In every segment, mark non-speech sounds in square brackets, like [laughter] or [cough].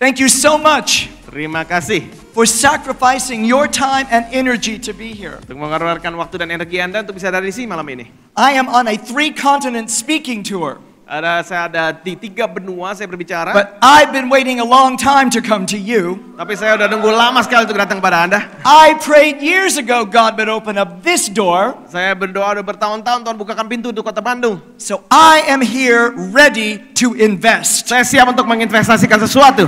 Thank you so much. Terima kasih for sacrificing your time and energy to be here. Untuk mengorbankan waktu dan energi Anda untuk bisa ada sini malam ini. I am on a three continent speaking tour. Ada saya ada di tiga benua saya berbicara. But I've been waiting a long time to come to you. Tapi saya sudah nunggu lama sekali untuk datang kepada Anda. I prayed years ago God would open up this door. Saya berdoa sudah bertahun-tahun Tuhan bukakan pintu untuk kota Bandung. So I am here ready to invest. Saya siap untuk menginvestasikan sesuatu.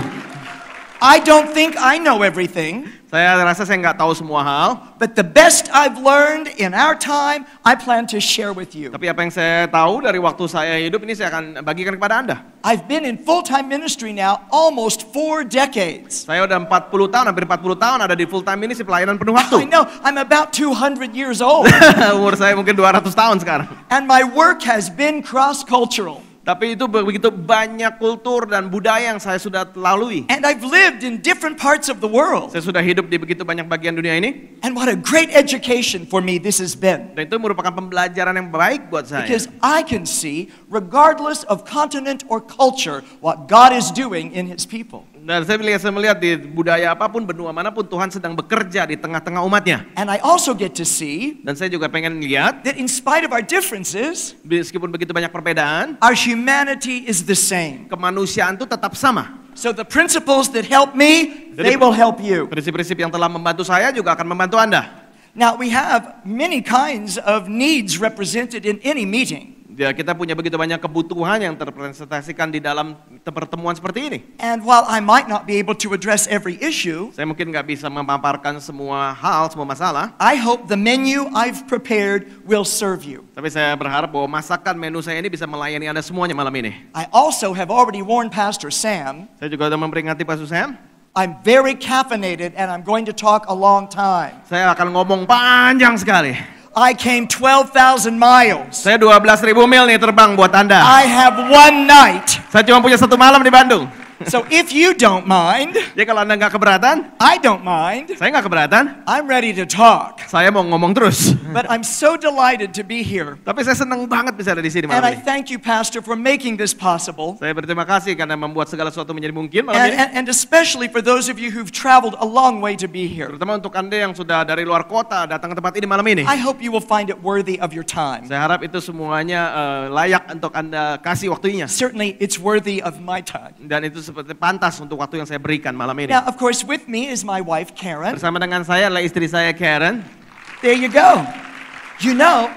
I don't think I know everything. Saya rasa saya nggak tahu semua hal. But the best I've learned in our time, I plan to share with you. Tapi apa yang saya tahu dari waktu saya hidup ini saya akan bagikan kepada Anda. I've been in full-time ministry now almost four decades. Saya udah 40 tahun, hampir 40 tahun ada di full-time ministry pelayanan penuh waktu. I know, I'm about 200 years old. [laughs] Umur saya mungkin 200 tahun sekarang. And my work has been cross-cultural. Tapi itu begitu banyak kultur dan budaya yang saya sudah lalui. And I've lived in different parts of the world. Saya sudah hidup di begitu banyak bagian dunia ini. And what a great education for me this has been. Dan itu merupakan pembelajaran yang baik buat saya. Because I can see regardless of continent or culture what God is doing in his people. Dan saya bilang saya melihat di budaya apapun, benua manapun Tuhan sedang bekerja di tengah-tengah umatnya. And I also get to see dan saya juga pengen lihat that in spite of our differences, meskipun begitu banyak perbedaan, our humanity is the same. Kemanusiaan itu tetap sama. So the principles that help me, Jadi, they will help you. Prinsip-prinsip yang telah membantu saya juga akan membantu Anda. Now we have many kinds of needs represented in any meeting ya kita punya begitu banyak kebutuhan yang terpresentasikan di dalam pertemuan seperti ini. And while I might not be able to address every issue, saya mungkin nggak bisa memaparkan semua hal, semua masalah. I hope the menu I've prepared will serve you. Tapi saya berharap bahwa masakan menu saya ini bisa melayani Anda semuanya malam ini. I also have already warned Pastor Sam. Saya juga sudah memperingati Pastor Sam. I'm very caffeinated and I'm going to talk a long time. Saya akan ngomong panjang sekali. I came 12,000 miles. Saya 12.000 mil nih terbang buat Anda. I have one night. Saya cuma punya satu malam di Bandung. So if you don't mind, ya kalau anda nggak keberatan, I don't mind. Saya nggak keberatan. I'm ready to talk. Saya mau ngomong terus. But I'm so delighted to be here. Tapi saya senang banget bisa ada di sini malam And I thank you, Pastor, for making this possible. Saya berterima kasih karena membuat segala sesuatu menjadi mungkin malam and, ini. and especially for those of you who've traveled a long way to be here. Terutama untuk anda yang sudah dari luar kota datang ke tempat ini malam ini. I hope you will find it worthy of your time. Saya harap itu semuanya uh, layak untuk anda kasih waktunya. Certainly, it's worthy of my time. Dan itu seperti pantas untuk waktu yang saya berikan malam ini. Now, of course, with me is my wife Karen. Bersama dengan saya adalah istri saya Karen. There you go. You know,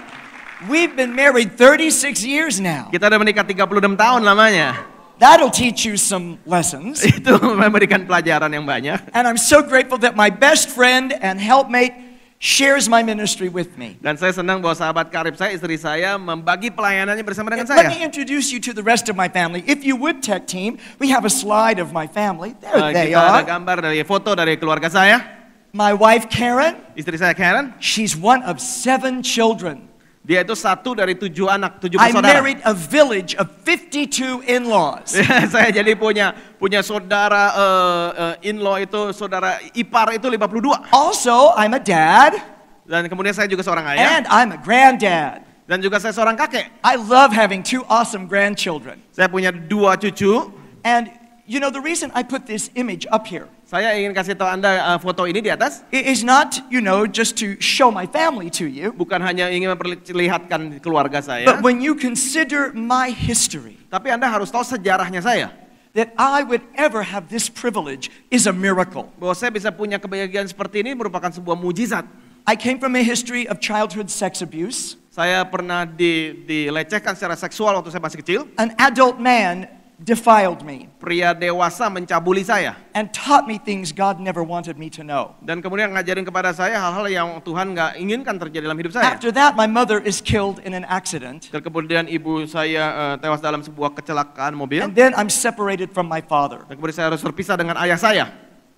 we've been married 36 years now. Kita udah menikah 36 tahun lamanya. That'll teach you some lessons. [laughs] Itu memberikan pelajaran yang banyak. And I'm so grateful that my best friend and helpmate shares my ministry with me. Dan saya senang bahwa sahabat karib saya, istri saya membagi pelayanannya bersama dengan saya. Let me introduce you to the rest of my family. If you would tech team, we have a slide of my family. There uh, they are. Kita ada gambar dari foto dari keluarga saya. My wife Karen. Istri saya Karen. She's one of seven children. Dia itu satu dari tujuh anak, tujuh I married a village of 52 in-laws. [laughs] saya jadi punya punya saudara uh, uh, in-law itu saudara ipar itu 52. Also, I'm a dad. Dan kemudian saya juga seorang ayah. And I'm a granddad. Dan juga saya seorang kakek. I love having two awesome grandchildren. Saya punya dua cucu. And you know the reason I put this image up here. Saya ingin kasih tahu Anda uh, foto ini di atas. It is not, you know, just to show my family to you. Bukan hanya ingin memperlihatkan keluarga saya. But when you consider my history. Tapi Anda harus tahu sejarahnya saya. That I would ever have this privilege is a miracle. Bahwa saya bisa punya kebahagiaan seperti ini merupakan sebuah mujizat. I came from a history of childhood sex abuse. Saya pernah di, dilecehkan secara seksual waktu saya masih kecil. An adult man defiled me. Pria dewasa mencabuli saya. And taught me things God never wanted me to know. Dan kemudian ngajarin kepada saya hal-hal yang Tuhan nggak inginkan terjadi dalam hidup saya. After that, my mother is killed in an accident. Dan kemudian ibu saya uh, tewas dalam sebuah kecelakaan mobil. And then I'm separated from my father. Dan kemudian saya harus terpisah dengan ayah saya.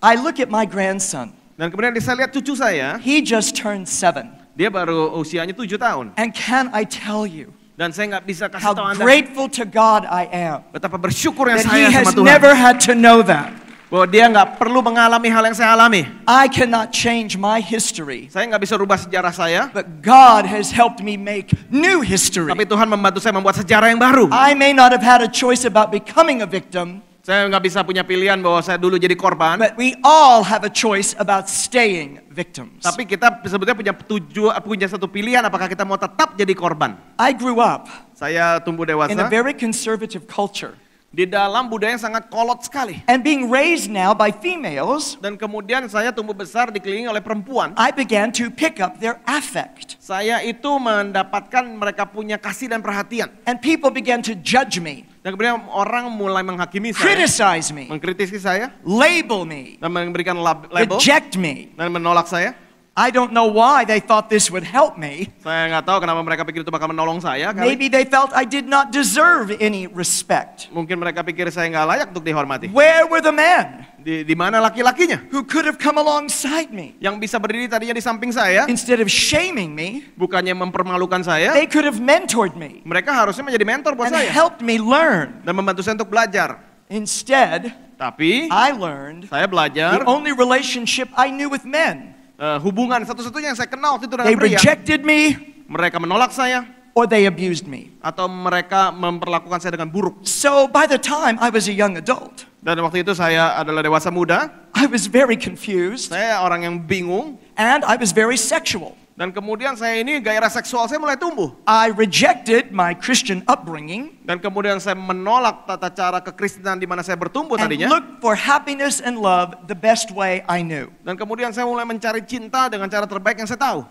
I look at my grandson. Dan kemudian saya lihat cucu saya. He just turned seven. Dia baru usianya tujuh tahun. And can I tell you? Dan saya nggak bisa kasih tahu Anda. grateful to God I am. Betapa bersyukur yang that saya he has sama Tuhan. never had to know that. Bahwa dia nggak perlu mengalami hal yang saya alami. I cannot change my history. Saya nggak bisa rubah sejarah saya. But God has helped me make new history. Tapi Tuhan membantu saya membuat sejarah yang baru. I may not have had a choice about becoming a victim. Saya nggak bisa punya pilihan bahwa saya dulu jadi korban. But we all have a choice about staying victims. Tapi kita sebetulnya punya tujuh, punya satu pilihan apakah kita mau tetap jadi korban. I grew up. Saya tumbuh dewasa. In a very conservative culture di dalam budaya yang sangat kolot sekali. And being raised now by females, dan kemudian saya tumbuh besar dikelilingi oleh perempuan. I began to pick up their affect. Saya itu mendapatkan mereka punya kasih dan perhatian. And people began to judge me. Dan kemudian orang mulai menghakimi saya. Criticize me. Mengkritisi saya. Label me. Dan memberikan lab, label. Reject me. Dan menolak saya. I don't know why they thought this would help me. Saya nggak tahu kenapa mereka pikir itu bakal menolong saya. Kali. Maybe they felt I did not deserve any respect. Mungkin mereka pikir saya nggak layak untuk dihormati. Where were the men? Di, di mana laki-lakinya? Who could have come alongside me? Yang bisa berdiri tadinya di samping saya. Instead of shaming me, bukannya mempermalukan saya. They could have mentored me. Mereka harusnya menjadi mentor buat and saya. And helped me learn. Dan membantu saya untuk belajar. Instead, tapi I learned saya belajar the only relationship I knew with men uh, hubungan satu-satunya yang saya kenal waktu itu dengan they pria. rejected me. Mereka menolak saya. Or they abused me. Atau mereka memperlakukan saya dengan buruk. So by the time I was a young adult. Dan waktu itu saya adalah dewasa muda. I was very confused. Saya orang yang bingung. And I was very sexual. Dan kemudian saya ini gairah seksual saya mulai tumbuh. I rejected my Christian upbringing. Dan kemudian saya menolak tata cara kekristenan di mana saya bertumbuh tadinya. And look for happiness and love the best way I knew. Dan kemudian saya mulai mencari cinta dengan cara terbaik yang saya tahu.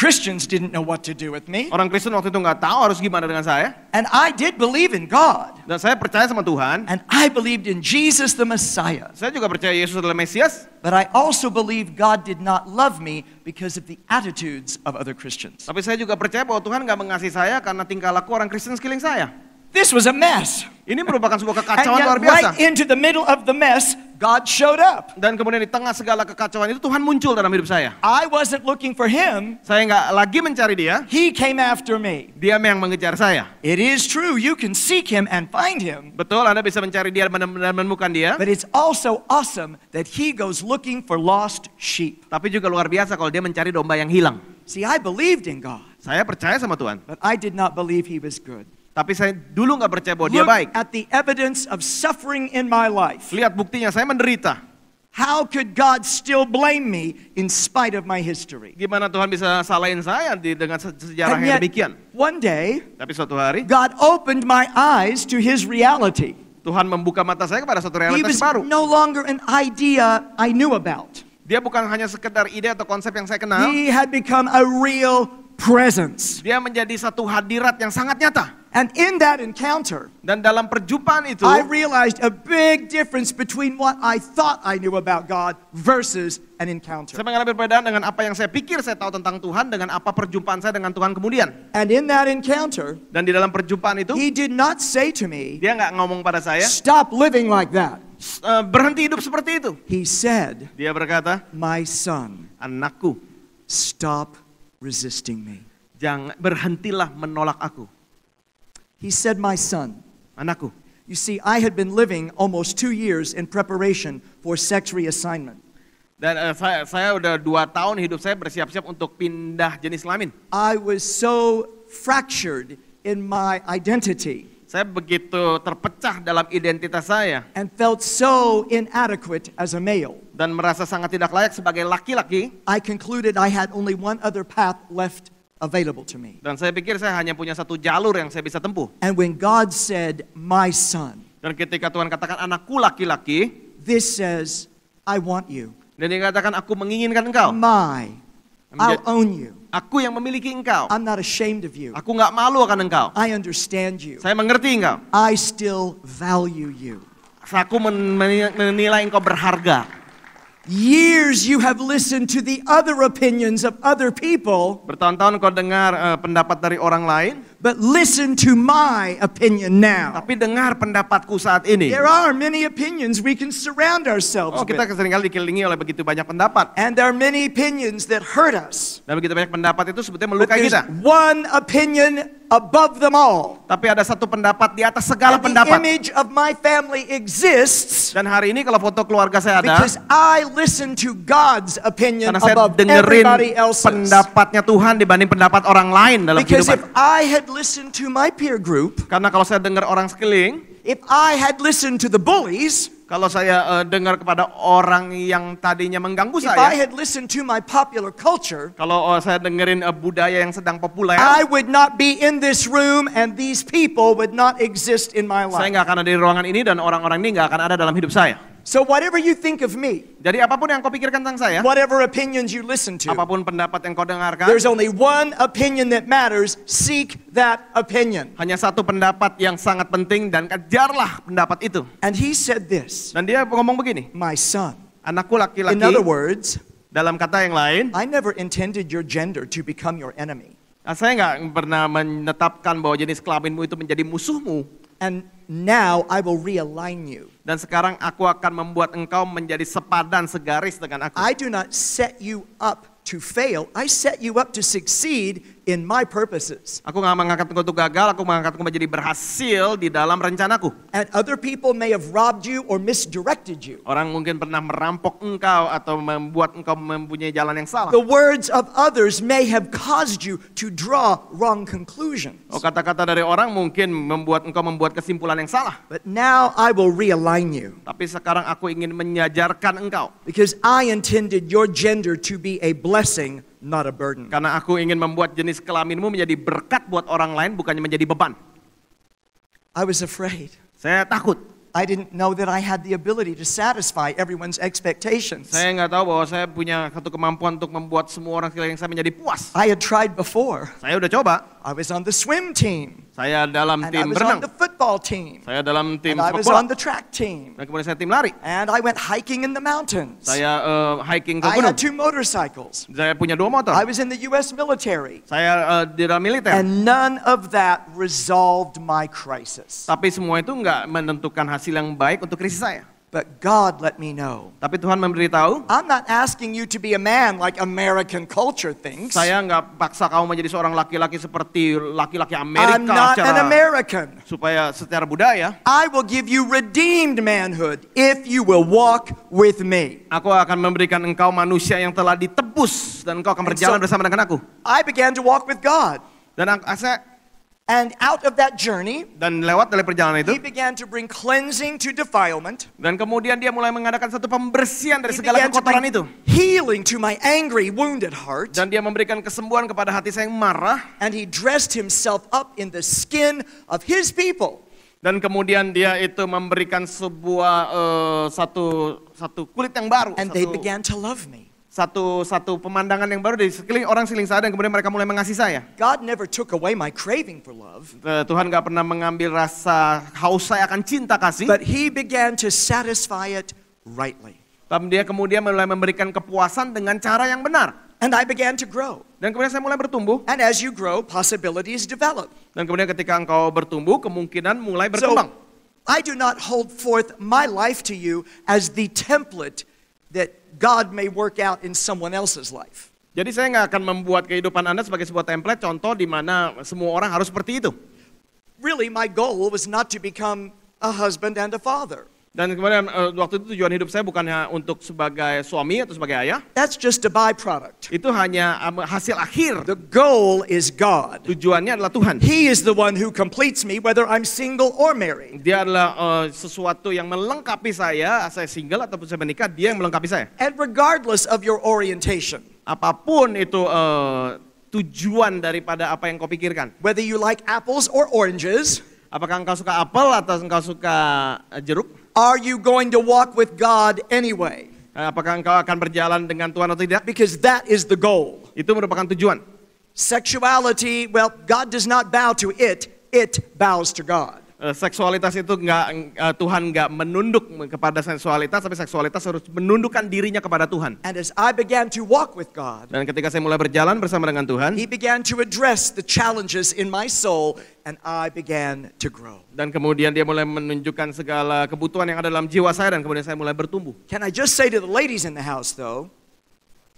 Christians didn't know what to do with me. Orang Kristen waktu itu nggak tahu harus gimana dengan saya. And I did believe in God. Dan saya percaya sama Tuhan. And I believed in Jesus the Messiah. Saya juga percaya Yesus adalah Mesias. But I also believe God did not love me because of the attitudes of other Christians. Tapi saya juga percaya bahwa Tuhan nggak mengasihi saya karena tingkah laku orang Kristen sekeliling saya. This was a mess. Ini merupakan sebuah kekacauan luar biasa. Right into the middle of the mess, God showed up. Dan kemudian di tengah segala kekacauan itu Tuhan muncul dalam hidup saya. I wasn't looking for him. Saya nggak lagi mencari dia. He came after me. Dia yang mengejar saya. It is true you can seek him and find him. Betul, Anda bisa mencari dia dan menemukan dia. But it's also awesome that he goes looking for lost sheep. Tapi juga luar biasa kalau dia mencari domba yang hilang. See, I believed in God. Saya percaya sama Tuhan. But I did not believe he was good. Tapi saya dulu nggak percaya bahwa dia baik. at the evidence of suffering in my life. Lihat buktinya, saya menderita. How could God still blame me in spite of my history? Gimana Tuhan bisa salahin saya dengan sejarahnya sejarah yang demikian? one day, Tapi suatu hari God opened my eyes to his reality. Tuhan membuka mata saya kepada suatu He realitas was baru. no longer an idea I knew about. Dia bukan hanya sekedar ide atau konsep yang saya kenal. He had become a real presence. Dia menjadi satu hadirat yang sangat nyata. And in that encounter, dan dalam perjumpaan itu, I realized a big difference between what I thought I knew about God versus an encounter. Saya mengalami perbedaan dengan apa yang saya pikir saya tahu tentang Tuhan dengan apa perjumpaan saya dengan Tuhan kemudian. And in that encounter, dan di dalam perjumpaan itu, He did not say to me, dia nggak ngomong pada saya, stop living like that. Eh, berhenti hidup seperti itu. He said, dia berkata, my son, anakku, stop resisting me. Jangan berhentilah menolak aku. He said, my son. Anakku. You see, I had been living almost two years in preparation for sex reassignment. Dan uh, saya, saya udah dua tahun hidup saya bersiap-siap untuk pindah jenis kelamin. I was so fractured in my identity. Saya begitu terpecah dalam identitas saya. And felt so inadequate as a male. Dan merasa sangat tidak layak sebagai laki-laki. I concluded I had only one other path left available to me. Dan saya pikir saya hanya punya satu jalur yang saya bisa tempuh. And when God said, "My son." Dan ketika Tuhan katakan anakku laki-laki, this says, "I want you." Dan dia katakan aku menginginkan engkau. My, I'll own you. Aku yang memiliki engkau. I'm not ashamed of you. Aku nggak malu akan engkau. I understand you. Saya mengerti engkau. I still value you. Aku menilai engkau berharga. Years you have listened to the other opinions of other people. Bertahun-tahun kau dengar uh, pendapat dari orang lain. But listen to my opinion now. Tapi dengar pendapatku saat ini. There are many opinions we can surround ourselves. Oh, kita seringkali dikelilingi oleh begitu banyak pendapat. And there are many opinions that hurt us. Dan begitu banyak pendapat itu sebetulnya melukai kita. One opinion above them all. Tapi ada satu pendapat di atas segala And pendapat. The image of my family exists. Dan hari ini kalau foto keluarga saya ada. Because I listen to God's opinion above everybody karena saya above dengerin pendapatnya Tuhan dibanding pendapat orang lain dalam because kehidupan. Because if I had listened to my peer group. Karena kalau saya dengar orang sekeliling. If I had listened to the bullies kalau saya uh, dengar kepada orang yang tadinya mengganggu If saya, I had listened to my popular culture, kalau uh, saya dengerin uh, budaya yang sedang populer, I would not be in this room and these people would not exist in my life. Saya nggak akan ada di ruangan ini dan orang-orang ini nggak akan ada dalam hidup saya. So whatever you think of me, jadi apapun yang kau pikirkan tentang saya, whatever opinions you listen to, apapun pendapat yang kau dengarkan, there's only one opinion that matters. Seek that opinion. Hanya satu pendapat yang sangat penting dan kejarlah pendapat itu. And he said this. Dan dia ngomong begini, my son, anakku laki-laki. In other words, dalam kata yang lain, I never intended your gender to become your enemy. Nah, saya nggak pernah menetapkan bahwa jenis kelaminmu itu menjadi musuhmu. And now I will realign you. Dan sekarang aku akan membuat engkau menjadi sepadan segaris dengan aku. I do not set you up to fail. I set you up to succeed in my purposes. Aku nggak mengangkat engkau untuk gagal, aku mengangkat engkau menjadi berhasil di dalam rencanaku. And other people may have robbed you or misdirected you. Orang mungkin pernah merampok engkau atau membuat engkau mempunyai jalan yang salah. The words of others may have caused you to draw wrong conclusions. Oh, kata-kata dari orang mungkin membuat engkau membuat kesimpulan yang salah. But now I will realign you. Tapi sekarang aku ingin menyajarkan engkau. Because I intended your gender to be a blessing not a burden. Karena aku ingin membuat jenis kelaminmu menjadi berkat buat orang lain bukannya menjadi beban. I was afraid. Saya takut. I didn't know that I had the ability to satisfy everyone's expectations. Saya nggak tahu bahwa saya punya satu kemampuan untuk membuat semua orang sekeliling saya menjadi puas. I had tried before. Saya udah coba. I was on the swim team. Saya dalam and tim berenang. the football team. Saya dalam tim and sepak bola. on the track team. Dan kemudian saya tim lari. And I went hiking in the mountains. Saya uh, hiking ke gunung. I had two motorcycles. Saya punya dua motor. I was in the US military. Saya uh, di dalam militer. And none of that resolved my crisis. Tapi semua itu enggak menentukan hasil yang baik untuk krisis saya. But God let me know. Tapi Tuhan memberitahu. I'm not asking you to be a man like American culture thinks. Saya nggak paksa kamu menjadi seorang laki-laki seperti laki-laki Amerika. I'm not secara, an American. Supaya secara budaya. I will give you redeemed manhood if you will walk with me. Aku akan memberikan engkau manusia yang telah ditebus dan engkau akan berjalan so, bersama dengan aku. I began to walk with God. Dan saya And out of that journey, dan lewat dari perjalanan itu, he began to bring cleansing to defilement. Dan kemudian dia mulai mengadakan satu pembersihan dari segala kekotoran itu. Healing to my angry, wounded heart. Dan dia memberikan kesembuhan kepada hati saya yang marah. And he dressed himself up in the skin of his people. Dan kemudian dia itu memberikan sebuah uh, satu satu kulit yang baru. And satu, they began to love me satu satu pemandangan yang baru dari sekeliling orang siling saya dan kemudian mereka mulai mengasihi saya. God never took away my craving for love. Tuhan nggak pernah mengambil rasa haus saya akan cinta kasih. But he began to satisfy it rightly. Tapi dia kemudian mulai memberikan kepuasan dengan cara yang benar. And I began to grow. Dan kemudian saya mulai bertumbuh. And as you grow, possibilities develop. Dan kemudian ketika engkau bertumbuh, kemungkinan mulai berkembang. So, I do not hold forth my life to you as the template that God may work out in someone else's life. Jadi saya nggak akan membuat kehidupan Anda sebagai sebuah template contoh di mana semua orang harus seperti itu. Really my goal was not to become a husband and a father. Dan kemudian uh, eh, waktu itu tujuan hidup saya bukannya untuk sebagai suami atau sebagai ayah. That's just a byproduct. Itu hanya um, hasil akhir. The goal is God. Tujuannya adalah Tuhan. He is the one who completes me whether I'm single or married. Dia adalah uh, sesuatu yang melengkapi saya, saya single ataupun saya menikah, dia yang melengkapi saya. And regardless of your orientation. Apapun itu uh, tujuan daripada apa yang kau pikirkan. Whether you like apples or oranges. Apakah engkau suka apel atau engkau suka eh, jeruk? Are you going to walk with God anyway? Eh, apakah engkau akan berjalan dengan Tuhan atau tidak? Because that is the goal. Itu merupakan tujuan. Sexuality, well, God does not bow to it, it bows to God. Eh, seksualitas itu enggak eh, Tuhan enggak menunduk kepada seksualitas tapi seksualitas harus menundukkan dirinya kepada Tuhan. And as I began to walk with God. Dan ketika saya mulai berjalan bersama dengan Tuhan, He began to address the challenges in my soul and I began to grow. Dan kemudian dia mulai menunjukkan segala kebutuhan yang ada dalam jiwa saya dan kemudian saya mulai bertumbuh. Can I just say to the ladies in the house though?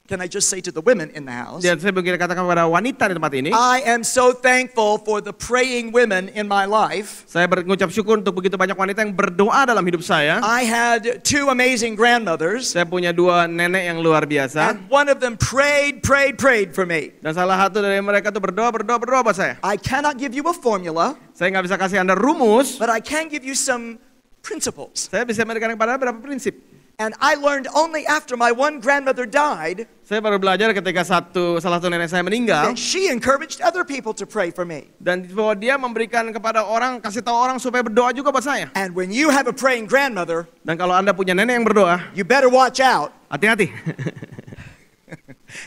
Can I just say to the women in the house? Dan saya ingin katakan kepada wanita di tempat ini. I am so thankful for the praying women in my life. Saya berucap syukur untuk begitu banyak wanita yang berdoa dalam hidup saya. I had two amazing grandmothers. Saya punya dua nenek yang luar biasa. And one of them prayed, prayed, prayed for me. Dan salah satu dari mereka tuh berdoa, berdoa, berdoa buat saya. I cannot give you a formula. Saya nggak bisa kasih anda rumus. But I can give you some principles. Saya bisa memberikan kepada beberapa prinsip. And I learned only after my one grandmother died. Saya baru belajar ketika satu salah satu nenek saya meninggal. And she encouraged other people to pray for me. Dan bahwa dia memberikan kepada orang kasih tahu orang supaya berdoa juga buat saya. And when you have a praying grandmother, dan kalau Anda punya nenek yang berdoa, you better watch out. Hati-hati.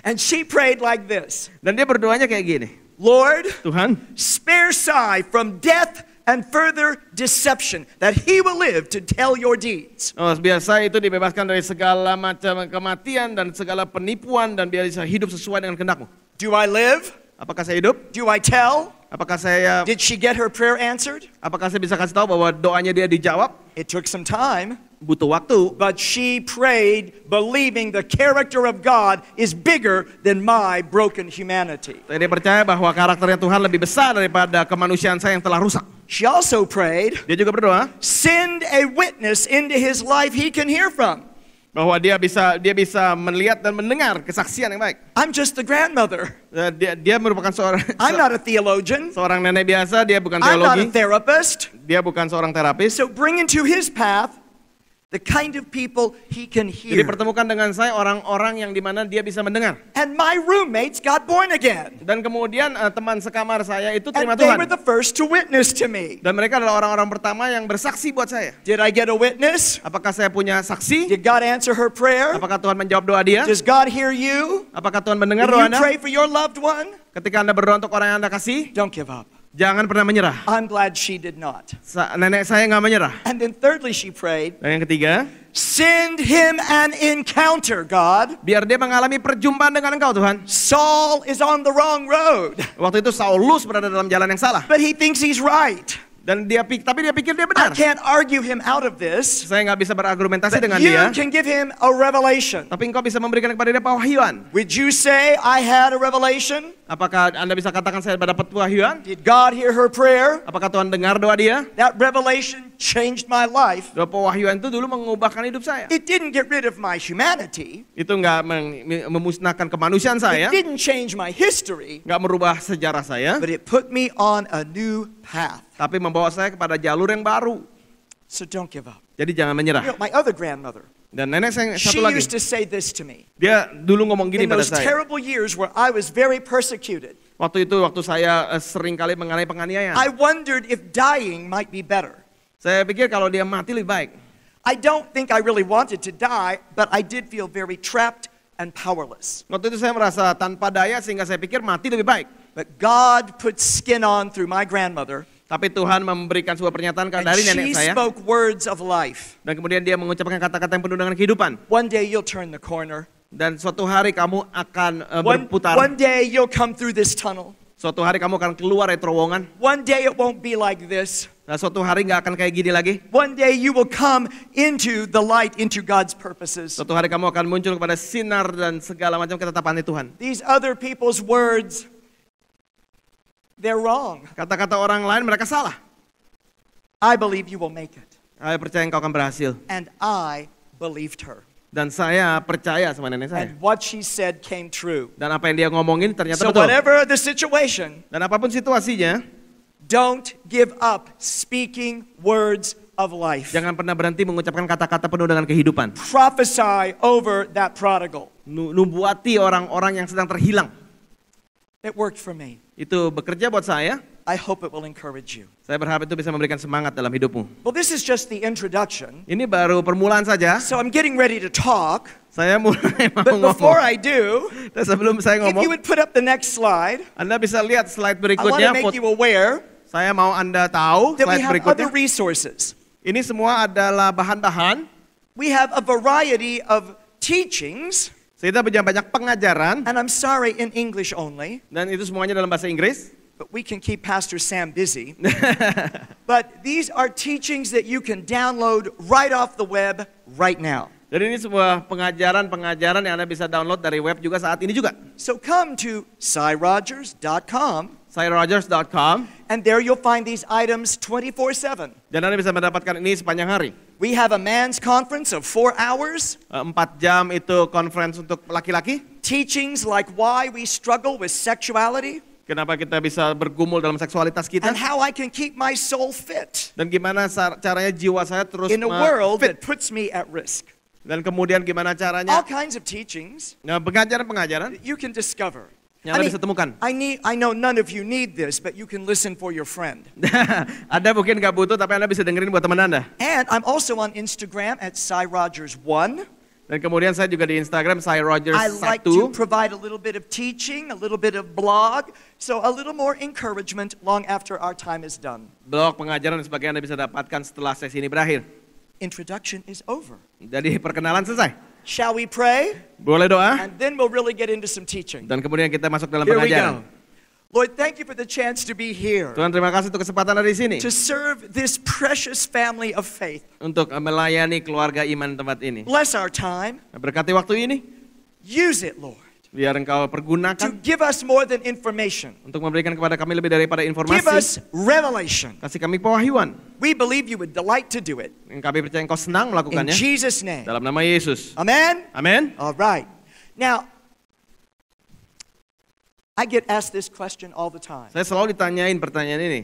and she prayed like this. Dan dia berdoanya kayak gini. Lord, Tuhan, spare Sai from death and further deception that he will live to tell your deeds. Oh, biasa itu dibebaskan dari segala macam kematian dan segala penipuan dan biar bisa hidup sesuai dengan kehendakmu. Do I live? Apakah saya hidup? Do I tell? Apakah saya Did she get her prayer answered? Apakah saya bisa kasih tahu bahwa doanya dia dijawab? It took some time. Butuh waktu. But she prayed believing the character of God is bigger than my broken humanity. Dia percaya bahwa karakternya Tuhan lebih besar daripada kemanusiaan saya yang telah rusak. She also prayed, dia juga berdoa, send a witness into his life he can hear from. Bahwa dia bisa dia bisa melihat dan mendengar kesaksian yang baik. I'm just the grandmother. Eh, dia, dia merupakan seorang [laughs] I'm not a theologian. Seorang nenek biasa, dia bukan teologi. I'm not a therapist. Dia bukan seorang terapis. So bring into his path The kind of people he can hear. Jadi pertemukan dengan saya orang-orang yang dimana dia bisa mendengar. And my roommates got born again. Dan kemudian uh, teman sekamar saya itu terima And Tuhan. They were the first to witness to me. Dan mereka adalah orang-orang pertama yang bersaksi buat saya. Did I get a witness? Apakah saya punya saksi? Did God answer her prayer? Apakah Tuhan menjawab doa dia? Does God hear you? Apakah Tuhan mendengar doa Anda? Pray for your loved one. Ketika Anda berdoa untuk orang yang Anda kasih, don't give up. Jangan pernah menyerah. I'm glad she did not. Sa nenek saya nggak menyerah. And then thirdly she prayed. Dan yang ketiga, send him an encounter, God. Biar dia mengalami perjumpaan dengan Engkau, Tuhan. Saul is on the wrong road. Waktu itu Saulus berada dalam jalan yang salah. But he thinks he's right. Dan dia pikir, tapi dia pikir dia benar. I can't argue him out of this. Saya nggak bisa berargumentasi dengan you dia. can give him a revelation. Tapi engkau bisa memberikan kepada dia pewahyuan. Would you say I had a revelation? Apakah Anda bisa katakan saya dapat pewahyuan? Did God hear her prayer? Apakah Tuhan dengar doa dia? That revelation changed my life. Pewahyuan itu dulu mengubahkan hidup saya. It didn't get rid of my humanity. Itu nggak memusnahkan kemanusiaan saya. It didn't change my history. Nggak merubah sejarah saya. But it put me on a new path. Tapi membawa saya kepada jalur yang baru. So don't give up. Jadi jangan menyerah. You know, my other grandmother. Dan nenek saya satu She lagi. Used to say this to me. Dia dulu ngomong gini In pada those saya. terrible years where I was very persecuted. Waktu itu waktu saya eh, sering kali mengalami penganiayaan. I wondered if dying might be better. Saya pikir kalau dia mati lebih baik. I don't think I really wanted to die, but I did feel very trapped and powerless. Waktu itu saya merasa tanpa daya sehingga saya pikir mati lebih baik. But God put skin on through my grandmother. Tapi Tuhan memberikan sebuah pernyataan kepada dari nenek saya. Spoke words of life. Dan kemudian dia mengucapkan kata-kata yang penuh dengan kehidupan. One day you'll turn the corner. Dan suatu hari kamu akan eh, berputar. one day you'll come through this tunnel. Suatu hari kamu akan keluar dari terowongan. One day it won't be like this. Nah, suatu hari nggak akan kayak gini lagi. One day you will come into the light, into God's purposes. Suatu hari kamu akan muncul kepada sinar dan segala macam ketetapan Tuhan. These other people's words, they're wrong. Kata-kata orang lain mereka salah. I believe you will make it. Saya percaya engkau akan berhasil. And I believed her. Dan saya percaya sama nenek saya. And what she said came true. Dan apa yang dia ngomongin ternyata so betul. So whatever the situation. Dan apapun situasinya. Don't give up speaking words of life. Jangan pernah berhenti mengucapkan kata-kata penuh dengan kehidupan. Prophesy over that prodigal. Nubuati orang-orang yang sedang terhilang. It worked for me. Itu bekerja buat saya. I hope it will encourage you. Saya berharap itu bisa memberikan semangat dalam hidupmu. Well, this is just the introduction. Ini baru permulaan saja. So I'm getting ready to talk. Saya mulai [laughs] mau But before I do, sebelum saya ngomong, if you would put up the next slide, Anda bisa lihat slide berikutnya. I want to make you aware saya mau Anda tahu slide we berikutnya. other resources. Ini semua adalah bahan-bahan. We have a variety of teachings. Kita punya banyak pengajaran. And I'm sorry in English only. Dan itu semuanya dalam bahasa Inggris. But we can keep Pastor Sam busy. [laughs] but these are teachings that you can download right off the web right now. Jadi ini sebuah pengajaran-pengajaran yang Anda bisa download dari web juga saat ini juga. So come to cyrogers.com cyrogers.com. And there you'll find these items 24/7. Dan Anda bisa mendapatkan ini sepanjang hari. We have a man's conference of four hours. Eh, empat jam itu conference untuk laki-laki. Teachings like why we struggle with sexuality. Kenapa kita bisa bergumul dalam seksualitas kita? And how I can keep my soul fit. Dan gimana caranya jiwa saya terus In a world fit. that puts me at risk. Dan kemudian gimana caranya? All kinds of teachings. Nah, pengajaran-pengajaran. You can discover yang I mean, ditemukan. I need, I know none of you need this, but you can listen for your friend. Ada [laughs] mungkin nggak butuh, tapi anda bisa dengerin buat teman anda. And I'm also on Instagram at Cy Rogers One. Dan kemudian saya juga di Instagram Cy Rogers I like to provide a little bit of teaching, a little bit of blog, so a little more encouragement long after our time is done. Blog pengajaran dan sebagainya Anda bisa dapatkan setelah sesi ini berakhir. Introduction is over. Jadi perkenalan selesai. Shall we pray? Boleh doa? And then we'll really get into some teaching. Dan kemudian kita masuk dalam Here pengajaran. Lord, thank you for the chance to be here. Tuhan, terima kasih untuk kesempatan ada di sini. To serve this precious family of faith. Untuk uh, melayani keluarga iman tempat ini. Bless our time. Berkati waktu ini. Use it, Lord. biar engkau pergunakan to give us more than information. Untuk memberikan kepada kami lebih daripada informasi. Give us revelation. Kasih kami pewahyuan. We believe you would delight to do it. Kami percaya engkau senang melakukannya. In Jesus name. Dalam nama Yesus. Amen. Amen. All right. Now I get asked this question all the time. Saya selalu ditanyain pertanyaan ini.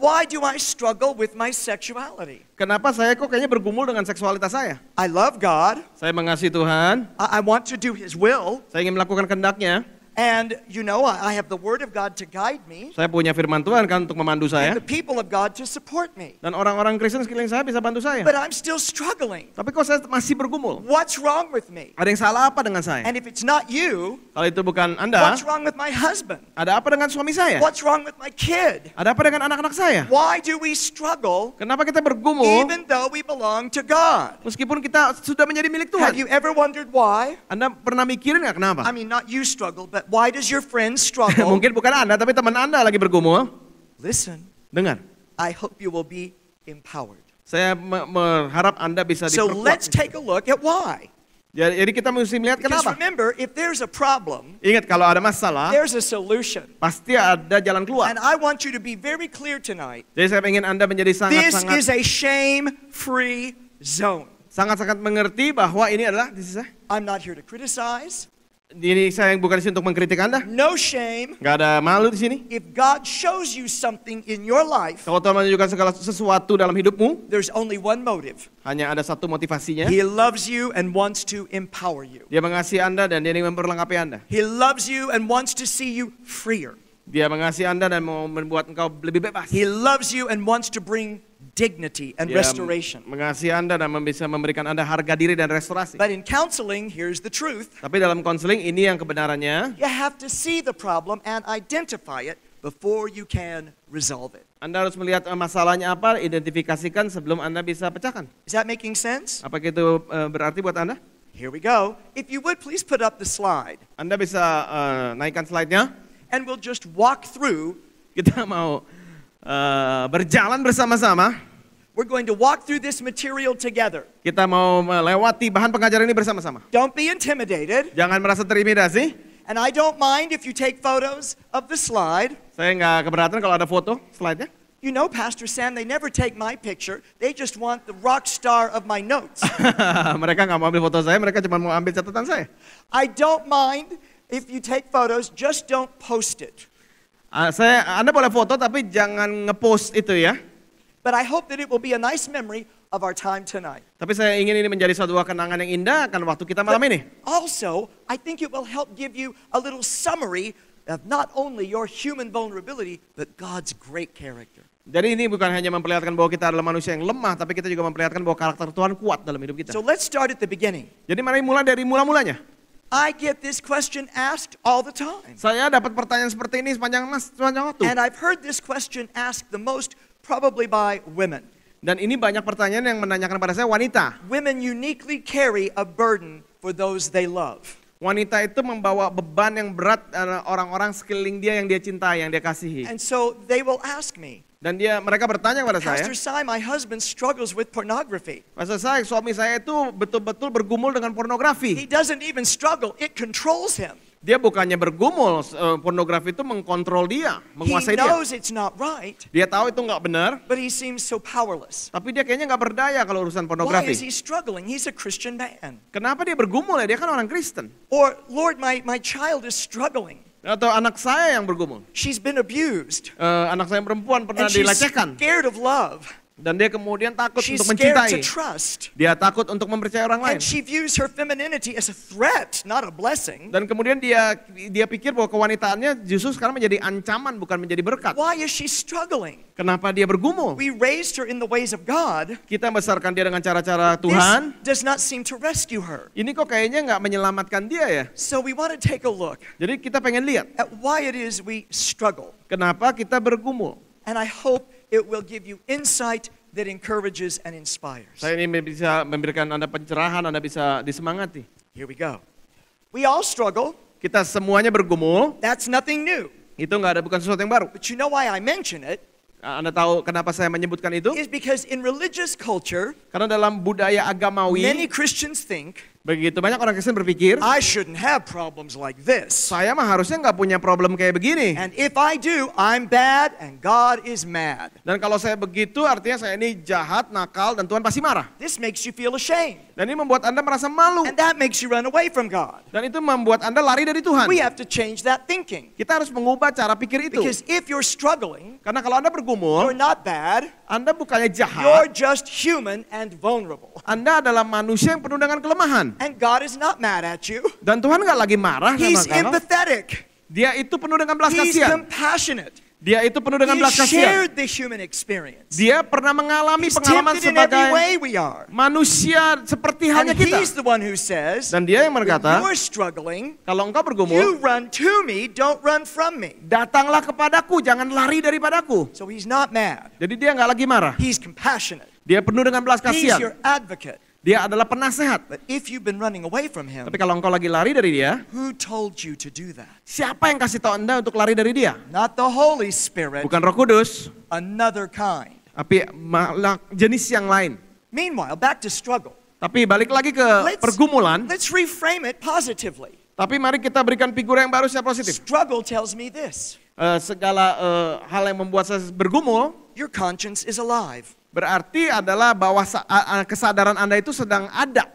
Why do I struggle with my sexuality? Kenapa saya kok kayaknya bergumul dengan seksualitas saya? I love God. Saya mengasihi Tuhan. I, I want to do His will. Saya ingin melakukan kehendaknya. And you know, I have the word of God to guide me. Saya punya firman Tuhan kan untuk memandu saya. And the people of God to support me. Dan orang-orang Kristen sekeliling saya bisa bantu saya. But I'm still struggling. Tapi kok saya masih bergumul? What's wrong with me? Ada yang salah apa dengan saya? And if it's not you, kalau itu bukan Anda, what's wrong with my husband? Ada apa dengan suami saya? What's wrong with my kid? Ada apa dengan anak-anak saya? Why do we struggle? Kenapa kita bergumul? Even though we belong to God. Meskipun kita sudah menjadi milik Tuhan. Have you ever wondered why? Anda pernah mikirin nggak kenapa? I mean, not you struggle, but Why does your friend struggle? [laughs] Mungkin bukan Anda, tapi teman Anda lagi bergumul. Listen. Dengar. I hope you will be empowered. Saya me- berharap Anda bisa diperkuat. So let's take a look at why. Jadi kita mesti melihat Because kenapa. remember, if there's a problem, ingat kalau ada masalah, there's a solution. Pasti ada jalan keluar. And I want you to be very clear tonight. Jadi saya ingin Anda menjadi sangat-sangat. This is a shame-free zone. Sangat-sangat mengerti bahwa ini adalah this is a, I'm not here to criticize. Diri saya yang bukan di sini untuk mengkritik Anda. No shame. Gak ada malu di sini. If God shows you something in your life. Kalau Tuhan menunjukkan segala sesuatu dalam hidupmu. There's only one motive. Hanya ada satu motivasinya. He loves you and wants to empower you. Dia mengasihi Anda dan dia ingin memperlengkapi Anda. He loves you and wants to see you freer. Dia mengasihi Anda dan mau membuat engkau lebih bebas. He loves you and wants to bring dignity and ya, restoration. Mengasihi Anda dan bisa memberikan Anda harga diri dan restorasi. But in counseling, here's the truth. Tapi dalam konseling ini yang kebenarannya. You have to see the problem and identify it before you can resolve it. Anda harus melihat eh, masalahnya apa, identifikasikan sebelum Anda bisa pecahkan. Is that making sense? Apa itu eh, berarti buat Anda? Here we go. If you would please put up the slide. Anda bisa uh, naikkan slide-nya. And we'll just walk through. Kita mau uh, berjalan bersama-sama. We're going to walk through this material together. Kita mau melewati bahan pengajaran ini bersama-sama. Don't be intimidated. Jangan merasa terimidasi. And I don't mind if you take photos of the slide. Saya nggak keberatan kalau ada foto slide-nya. You know, Pastor Sam, they never take my picture. They just want the rock star of my notes. [laughs] mereka nggak mau ambil foto saya, mereka cuma mau ambil catatan saya. I don't mind if you take photos, just don't post it. Uh, saya, Anda boleh foto tapi jangan ngepost itu ya. But I hope that it will be a nice memory of our time tonight. Tapi saya ingin ini menjadi sebuah kenangan yang indah kan waktu kita malam But ini. Also, I think it will help give you a little summary of not only your human vulnerability, but God's great character. Jadi ini bukan hanya memperlihatkan bahwa kita adalah manusia yang lemah, tapi kita juga memperlihatkan bahwa karakter Tuhan kuat dalam hidup kita. So let's start at the beginning. Jadi mari mulai dari mula-mulanya. I get this question asked all the time. Saya dapat pertanyaan seperti ini sepanjang mas, sepanjang waktu. And I've heard this question asked the most probably by women. Dan ini banyak pertanyaan yang menanyakan pada saya wanita. Women uniquely carry a burden for those they love. Wanita itu membawa beban yang berat eh, orang-orang sekeliling dia yang dia cintai, yang dia kasihi. And so they will ask me. Dan dia mereka bertanya kepada saya. Pastor Sai, my husband struggles with pornography. Pastor Sai, suami saya itu betul-betul bergumul dengan pornografi. He doesn't even struggle, it controls him. Dia bukannya bergumul, eh, pornografi itu mengkontrol dia, menguasai he knows dia. It's not right, dia tahu itu nggak benar. But he seems so powerless. Tapi dia kayaknya nggak berdaya kalau urusan pornografi. Why is he struggling? He's a Christian man. Kenapa dia bergumul ya? Dia kan orang Kristen. Or Lord, my my child is struggling. Atau anak saya yang bergumul. She's been abused. Uh, anak saya perempuan pernah dilecehkan. She's scared of love. Dan dia kemudian takut She's untuk mencintai. trust. Dia takut untuk mempercayai orang lain. And she views her femininity as a threat, not a blessing. Dan kemudian dia dia pikir bahwa kewanitaannya justru sekarang menjadi ancaman bukan menjadi berkat. Why is she struggling? Kenapa dia bergumul? We raised her in the ways of God. Kita besarkan dia dengan cara-cara Tuhan. This does not seem to rescue her. Ini kok kayaknya nggak menyelamatkan dia ya. So we want to take a look. Jadi kita pengen lihat. At why it is we struggle. Kenapa kita bergumul? And I hope it will give you insight that encourages and inspires. Saya ini bisa memberikan Anda pencerahan, Anda bisa disemangati. Here we go. We all struggle. Kita semuanya bergumul. That's nothing new. Itu enggak ada bukan sesuatu yang baru. But you know why I mention it? Anda tahu kenapa saya menyebutkan itu? Is because in religious culture, karena dalam budaya agamawi, many Christians think Begitu banyak orang Kristen berpikir, I shouldn't have problems like this. Saya mah harusnya nggak punya problem kayak begini. And if I do, I'm bad and God is mad. Dan kalau saya begitu, artinya saya ini jahat, nakal, dan Tuhan pasti marah. This makes you feel ashamed. Dan ini membuat Anda merasa malu. And that makes you run away from God. Dan itu membuat Anda lari dari Tuhan. We have to change that thinking. Kita harus mengubah cara pikir itu. Because if you're struggling, karena kalau Anda bergumul, you're not bad. Anda bukannya jahat. You're just human and vulnerable. Anda adalah manusia yang penuh dengan kelemahan. And God is not mad at you. Dan Tuhan nggak lagi marah He's sama kamu. empathetic. Dia itu penuh dengan belas He's kasihan. compassionate. Dia itu penuh dengan belas kasihan. Dia pernah mengalami he's pengalaman sebagai manusia seperti And hanya kita. Dan dia yang berkata, kalau engkau bergumul, me, datanglah kepadaku, jangan lari daripadaku. So he's not mad. Jadi dia nggak lagi marah. He's compassionate. Dia penuh dengan belas kasihan. He's your advocate. Dia adalah penasehat. If you've been running away from him, Tapi kalau engkau lagi lari dari dia, who told you to do that? Siapa yang kasih tahu Anda untuk lari dari dia? Not the Holy Spirit. Bukan Roh Kudus. Another kind. Tapi jenis yang lain. Meanwhile, back to struggle. Tapi balik lagi ke let's, pergumulan. Let's reframe it positively. Tapi mari kita berikan figur yang baru secara positif. Struggle tells me this. Uh, segala uh, hal yang membuat saya bergumul. Your conscience is alive. Berarti adalah bahwa kesadaran Anda itu sedang ada.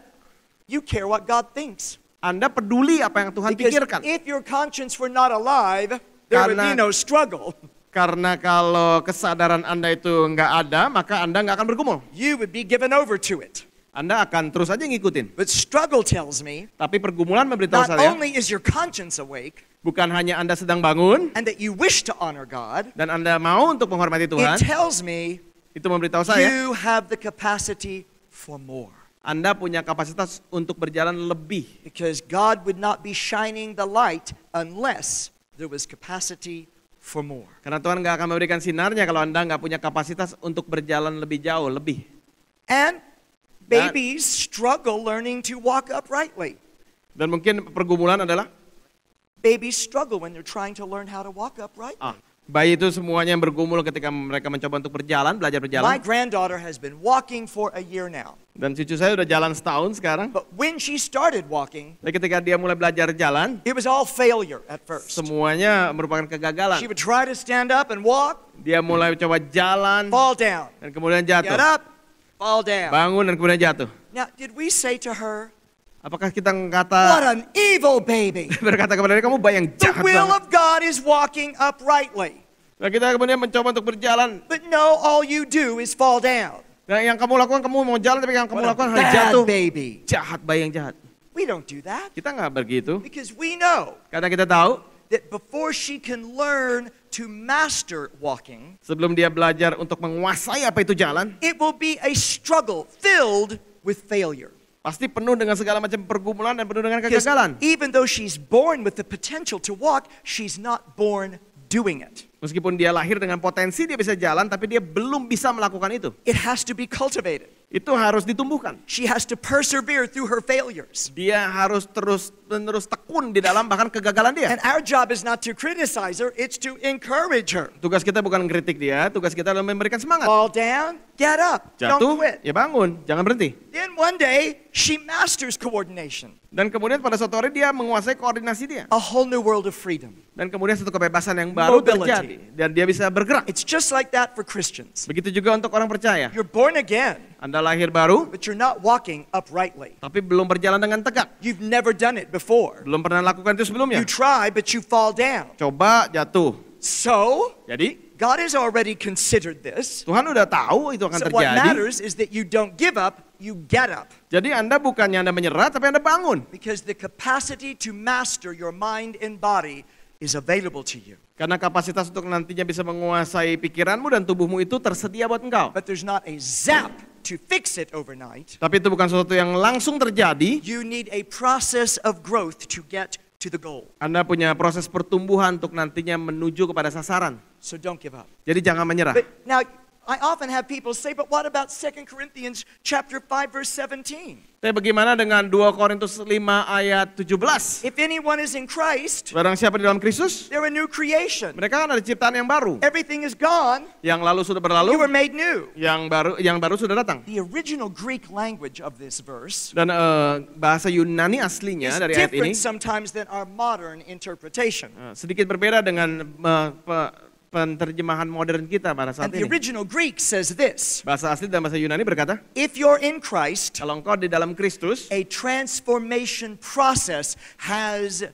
You care what God thinks. Anda peduli apa yang Tuhan Because pikirkan. If your conscience were not alive, there karena, would be no struggle. Karena kalau kesadaran Anda itu nggak ada, maka Anda nggak akan bergumul. You would be given over to it. Anda akan terus aja ngikutin. But struggle tells me, Tapi pergumulan memberitahu not saya, only is your conscience awake, bukan hanya Anda sedang bangun, and that you wish to honor God, dan Anda mau untuk menghormati Tuhan, it tells me itu memberitahu saya. You have the capacity for more. Anda punya kapasitas untuk berjalan lebih. Because God would not be shining the light unless there was capacity for more. Karena Tuhan nggak akan memberikan sinarnya kalau Anda nggak punya kapasitas untuk berjalan lebih jauh, lebih. And babies dan, struggle learning to walk uprightly. Dan mungkin pergumulan adalah babies struggle when they're trying to learn how to walk uprightly. Ah, Bayi itu semuanya yang bergumul ketika mereka mencoba untuk berjalan, belajar berjalan. My granddaughter has been walking for a year now. Dan cucu saya sudah jalan setahun sekarang. But when she started walking, dan ketika dia mulai belajar jalan, it was all failure at first. Semuanya merupakan kegagalan. She would try to stand up and walk. Dia mulai coba jalan. Fall down. Dan kemudian jatuh. Get up. Fall down. Bangun dan kemudian jatuh. Now, did we say to her? Apakah kita kata What an evil baby. [laughs] berkata kepada dia kamu bayang jahat. The will banget. of God is walking uprightly. Nah, kita kemudian mencoba untuk berjalan. But no, all you do is fall down. Nah, yang kamu lakukan kamu mau jalan tapi yang kamu What lakukan hanya jatuh. Baby. Jahat bayang jahat. We don't do that. Kita nggak begitu. Because we know. Karena kita tahu that before she can learn to master walking, sebelum dia belajar untuk menguasai apa itu jalan, it will be a struggle filled with failure. Pasti penuh dengan segala macam pergumulan dan penuh dengan kegagalan. Even though she's born with the potential to walk, she's not born doing it. Meskipun dia lahir dengan potensi dia bisa jalan, tapi dia belum bisa melakukan itu. It has to be cultivated. Itu harus ditumbuhkan. She has to persevere through her failures. Dia harus terus menerus tekun di dalam bahkan kegagalan dia. And our job is not to criticize her, it's to encourage her. Tugas kita bukan kritik dia, tugas kita adalah memberikan semangat. Fall down, get up, Jatuh, don't quit. Ya bangun, jangan berhenti. Then one day she masters coordination. Dan kemudian pada suatu hari dia menguasai koordinasi dia. A whole new world of freedom. Dan kemudian satu kebebasan yang baru Mobility. terjadi dan dia bisa bergerak. It's just like that for Christians. Begitu juga untuk orang percaya. You're born again. Anda lahir baru. But you're not walking uprightly. Tapi belum berjalan dengan tegak. You've never done it before. Belum pernah lakukan itu sebelumnya. You try but you fall down. Coba jatuh. So, jadi God has already considered this. Tuhan sudah tahu itu akan so terjadi. what matters is that you don't give up, you get up. Jadi Anda bukannya Anda menyerah tapi Anda bangun. Because the capacity to master your mind and body is available to you. Karena kapasitas untuk nantinya bisa menguasai pikiranmu dan tubuhmu itu tersedia buat engkau. But there's not a zap to fix it overnight. Tapi itu bukan sesuatu yang langsung terjadi. You need a process of growth to get to the goal. Anda punya proses pertumbuhan untuk nantinya menuju kepada sasaran. So don't give up. Jadi jangan menyerah. But now I often have people say, but what about 2 Corinthians chapter 5 verse 17? Tapi bagaimana dengan 2 Korintus 5 ayat 17? If anyone is in Christ, barang siapa di dalam Kristus, they're a new creation. Mereka kan ada ciptaan yang baru. Everything is gone. Yang lalu sudah berlalu. You were made new. Yang baru yang baru sudah datang. The original Greek language of this verse. Dan uh, bahasa Yunani aslinya dari ayat ini sometimes than our modern interpretation. Uh, sedikit berbeda dengan uh, Penerjemahan modern kita pada saat And ini. original Greek says this. Bahasa asli dan bahasa Yunani berkata, If you're in Christ, kalau engkau di dalam Kristus, a transformation process has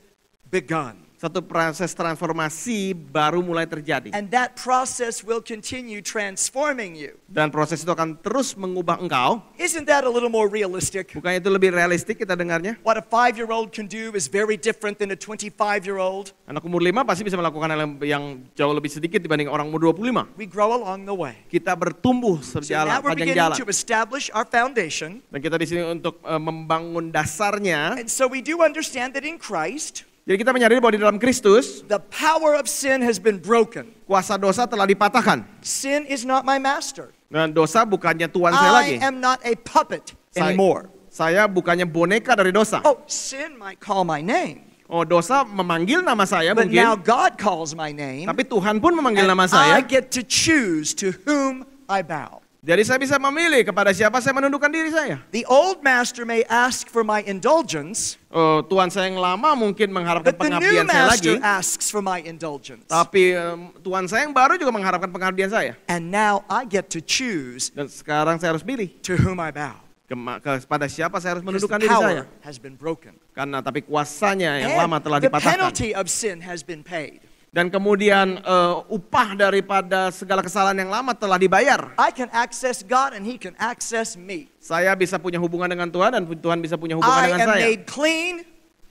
begun satu proses transformasi baru mulai terjadi. And that process will continue transforming you. Dan proses itu akan terus mengubah engkau. Isn't that a little more realistic? Bukan itu lebih realistik kita dengarnya? What a five-year-old can do is very different than a 25-year-old. Anak umur lima pasti bisa melakukan hal yang, yang jauh lebih sedikit dibanding orang umur 25. We grow along the way. Kita bertumbuh sejalan so panjang jalan. To establish our foundation. Dan kita di sini untuk uh, membangun dasarnya. And so we do understand that in Christ jadi kita menyadari bahwa di dalam Kristus the power of sin has been broken. Kuasa dosa telah dipatahkan. Sin is not my master. Dan nah, dosa bukannya tuan I saya lagi. I am not a puppet saya, anymore. Saya bukannya boneka dari dosa. Oh, sin might call my name. Oh, dosa memanggil nama saya But mungkin. now God calls my name. Tapi Tuhan pun memanggil nama saya. I get to choose to whom I bow. Jadi saya bisa memilih kepada siapa saya menundukkan diri saya. The old master may ask for my indulgence. Oh, tuan saya yang lama mungkin mengharapkan pengabdian saya lagi. asks for my indulgence. Tapi um, tuan saya yang baru juga mengharapkan pengabdian saya. And now I get to choose. Dan sekarang saya harus pilih. To whom I bow. Kepada siapa saya harus menundukkan diri saya? Has been broken. Karena tapi kuasanya yang And lama telah dipatahkan. penalty of sin has been paid dan kemudian uh, upah daripada segala kesalahan yang lama telah dibayar. I can access God and he can access me. Saya bisa punya hubungan dengan Tuhan dan Tuhan bisa punya hubungan I dengan saya. made clean.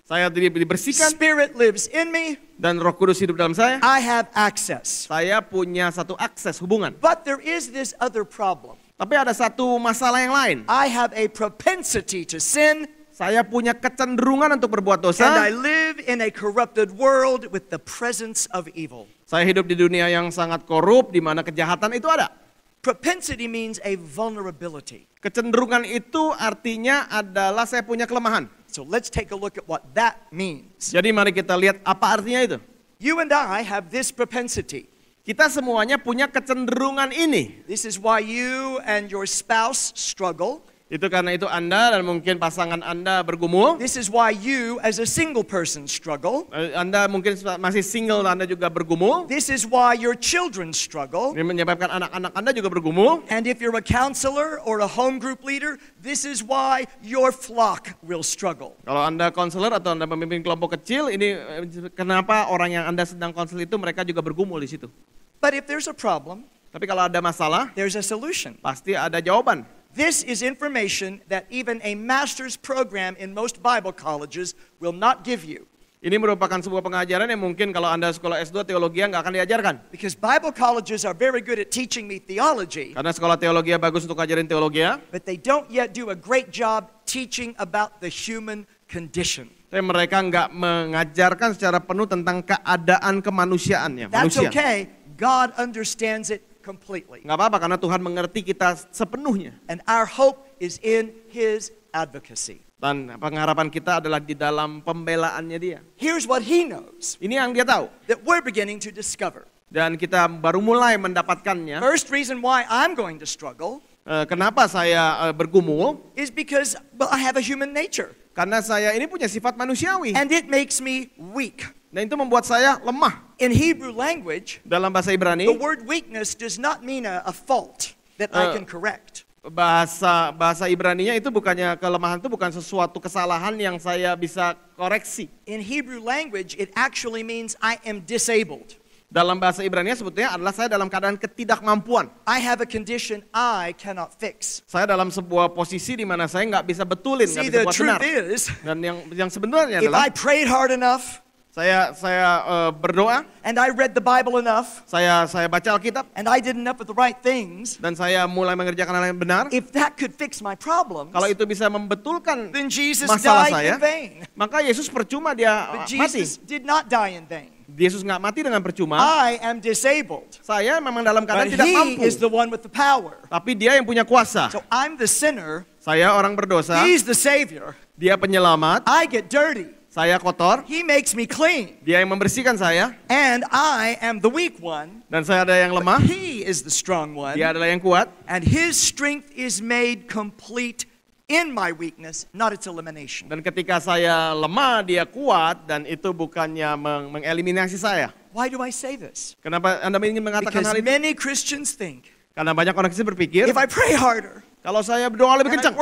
Saya dibersihkan. Spirit lives in me. Dan Roh Kudus hidup dalam saya. I have access. Saya punya satu akses hubungan. But there is this other problem. Tapi ada satu masalah yang lain. I have a propensity to sin. Saya punya kecenderungan untuk berbuat dosa. And I live in a corrupted world with the presence of evil. Saya hidup di dunia yang sangat korup di mana kejahatan itu ada. Propensity means a vulnerability. Kecenderungan itu artinya adalah saya punya kelemahan. So let's take a look at what that means. Jadi mari kita lihat apa artinya itu. You and I have this propensity. Kita semuanya punya kecenderungan ini. This is why you and your spouse struggle. Itu karena itu Anda dan mungkin pasangan Anda bergumul. This is why you as a single person struggle. Eh, Anda mungkin masih single dan Anda juga bergumul. This is why your children struggle. Ini menyebabkan anak-anak Anda juga bergumul. And if you're a counselor or a home group leader, this is why your flock will struggle. Kalau Anda konselor atau Anda pemimpin kelompok kecil, ini eh, kenapa orang yang Anda sedang konsel itu mereka juga bergumul di situ. But if there's a problem, tapi kalau ada masalah, there's a solution. Pasti ada jawaban. This is information that even a master's program in most Bible colleges will not give you. Ini merupakan sebuah pengajaran yang mungkin kalau Anda sekolah S2 teologi nggak akan diajarkan. Because Bible colleges are very good at teaching me theology. Karena sekolah teologi bagus untuk ngajarin teologi. But they don't yet do a great job teaching about the human condition. Tapi mereka nggak mengajarkan secara penuh tentang keadaan kemanusiaannya. That's manusia. okay. God understands it completely. Nggak apa-apa karena Tuhan mengerti kita sepenuhnya. And our hope is in His advocacy. Dan pengharapan kita adalah di dalam pembelaannya dia. Here's what he knows. Ini yang dia tahu. That we're beginning to discover. Dan kita baru mulai mendapatkannya. First reason why I'm going to struggle. Eh, kenapa saya eh, bergumul? Is because well, I have a human nature. Karena saya ini punya sifat manusiawi. And it makes me weak. Nah itu membuat saya lemah. In Hebrew language, dalam bahasa Ibrani, the word weakness does not mean a, a fault that uh, I eh, can correct. Bahasa bahasa nya itu bukannya kelemahan itu bukan sesuatu kesalahan yang saya bisa koreksi. In Hebrew language, it actually means I am disabled. Dalam bahasa Ibrani sebetulnya adalah saya dalam keadaan ketidakmampuan. I have a condition I cannot fix. Saya dalam sebuah posisi di mana saya nggak bisa betulin, nggak bisa buat benar. Is, Dan yang yang sebenarnya adalah. If I prayed hard enough saya saya uh, berdoa. And I read the Bible enough. Saya saya baca Alkitab. And I did enough of the right things. Dan saya mulai mengerjakan hal yang benar. If that could fix my problems. Kalau itu bisa membetulkan then Jesus masalah died saya. In vain. Maka Yesus percuma dia But Jesus mati. did not die in vain. Yesus nggak mati dengan percuma. I am disabled. Saya memang dalam keadaan But tidak he mampu. Is the one with the power. Tapi dia yang punya kuasa. So I'm the sinner. Saya orang berdosa. He's the savior. Dia penyelamat. I get dirty. Saya kotor. He makes me clean. Dia yang membersihkan saya. And I am the weak one. Dan saya ada yang lemah. He is the strong one. Dia adalah yang kuat. And his strength is made complete in my weakness, not its elimination. Dan ketika saya lemah, dia kuat dan itu bukannya meng mengeliminasi saya. Why do I say this? Kenapa Anda ingin mengatakan Because hal itu? many Christians think. Karena banyak orang Kristen berpikir, if I pray harder, kalau saya berdoa lebih kencang.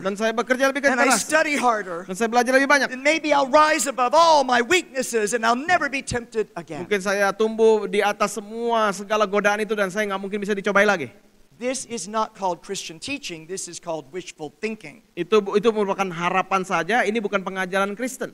Dan saya bekerja lebih keras. study harder. Dan saya belajar lebih banyak. maybe I'll rise above all my weaknesses and I'll never be tempted again. Mungkin saya tumbuh di atas semua segala godaan itu dan saya nggak mungkin bisa dicobai lagi. This is not called Christian teaching, this is called wishful thinking. Itu itu merupakan harapan saja, ini bukan pengajaran Kristen.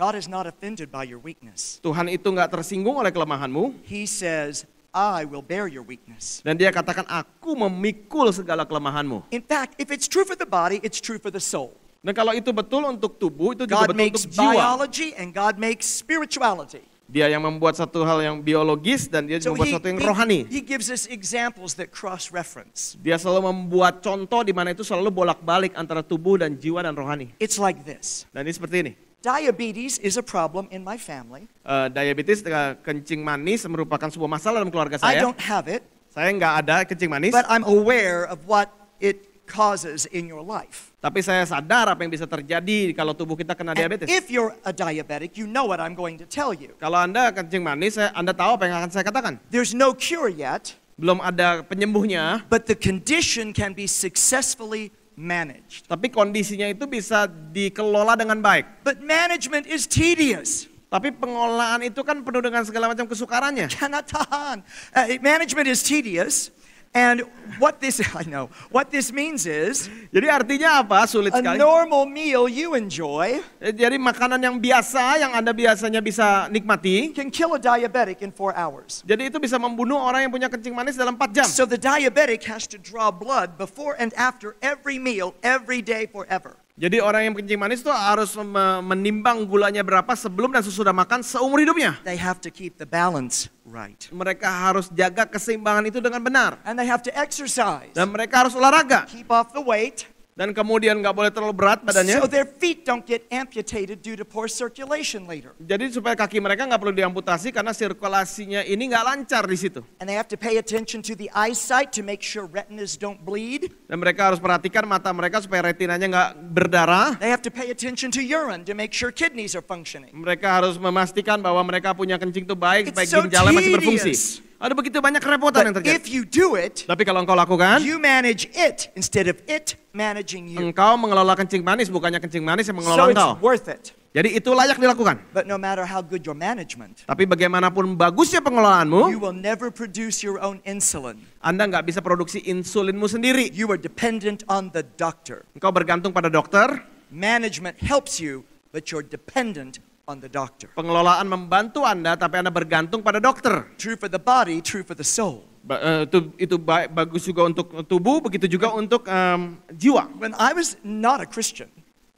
God is not offended by your weakness. Tuhan itu nggak tersinggung oleh kelemahanmu. He says, I will bear your weakness. Dan dia katakan, aku memikul segala kelemahanmu. In fact, if it's true for the body, it's true for the soul. Dan kalau itu betul untuk tubuh, itu juga God betul makes untuk jiwa. biology and God makes spirituality. Dia yang membuat satu hal yang biologis dan dia so membuat he, satu yang he, rohani. He gives us examples that cross reference. Dia selalu membuat contoh di mana itu selalu bolak-balik antara tubuh dan jiwa dan rohani. It's like this. Dan ini seperti ini. Diabetes is a problem in my family. Uh, diabetes uh, kencing manis merupakan sebuah masalah dalam keluarga saya. I don't have it. Saya nggak ada kencing manis. But I'm aware of what it causes in your life. Tapi saya sadar apa yang bisa terjadi kalau tubuh kita kena diabetes. And if you're a diabetic, you know what I'm going to tell you. Kalau Anda kencing manis, Anda tahu apa yang akan saya katakan. There's no cure yet. Belum ada penyembuhnya. But the condition can be successfully managed. Tapi kondisinya itu bisa dikelola dengan baik. But management is tedious. Tapi pengelolaan itu kan penuh dengan segala macam kesukarannya. Cannot tahan. Uh, management is tedious. And what this [laughs] I know. What this means is Jadi artinya apa? Sulit sekali. A normal meal you enjoy. Eh, jadi makanan yang biasa yang Anda biasanya bisa nikmati can kill a diabetic in four hours. Jadi itu bisa membunuh orang yang punya kencing manis dalam 4 jam. So the diabetic has to draw blood before and after every meal every day forever. Jadi orang yang kencing manis itu harus menimbang gulanya berapa sebelum dan sesudah makan seumur hidupnya. They have to keep the balance right. Mereka harus jaga keseimbangan itu dengan benar. And they have to exercise. Dan mereka harus olahraga. Keep off the weight dan kemudian nggak boleh terlalu berat badannya. So their feet don't get amputated due to poor circulation later. Jadi supaya kaki mereka nggak perlu diamputasi karena sirkulasinya ini nggak lancar di situ. And they have to pay attention to the eyesight to make sure retinas don't bleed. Dan mereka harus perhatikan mata mereka supaya retinanya nggak berdarah. They have to pay attention to urine to make sure kidneys are functioning. Mereka harus memastikan bahwa mereka punya kencing itu baik, supaya so ginjalnya masih berfungsi. Tedious. Ada begitu banyak kerepotan But yang terjadi. If you do it, Tapi kalau engkau lakukan, you manage it instead of it managing you. Engkau mengelola kencing manis bukannya kencing manis yang mengelola so engkau. It's worth it. Jadi itu layak dilakukan. But no matter how good your management, tapi bagaimanapun bagusnya pengelolaanmu, you will never produce your own insulin. Anda nggak bisa produksi insulinmu sendiri. You are dependent on the doctor. Engkau bergantung pada dokter. Management helps you, but you're dependent on the doctor. Pengelolaan membantu Anda tapi Anda bergantung pada dokter. True for the body, true for the soul. Ba, uh, itu itu baik, bagus juga untuk tubuh, begitu juga when, untuk um, jiwa. When I was not a Christian.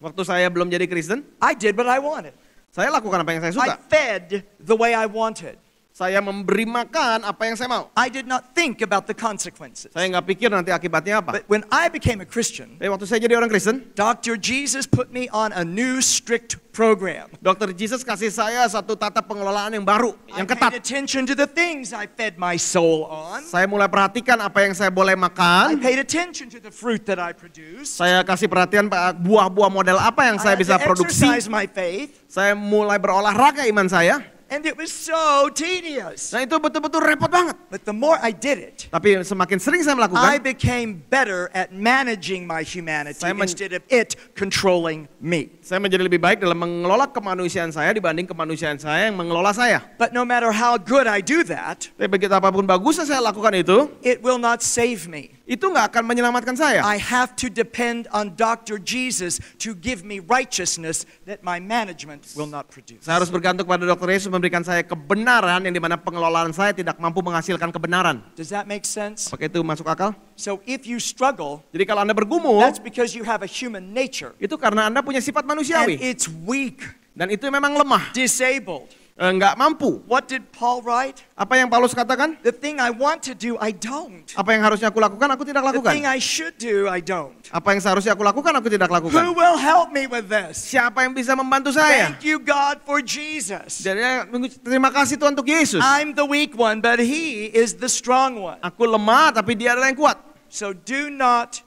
Waktu saya belum jadi Kristen, I did what I wanted. Saya lakukan apa yang saya suka. I fed the way I wanted. Saya memberi makan apa yang saya mau. I did not think about the consequences. Saya nggak pikir nanti akibatnya apa. But when I became a Christian, eh waktu saya jadi orang Kristen, Dr. Jesus put me on a new strict program. Dr. Jesus kasih saya satu tata pengelolaan yang baru, I yang ketat. attention to the things I fed my soul on. Saya mulai perhatikan apa yang saya boleh makan. I paid attention to the fruit that I produce. Saya kasih perhatian buah-buah model apa yang I saya bisa produksi. My faith. Saya mulai berolahraga iman saya. And it was so tedious. Nah itu betul-betul repot banget. But the more I did it, tapi semakin sering saya melakukan, I became better at managing my humanity saya instead of it controlling me. Saya menjadi lebih baik dalam mengelola kemanusiaan saya dibanding kemanusiaan saya yang mengelola saya. But no matter how good I do that, tapi begitu apapun bagusnya saya lakukan itu, it will not save me itu nggak akan menyelamatkan saya. I have to depend on Dr. Jesus to give me righteousness that my management will not produce. Saya harus bergantung pada Dr. Yesus memberikan saya kebenaran yang dimana pengelolaan saya tidak mampu menghasilkan kebenaran. Does that make sense? Apakah itu masuk akal? So if you struggle, jadi kalau Anda bergumul, that's because you have a human nature. Itu karena Anda punya sifat manusiawi. And it's weak. Dan itu memang lemah. Disabled Eh, nggak mampu. What did Paul write? Apa yang Paulus katakan? The thing I want to do, I don't. Apa yang harusnya aku lakukan, aku tidak lakukan. The thing I should do, I don't. Apa yang seharusnya aku lakukan, aku tidak lakukan. Who will help me with this? Siapa yang bisa membantu saya? Thank you God for Jesus. Jadi ya, terima kasih Tuhan untuk Yesus. I'm the weak one, but He is the strong one. Aku lemah, tapi Dia adalah yang kuat. So do not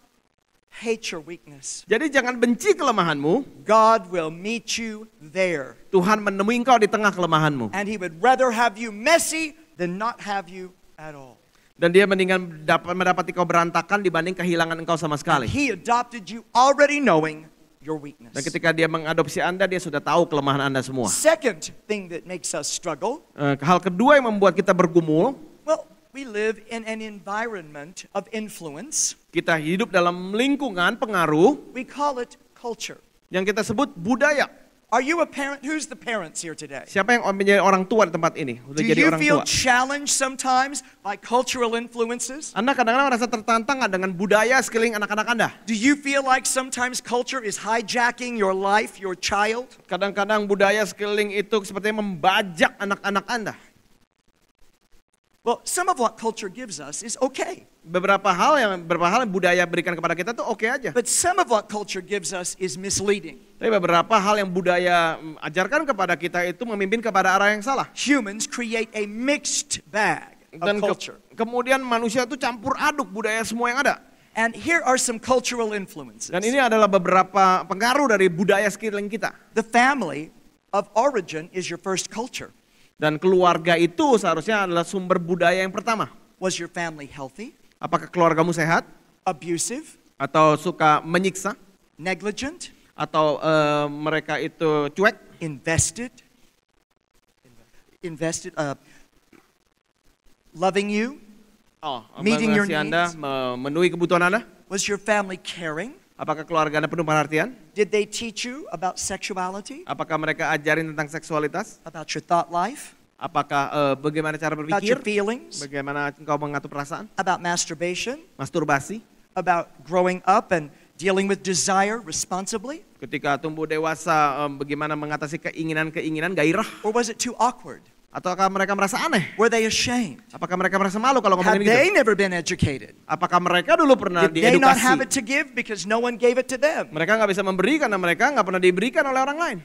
hate your weakness. Jadi jangan benci kelemahanmu. God will meet you there. Tuhan menemui engkau di tengah kelemahanmu. And he would rather have you messy than not have you at all. Dan dia mendingan dapat mendapati kau berantakan dibanding kehilangan engkau sama sekali. And he adopted you already knowing your weakness. Dan ketika dia mengadopsi Anda, dia sudah tahu kelemahan Anda semua. Second thing that makes us struggle. Uh, hal kedua yang membuat kita bergumul. Well, we live in an environment of influence. Kita hidup dalam lingkungan pengaruh. We call it culture. Yang kita sebut budaya. Are you a parent? Who's the parents here today? Siapa yang menjadi orang tua di tempat ini? Do jadi you orang feel tua. challenged sometimes by cultural influences? Anda kadang-kadang merasa tertantang dengan budaya sekeliling anak-anak Anda. Do you feel like sometimes culture is hijacking your life, your child? Kadang-kadang budaya sekeliling itu sepertinya membajak anak-anak Anda. Well, some of what culture gives us is okay. Beberapa hal yang beberapa hal yang budaya berikan kepada kita tuh oke okay aja. But some of what culture gives us is misleading. Tapi beberapa hal yang budaya mm, ajarkan kepada kita itu memimpin kepada arah yang salah. Humans create a mixed bag of Dan culture. Ke kemudian manusia itu campur aduk budaya semua yang ada. And here are some cultural influences. Dan ini adalah beberapa pengaruh dari budaya sekeliling kita. The family of origin is your first culture. Dan keluarga itu seharusnya adalah sumber budaya yang pertama. Was your family healthy? Apakah keluargamu sehat? Abusive? Atau suka menyiksa? Negligent? Atau uh, mereka itu cuek? Invested? Invested, uh, loving you? Oh, meeting your needs? Anda, memenuhi kebutuhan Anda? Was your family caring? Apakah keluarga Anda penuh perhatian? Did they teach you about sexuality? Apakah mereka ajarin tentang seksualitas? About your thought life? Apakah uh, bagaimana cara berpikir? About your feelings? Bagaimana engkau mengatur perasaan? About masturbation? Masturbasi? About growing up and dealing with desire responsibly? Ketika tumbuh dewasa, um, bagaimana mengatasi keinginan-keinginan gairah? Or was it too awkward? Ataukah mereka merasa aneh? Were they ashamed? Apakah mereka merasa malu kalau ngomongin itu? they never been educated? Apakah mereka dulu pernah Did they not have it to give because no one gave it to them? Mereka nggak bisa memberi karena mereka nggak pernah diberikan oleh orang lain.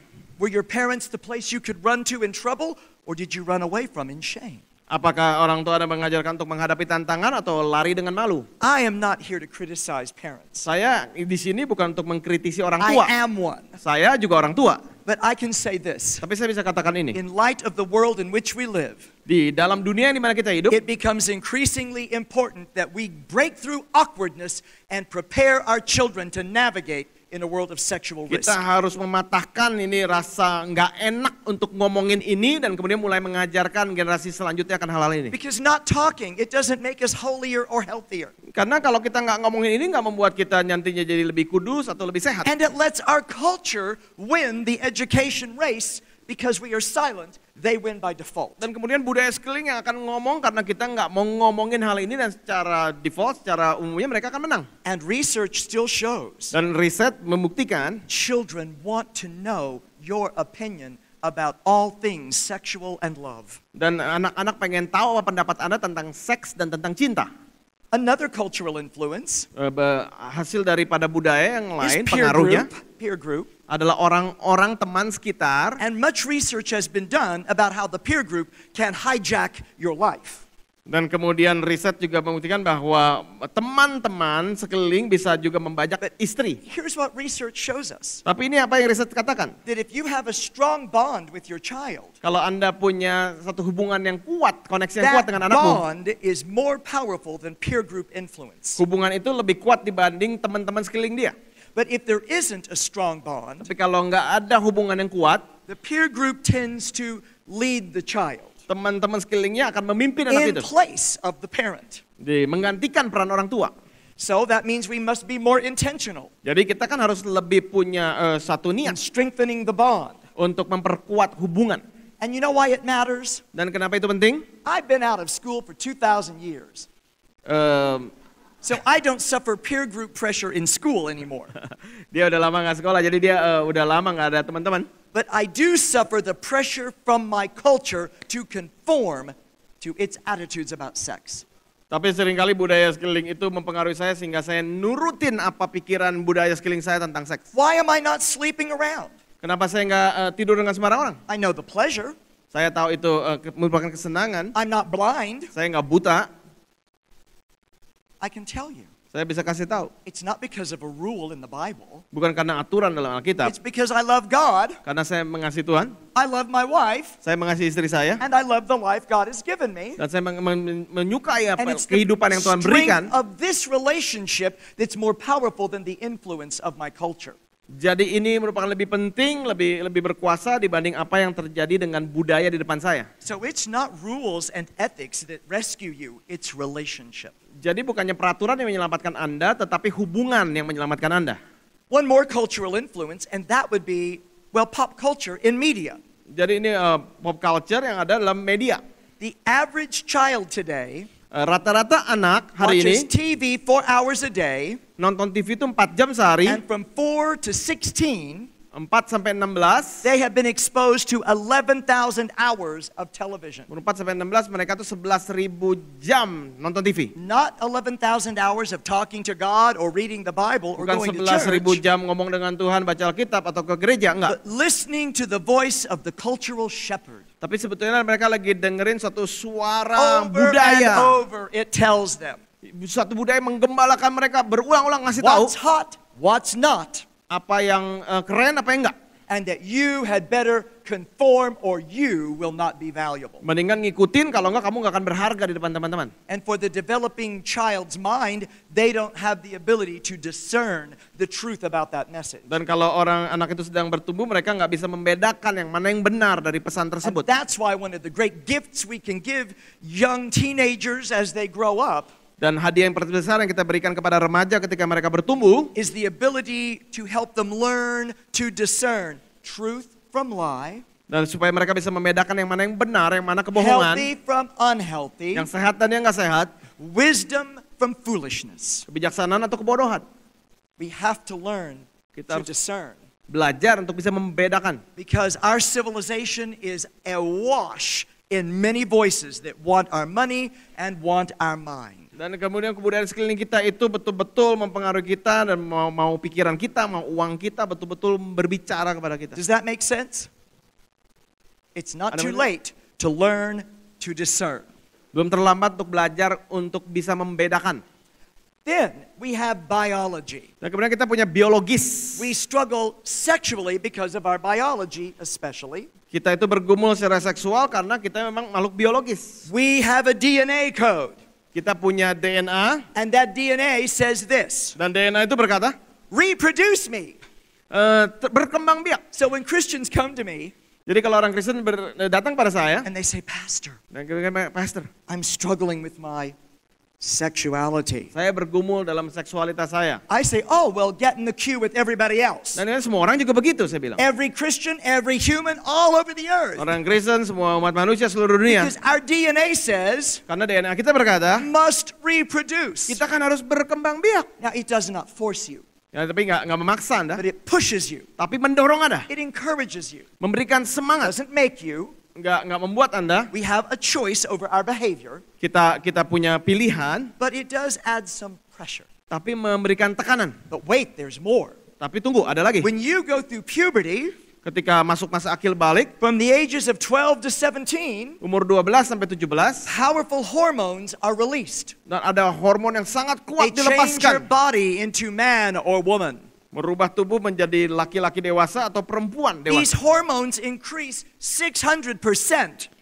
Were your parents the place you could run to in trouble or did you run away from in shame? Apakah orang tua Anda mengajarkan untuk menghadapi tantangan atau lari dengan malu? I am not here to criticize parents. Saya di sini bukan untuk mengkritisi orang tua. I am one. Saya juga orang tua. But I can say this. Tapi saya bisa katakan ini. In light of the world in which we live. Di dalam dunia di mana kita hidup. It becomes increasingly important that we break through awkwardness and prepare our children to navigate in a world of sexual risk. Kita harus mematahkan ini rasa nggak enak untuk ngomongin ini dan kemudian mulai mengajarkan generasi selanjutnya akan hal-hal ini. Because not talking it doesn't make us holier or healthier. Karena kalau kita nggak ngomongin ini nggak membuat kita nantinya jadi lebih kudus atau lebih sehat. And it lets our culture win the education race because we are silent, they win by default. Dan kemudian budaya sekeliling yang akan ngomong karena kita nggak mau ngomongin hal ini dan secara default, secara umumnya mereka akan menang. And research still shows. Dan riset membuktikan. Children want to know your opinion about all things sexual and love. Dan anak-anak pengen tahu apa pendapat Anda tentang seks dan tentang cinta. Another cultural influence. Uh, hasil daripada budaya yang lain pengaruhnya. Group, peer group adalah orang-orang teman sekitar. And much research has been done about how the peer group can hijack your life. Dan kemudian riset juga membuktikan bahwa teman-teman sekeliling bisa juga membajak istri. Here's what research shows us. Tapi ini apa yang riset katakan? That if you have a strong bond with your child, kalau anda punya satu hubungan yang kuat, koneksi yang kuat dengan anakmu, bond is more powerful than peer group influence. Hubungan itu lebih kuat dibanding teman-teman sekeliling dia. But if there isn't a strong bond, tapi kalau nggak ada hubungan yang kuat, the peer group tends to lead the child. Teman-teman sekelilingnya akan memimpin anak itu. In place of the parent. Di menggantikan peran orang tua. So that means we must be more intentional. Jadi kita kan harus lebih punya uh, satu niat. strengthening the bond. Untuk memperkuat hubungan. And you know why it matters? Dan kenapa itu penting? I've been out of school for 2,000 years. Uh, So I don't suffer peer group pressure in school anymore. [laughs] dia udah lama nggak sekolah, jadi dia uh, udah lama nggak ada teman-teman. But I do suffer the pressure from my culture to conform to its attitudes about sex. Tapi seringkali budaya sekeliling itu mempengaruhi saya sehingga saya nurutin apa pikiran budaya sekeliling saya tentang seks. Why am I not sleeping around? Kenapa saya nggak uh, tidur dengan sembarang orang? I know the pleasure. Saya tahu itu uh, merupakan kesenangan. I'm not blind. Saya nggak buta. I can tell you. Saya bisa kasih tahu. It's not because of a rule in the Bible. Bukan karena aturan dalam Alkitab. It's because I love God. Karena saya mengasihi Tuhan. I love my wife. Saya mengasihi istri saya. And I love the life God has given me. Dan saya men men menyukai apa kehidupan yang Tuhan berikan. of this relationship that's more powerful than the influence of my culture. Jadi ini merupakan lebih penting, lebih lebih berkuasa dibanding apa yang terjadi dengan budaya di depan saya. So it's not rules and ethics that rescue you, it's relationship. Jadi bukannya peraturan yang menyelamatkan Anda, tetapi hubungan yang menyelamatkan Anda. One more cultural influence and that would be well pop culture in media. Jadi ini uh, pop culture yang ada dalam media. The average child today eh, rata-rata uh, anak hari watches ini TV four hours a day, nonton TV itu 4 jam sehari. And from 4 to 16 4 sampai 16 they have been exposed to 11,000 hours of television. 4 sampai 16 mereka tuh 11.000 jam nonton TV. Not 11,000 hours of talking to God or reading the Bible or Bukan going to church. 11.000 jam ngomong dengan Tuhan, baca Alkitab atau ke gereja enggak. listening to the voice of the cultural shepherd. Tapi sebetulnya mereka lagi dengerin suatu suara over budaya. And over it tells them. Satu budaya menggembalakan mereka berulang-ulang ngasih tahu. What's hot, what's not apa yang uh, keren apa yang enggak. And that you had better conform or you will not be valuable. Mendingan ngikutin kalau enggak kamu enggak akan berharga di depan teman-teman. And for the developing child's mind, they don't have the ability to discern the truth about that message. Dan kalau orang anak itu sedang bertumbuh, mereka nggak bisa membedakan yang mana yang benar dari pesan tersebut. And that's why one of the great gifts we can give young teenagers as they grow up dan hadiah yang terbesar yang kita berikan kepada remaja ketika mereka bertumbuh is the ability to help them learn to discern truth from lie. Dan supaya mereka bisa membedakan yang mana yang benar, yang mana kebohongan. Healthy from unhealthy. Yang sehat dan yang nggak sehat. Wisdom from foolishness. Kebijaksanaan atau kebodohan. We have to learn kita to discern. Belajar untuk bisa membedakan. Because our civilization is awash in many voices that want our money and want our mind. Dan kemudian kebudayaan sekeliling kita itu betul-betul mempengaruhi kita dan mau, mau pikiran kita, mau uang kita betul-betul berbicara kepada kita. Does that make sense? It's not too late to learn to discern. Belum terlambat untuk belajar untuk bisa membedakan. Then we have biology. Dan kemudian kita punya biologis. We struggle sexually because of our biology especially. Kita itu bergumul secara seksual karena kita memang makhluk biologis. We have a DNA code. Kita punya DNA. And that DNA says this. Dan DNA itu berkata, reproduce me. Uh, berkembang biak. So when Christians come to me, jadi kalau orang Kristen ber, datang pada saya, and they say, Pastor, dan Pastor, I'm struggling with my sexuality. Saya bergumul dalam seksualitas saya. I say, oh well, get in the queue with everybody else. Dan semua orang juga begitu saya bilang. Every Christian, every human, all over the earth. Orang Kristen, semua umat manusia seluruh dunia. Because our DNA says, karena DNA kita berkata, must reproduce. Kita kan harus berkembang biak. Now it does not force you. Ya, tapi nggak nggak memaksa anda. But it pushes you. Tapi mendorong anda. It encourages you. Memberikan semangat. Doesn't make you nggak nggak membuat anda. We have a choice over our behavior. Kita kita punya pilihan. But it does add some pressure. Tapi memberikan tekanan. But wait, there's more. Tapi tunggu, ada lagi. When you go through puberty, ketika masuk masa akil balik, from the ages of 12 to 17, umur 12 sampai 17, powerful hormones are released. Dan ada hormon yang sangat kuat They dilepaskan. They change your body into man or woman merubah tubuh menjadi laki-laki dewasa atau perempuan dewasa. These hormones increase 600%.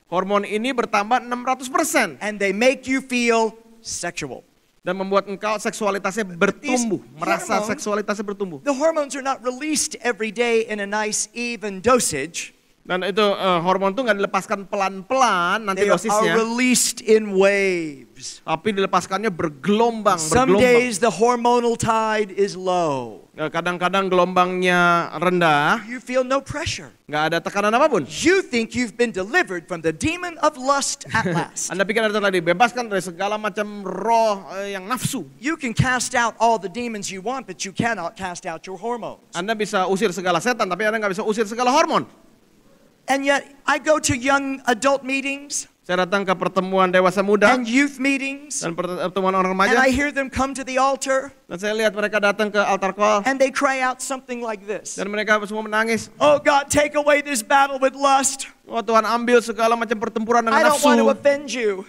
Hormon ini bertambah 600%. And they make you feel sexual. Dan membuat engkau seksualitasnya bertumbuh, These merasa hormones, seksualitasnya bertumbuh. The hormones are not released every day in a nice even dosage. Dan itu uh, hormon itu nggak dilepaskan pelan-pelan nanti They dosisnya. Are released in waves. Tapi dilepaskannya bergelombang, Some bergelombang. Some days the hormonal tide is low. Ya, kadang-kadang gelombangnya rendah. You feel no pressure. Nggak ada tekanan apapun. You think you've been delivered from the demon of lust at [laughs] last. Anda pikir Anda telah dibebaskan dari segala macam roh eh, yang nafsu. You can cast out all the demons you want, but you cannot cast out your hormones. Anda bisa usir segala setan, tapi Anda nggak bisa usir segala hormon. And yet I go to young adult meetings. Saya datang ke pertemuan dewasa muda and youth meetings, dan pertemuan orang remaja. And I hear them come to the altar. Dan saya lihat mereka datang ke altar call. And they cry out something like this. Dan mereka semua menangis. Oh God, take away this battle with lust. Oh Tuhan, ambil segala macam pertempuran dengan nafsu. I don't want to offend you.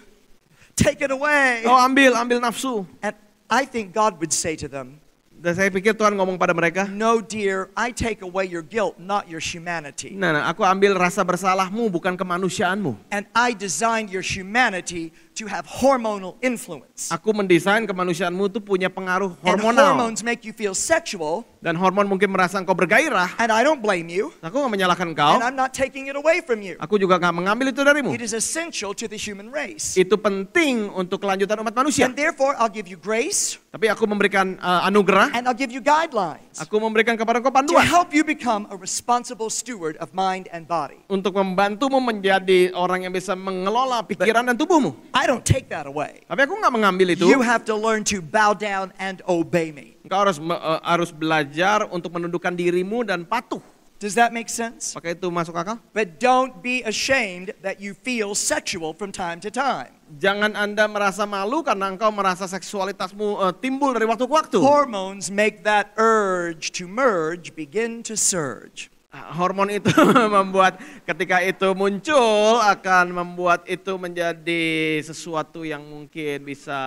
Take it away. Oh, ambil, ambil nafsu. And I think God would say to them. Dan saya pikir Tuhan ngomong pada mereka, "No dear, I take away your guilt, not your humanity." Nah, nah aku ambil rasa bersalahmu bukan kemanusiaanmu. And I designed your humanity to have hormonal influence. Aku mendesain kemanusiaanmu itu punya pengaruh hormonal. And hormones make you feel sexual. Dan hormon mungkin merasa engkau bergairah. And I don't blame you. Aku nggak menyalahkan kau. And I'm not taking it away from you. Aku juga nggak mengambil itu darimu. It is essential to the human race. Itu penting untuk kelanjutan umat manusia. And therefore I'll give you grace. Tapi aku memberikan uh, anugerah. And I'll give you guidelines. Aku memberikan kepada kau panduan. To help you become a responsible steward of mind and body. Untuk membantumu menjadi orang yang bisa mengelola pikiran But, dan tubuhmu. I don't take that away. Tapi aku nggak mengambil itu. You have to learn to bow down and obey me. Engkau harus uh, harus belajar untuk menundukkan dirimu dan patuh. Does that make sense? Pakai itu masuk akal? But don't be ashamed that you feel sexual from time to time. Jangan Anda merasa malu karena engkau merasa seksualitasmu uh, timbul dari waktu ke waktu. Hormones make that urge to merge begin to surge. Ah, hormon itu [laughs] membuat ketika itu muncul akan membuat itu menjadi sesuatu yang mungkin bisa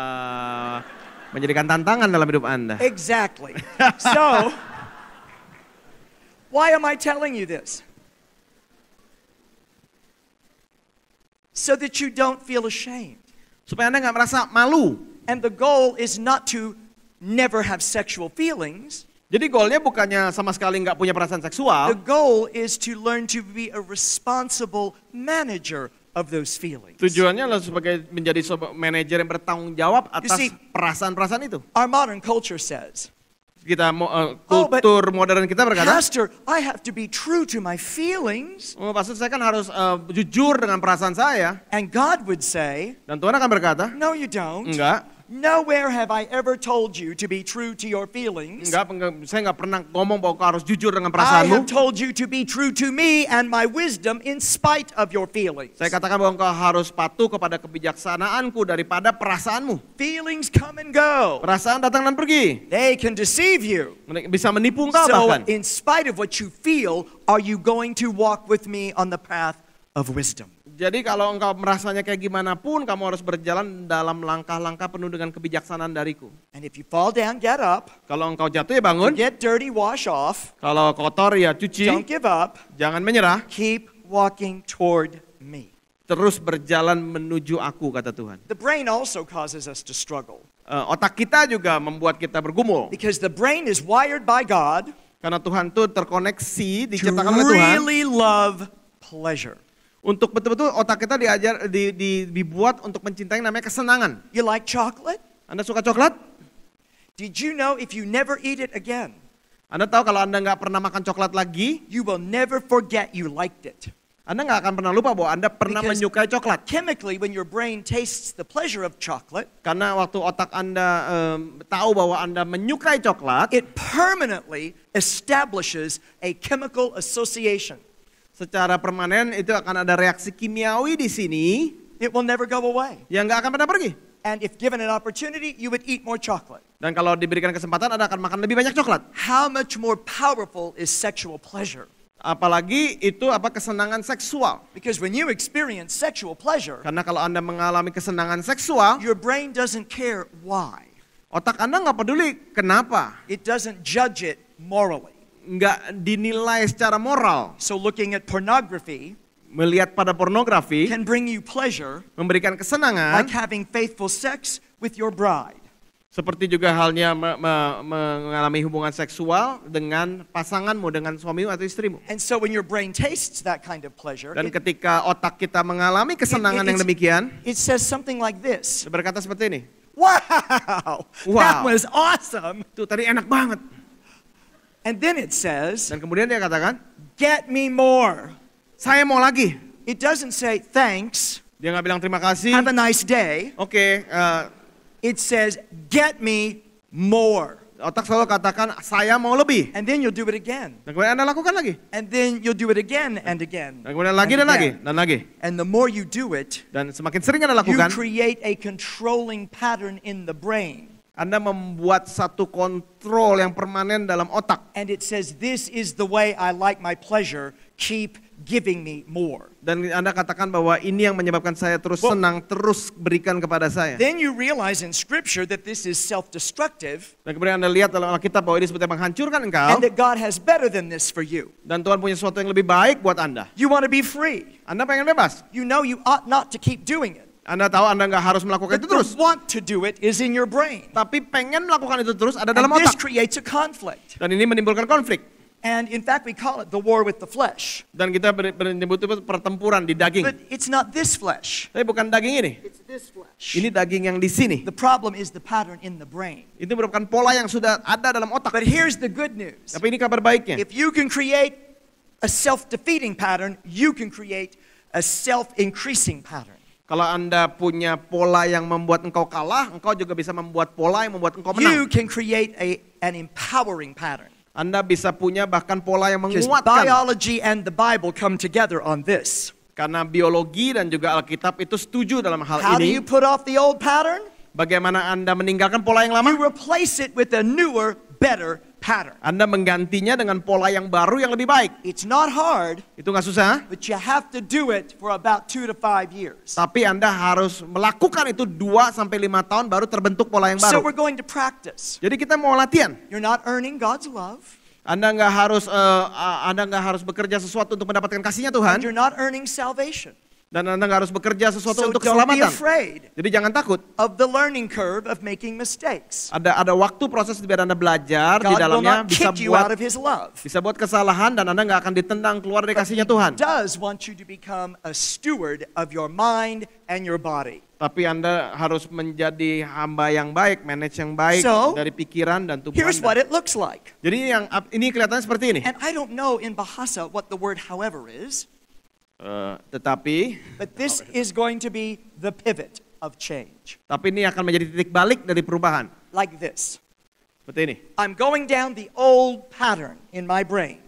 menjadikan tantangan dalam hidup Anda. Exactly. [laughs] So, why am I telling you this? So that you don't feel ashamed. Supaya Anda nggak merasa malu. And the goal is not to never have sexual feelings. Jadi goalnya bukannya sama sekali nggak punya perasaan seksual. The goal is to learn to be a responsible manager of those feelings. Tujuannya adalah sebagai menjadi manajer yang bertanggung jawab atas perasaan-perasaan itu. Our modern culture says. Kita uh, kultur oh, modern kita berkata, Pastor, I have to be true to my feelings. Oh, pastor saya kan harus uh, jujur dengan perasaan saya. And God would say, dan Tuhan akan berkata, No, you don't. Enggak. Nowhere have I ever told you to be true to your feelings. I have told you to be true to me and my wisdom in spite of your feelings. Saya katakan bahwa kau harus patuh kepada kebijaksanaanku daripada perasaanmu. Feelings come and go. Perasaan datang dan pergi. They can deceive you. Bisa menipu engkau so, bahkan. in spite of what you feel, are you going to walk with me on the path of wisdom? Jadi kalau engkau merasanya kayak gimana pun, kamu harus berjalan dalam langkah-langkah penuh dengan kebijaksanaan dariku. And if you fall down, get up. Kalau engkau jatuh ya bangun. Get dirty, wash off. Kalau kotor ya cuci. Don't give up. Jangan menyerah. Keep walking toward me. Terus berjalan menuju aku kata Tuhan. The brain also causes us to struggle. Uh, otak kita juga membuat kita bergumul. Because the brain is wired by God. Karena Tuhan tuh terkoneksi diciptakan oleh Tuhan. really love pleasure untuk betul-betul otak kita diajar di, di, dibuat untuk mencintai namanya kesenangan. You like chocolate? Anda suka coklat? Did you know if you never eat it again? Anda tahu kalau Anda nggak pernah makan coklat lagi, you will never forget you liked it. Anda nggak akan pernah lupa bahwa Anda pernah Because menyukai coklat. Chemically, when your brain tastes the pleasure of chocolate, karena waktu otak Anda um, tahu bahwa Anda menyukai coklat, it permanently establishes a chemical association secara permanen itu akan ada reaksi kimiawi di sini. It will never go away. Yang nggak akan pernah pergi. And if given an opportunity, you would eat more chocolate. Dan kalau diberikan kesempatan, Anda akan makan lebih banyak coklat. How much more powerful is sexual pleasure? Apalagi itu apa kesenangan seksual. Because when you experience sexual pleasure, karena kalau Anda mengalami kesenangan seksual, your brain doesn't care why. Otak Anda nggak peduli kenapa. It doesn't judge it morally nggak dinilai secara moral. So looking at pornography melihat pada pornografi can bring you pleasure memberikan kesenangan like having faithful sex with your bride. Seperti juga halnya me me mengalami hubungan seksual dengan pasanganmu, dengan suamimu atau istrimu. And so when your brain tastes that kind of pleasure, dan it, ketika otak kita mengalami kesenangan it, it, yang demikian, it says something like this. Berkata seperti ini. Wow, [laughs] wow, that was awesome. Tuh tadi enak banget. And then it says, dan kemudian dia katakan, get me more. Saya mau lagi. It doesn't say thanks. Dia nggak bilang terima kasih. Have a nice day. Oke. Okay, uh, eh, it says get me more. Otak selalu katakan saya mau lebih. And then you'll do it again. Dan kemudian Anda lakukan lagi. And then you'll do it again and again. Dan kemudian lagi dan lagi dan lagi. And the more you do it, dan semakin sering Anda lakukan, you create a controlling pattern in the brain. Anda membuat satu kontrol yang permanen dalam otak. And it says this is the way I like my pleasure, keep giving me more. Dan Anda katakan bahwa ini yang menyebabkan saya terus well, senang, terus berikan kepada saya. Then you realize in scripture that this is self-destructive. Dan kemudian Anda lihat dalam Alkitab bahwa ini sebetulnya menghancurkan engkau. And that God has better than this for you. Dan Tuhan punya sesuatu yang lebih baik buat Anda. You want to be free. Anda pengen bebas. You know you ought not to keep doing it. Anda tahu Anda nggak harus melakukan But itu terus. want to do it is in your brain. Tapi pengen melakukan itu terus ada dalam And otak. This a conflict. Dan ini menimbulkan konflik. And in fact we call it the war with the flesh. Dan kita menyebut itu pertempuran di daging. But it's not this flesh. Tapi bukan daging ini. It's this flesh. Ini daging yang di sini. The problem is the pattern in the brain. Itu merupakan pola yang sudah ada dalam otak. But here's the good news. Tapi ini kabar baiknya. If you can create a self-defeating pattern, you can create a self-increasing pattern. Kalau Anda punya pola yang membuat engkau kalah, engkau juga bisa membuat pola yang membuat engkau menang. You can create a, an empowering pattern. Anda bisa punya bahkan pola yang menguatkan. biology and the Bible come together on this. Karena biologi dan juga Alkitab itu setuju dalam hal How ini. How do you put off the old pattern? Bagaimana Anda meninggalkan pola yang lama? You replace it with a newer, better pattern. Anda menggantinya dengan pola yang baru yang lebih baik. It's not hard. Itu nggak susah. But you have to do it for about two to five years. Tapi Anda harus melakukan itu 2 sampai 5 tahun baru terbentuk pola yang baru. So we're going to practice. Jadi kita mau latihan. You're not earning God's love. Anda nggak harus uh, Anda nggak harus bekerja sesuatu untuk mendapatkan kasihnya Tuhan. And you're not earning salvation. Dan Anda nggak harus bekerja sesuatu so untuk keselamatan. Jadi jangan takut. Of the learning curve of making mistakes. Ada ada waktu proses biar Anda belajar God di dalamnya bisa buat bisa buat kesalahan dan Anda nggak akan ditendang keluar dari kasihnya Tuhan. Does want you to become a steward of your mind and your body. Tapi Anda harus menjadi hamba yang baik, manage yang baik so, dari pikiran dan tubuh here's Anda. What it looks like. Jadi yang ini kelihatannya seperti ini. And I don't know in Bahasa what the word however is. Eh, tetapi But this is going to be the pivot of change. Tapi ini akan menjadi titik balik dari perubahan. Like this. Seperti ini. I'm going down the old pattern in my brain.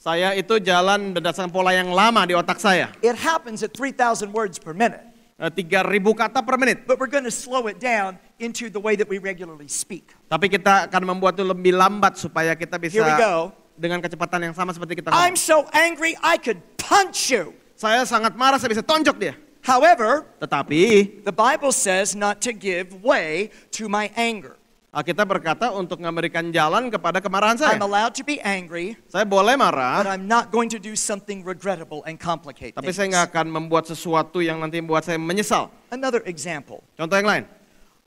Saya itu jalan berdasarkan pola yang lama di otak saya. It happens at 3000 words per minute. 3000 eh, kata per menit. But we're going to slow it down into the way that we regularly speak. Tapi kita akan membuat itu lebih lambat supaya kita bisa Here we go. dengan kecepatan yang sama seperti kita. I'm so angry I could punch you. Saya sangat marah, saya bisa tonjok dia. However, tetapi the Bible says not to give way to my anger. Kita berkata untuk memberikan jalan kepada kemarahan saya. I'm allowed to be angry. Saya boleh marah. But I'm not going to do something regrettable and complicated. Tapi saya nggak akan membuat sesuatu yang nanti membuat saya menyesal. Another example. Contoh yang lain.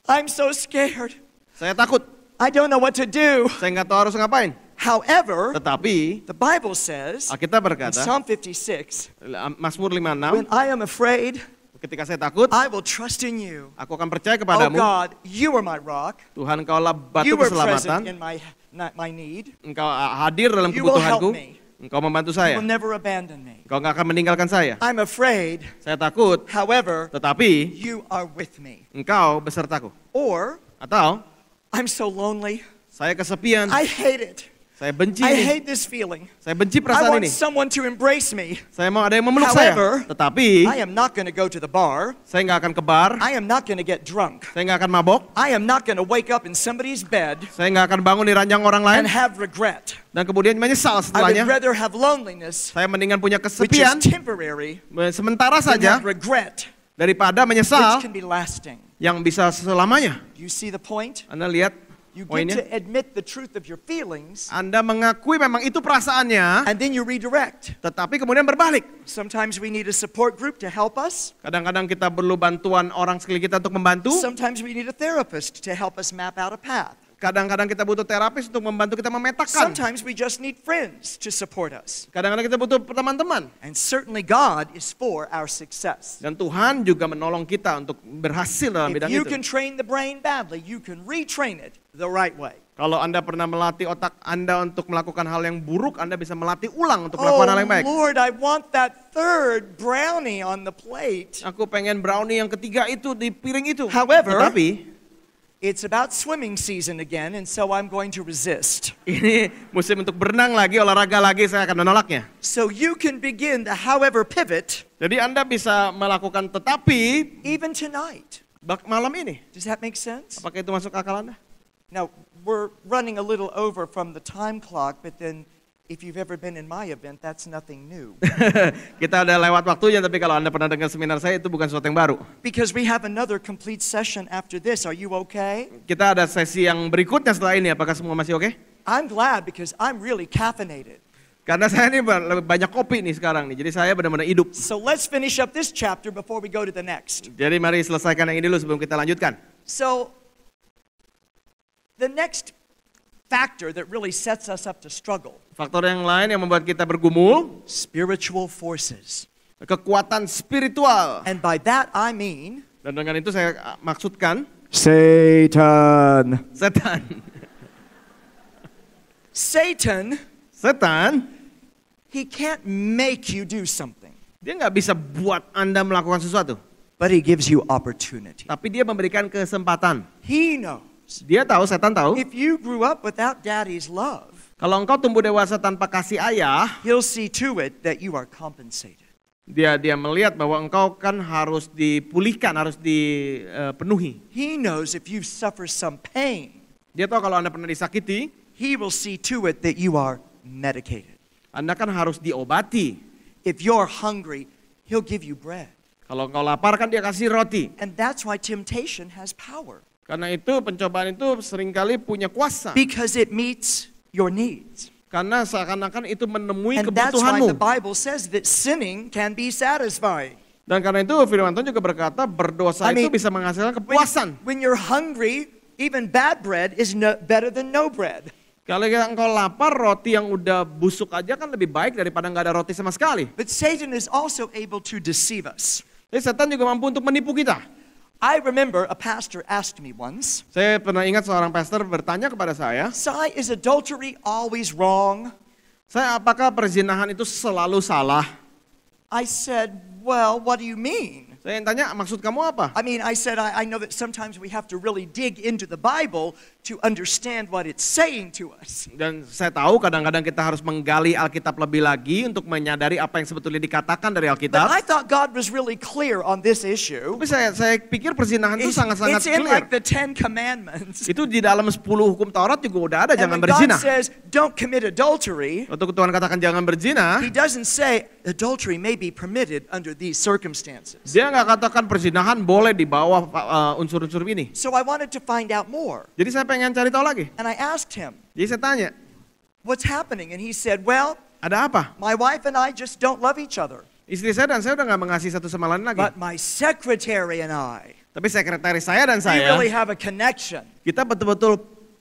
I'm so scared. Saya takut. I don't know what to do. Saya nggak tahu harus ngapain. However, tetapi the Bible says, Alkitab berkata, Psalm 56, Mazmur 56, when I am afraid, ketika saya takut, I will trust in you. Aku akan percaya kepadamu. Oh God, you are my rock. Tuhan, Engkaulah batu you keselamatan. In my, my need. Engkau ah, hadir dalam you kebutuhanku. Engkau membantu saya. You will never abandon me. Engkau nggak akan meninggalkan saya. I'm afraid. Saya takut. However, tetapi you are with me. Engkau besertaku. Or atau I'm so lonely. Saya kesepian. I hate it. Saya benci. I hate this feeling. Saya benci perasaan ini. I want ini. someone to embrace me. Saya mau ada yang memeluk However, saya. Tetapi I am not going to go to the bar. Saya nggak akan ke bar. I am not going to get drunk. Saya nggak akan mabok. I am not going to wake up in somebody's bed. Saya nggak akan bangun di ranjang orang lain. And have regret. Dan kemudian menyesal setelahnya. I would rather have loneliness. Saya mendingan punya kesepian. Which is temporary. Sementara saja. regret. Daripada menyesal. Which can be lasting. Yang bisa selamanya. You see the point? Anda lihat You get to admit the truth of your feelings. Anda mengakui memang itu perasaannya. And then you redirect. Tetapi kemudian berbalik. Sometimes we need a support group to help us. Kadang-kadang kita perlu bantuan orang sekeliling kita untuk membantu. Sometimes we need a therapist to help us map out a path. Kadang-kadang kita butuh terapis untuk membantu kita memetakan. Sometimes we just need friends to support us. Kadang-kadang kita butuh teman-teman. And certainly God is for our success. Dan Tuhan juga menolong kita untuk berhasil dalam If bidang itu. If You can train the brain badly, you can retrain it the right way. Kalau Anda pernah melatih otak Anda untuk melakukan hal yang buruk, Anda bisa melatih ulang untuk melakukan oh, hal yang baik. Oh, Lord, I want that third brownie on the plate. Aku pengen brownie yang ketiga itu di piring itu. However, tetapi It's about swimming season again, and so I'm going to resist. [laughs] Ini musim untuk berenang lagi, olahraga lagi, saya akan menolaknya. So you can begin the however pivot. Jadi Anda bisa melakukan tetapi even tonight. Malam ini. Does that make sense? Apakah itu masuk akal Anda? Now, we're running a little over from the time clock, but then If you've ever been in my event, that's nothing new. [laughs] Kita udah lewat waktunya, tapi kalau Anda pernah dengar seminar saya itu bukan sesuatu yang baru. Because we have another complete session after this. Are you okay? Kita ada sesi yang berikutnya setelah ini. Apakah semua masih oke? Okay? I'm glad because I'm really caffeinated. Karena [laughs] saya ini banyak kopi nih sekarang nih, jadi saya benar-benar hidup. So let's finish up this chapter before we go to the next. Jadi mari selesaikan yang ini dulu sebelum kita lanjutkan. So the next factor that really sets us up to struggle. Faktor yang lain yang membuat kita bergumul, spiritual forces. Kekuatan spiritual. And by that I mean Dan dengan itu saya ah, maksudkan Satan. Satan. Satan. Setan. He can't make you do something. Dia nggak bisa buat Anda melakukan sesuatu. But he gives you opportunity. Tapi dia memberikan kesempatan. He knows dia tahu, setan tahu. If you grew up without daddy's love, kalau engkau tumbuh dewasa tanpa kasih ayah, he'll see to it that you are compensated. Dia dia melihat bahwa engkau kan harus dipulihkan, harus dipenuhi. E, he knows if you suffer some pain. Dia tahu kalau Anda pernah disakiti, he will see to it that you are medicated. Anda kan harus diobati. If you're hungry, he'll give you bread. Kalau engkau lapar kan dia kasih roti. And that's why temptation has power. Karena itu pencobaan itu seringkali punya kuasa. Because it meets your needs. Karena seakan-akan itu menemui And kebutuhanmu. And that's why the Bible says that sinning can be satisfying. Dan karena itu firman Tuhan juga berkata berdosa I mean, itu bisa menghasilkan kepuasan. When, when you're hungry, even bad bread is no, better than no bread. Kalau kita engkau lapar, roti yang udah busuk aja kan lebih baik daripada nggak ada roti sama sekali. But Satan is also able to deceive us. Jadi setan juga mampu untuk menipu kita. I remember a pastor asked me once. Saya pernah ingat seorang pastor bertanya kepada saya. Sai, is adultery always wrong? Saya apakah perzinahan itu selalu salah? I said, well, what do you mean? Saya tanya, maksud kamu apa? I mean, I said I, I know that sometimes we have to really dig into the Bible to understand what it's saying to us. Dan saya tahu kadang-kadang kita harus menggali Alkitab lebih lagi untuk menyadari apa yang sebetulnya dikatakan dari Alkitab. But I thought God was really clear on this issue. Tapi saya saya pikir perzinahan itu sangat-sangat clear. It's in like the Ten Commandments. Itu di dalam 10 hukum Taurat juga udah ada And jangan berzina. God says don't commit adultery. Untuk Tuhan katakan jangan berzina. He doesn't say adultery may be permitted under these circumstances. Dia nggak katakan perzinahan boleh di bawah eh, unsur-unsur uh, ini. So I wanted to find out more. Jadi saya pengen pengen cari tahu lagi. And I asked him. Jadi saya tanya. What's happening? And he said, well. Ada apa? My wife and I just don't love each other. Istri saya dan saya udah nggak mengasihi satu sama lain lagi. But my secretary and I. Tapi sekretaris saya dan saya. We really have a connection. Kita betul-betul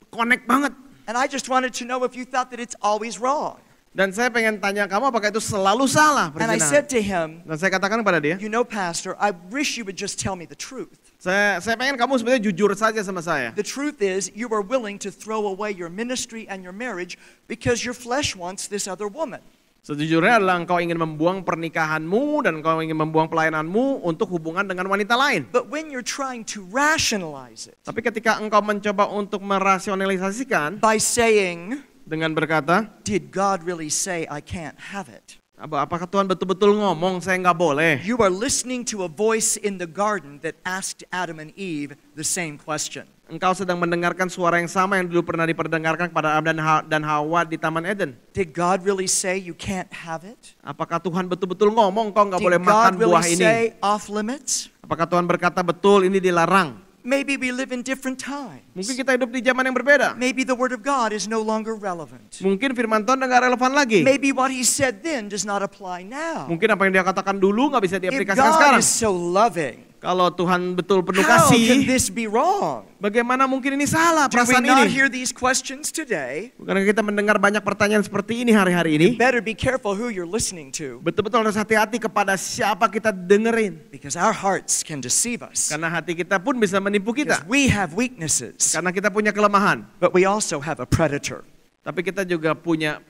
connect banget. And I just wanted to know if you thought that it's always wrong. Dan saya pengen tanya kamu apakah itu selalu salah perzinahan. And I said to him, dan saya katakan kepada dia, You know pastor, I wish you would just tell me the truth. Saya, saya pengen kamu sebenarnya jujur saja sama saya. The truth is, you are willing to throw away your ministry and your marriage because your flesh wants this other woman. Sejujurnya adalah engkau ingin membuang pernikahanmu dan engkau ingin membuang pelayananmu untuk hubungan dengan wanita lain. But when you're trying to rationalize it, Tapi ketika engkau mencoba untuk merasionalisasikan by saying, dengan berkata, Did God really say I can't have it? Apakah Tuhan betul-betul ngomong saya nggak boleh? You are listening to a voice in the garden that asked Adam and Eve the same question. Engkau sedang mendengarkan suara yang sama yang dulu pernah diperdengarkan kepada Adam dan, ha Hawa di Taman Eden. Did God really say you can't have it? Apakah Tuhan betul-betul ngomong kau nggak boleh makan buah ini? Say off limits? Apakah Tuhan berkata betul ini dilarang? Maybe we live in different times. Mungkin kita hidup di zaman yang berbeda. Maybe the word of God is no longer relevant. Mungkin firman Tuhan nggak relevan lagi. Maybe what he said then does not apply now. Mungkin apa yang dia katakan dulu nggak bisa diaplikasikan sekarang. If God is so loving, kalau Tuhan betul penuh How kasih, can this be wrong? bagaimana mungkin ini salah Do perasaan we not ini? hear these questions today? Karena kita mendengar banyak pertanyaan seperti ini hari-hari ini? You better be careful who you're listening to. Betul-betul harus hati-hati kepada siapa kita dengerin. Because our hearts can deceive us. Karena hati kita pun bisa menipu kita. Because we have weaknesses. Karena kita punya kelemahan. But we also have a predator. Tapi kita juga punya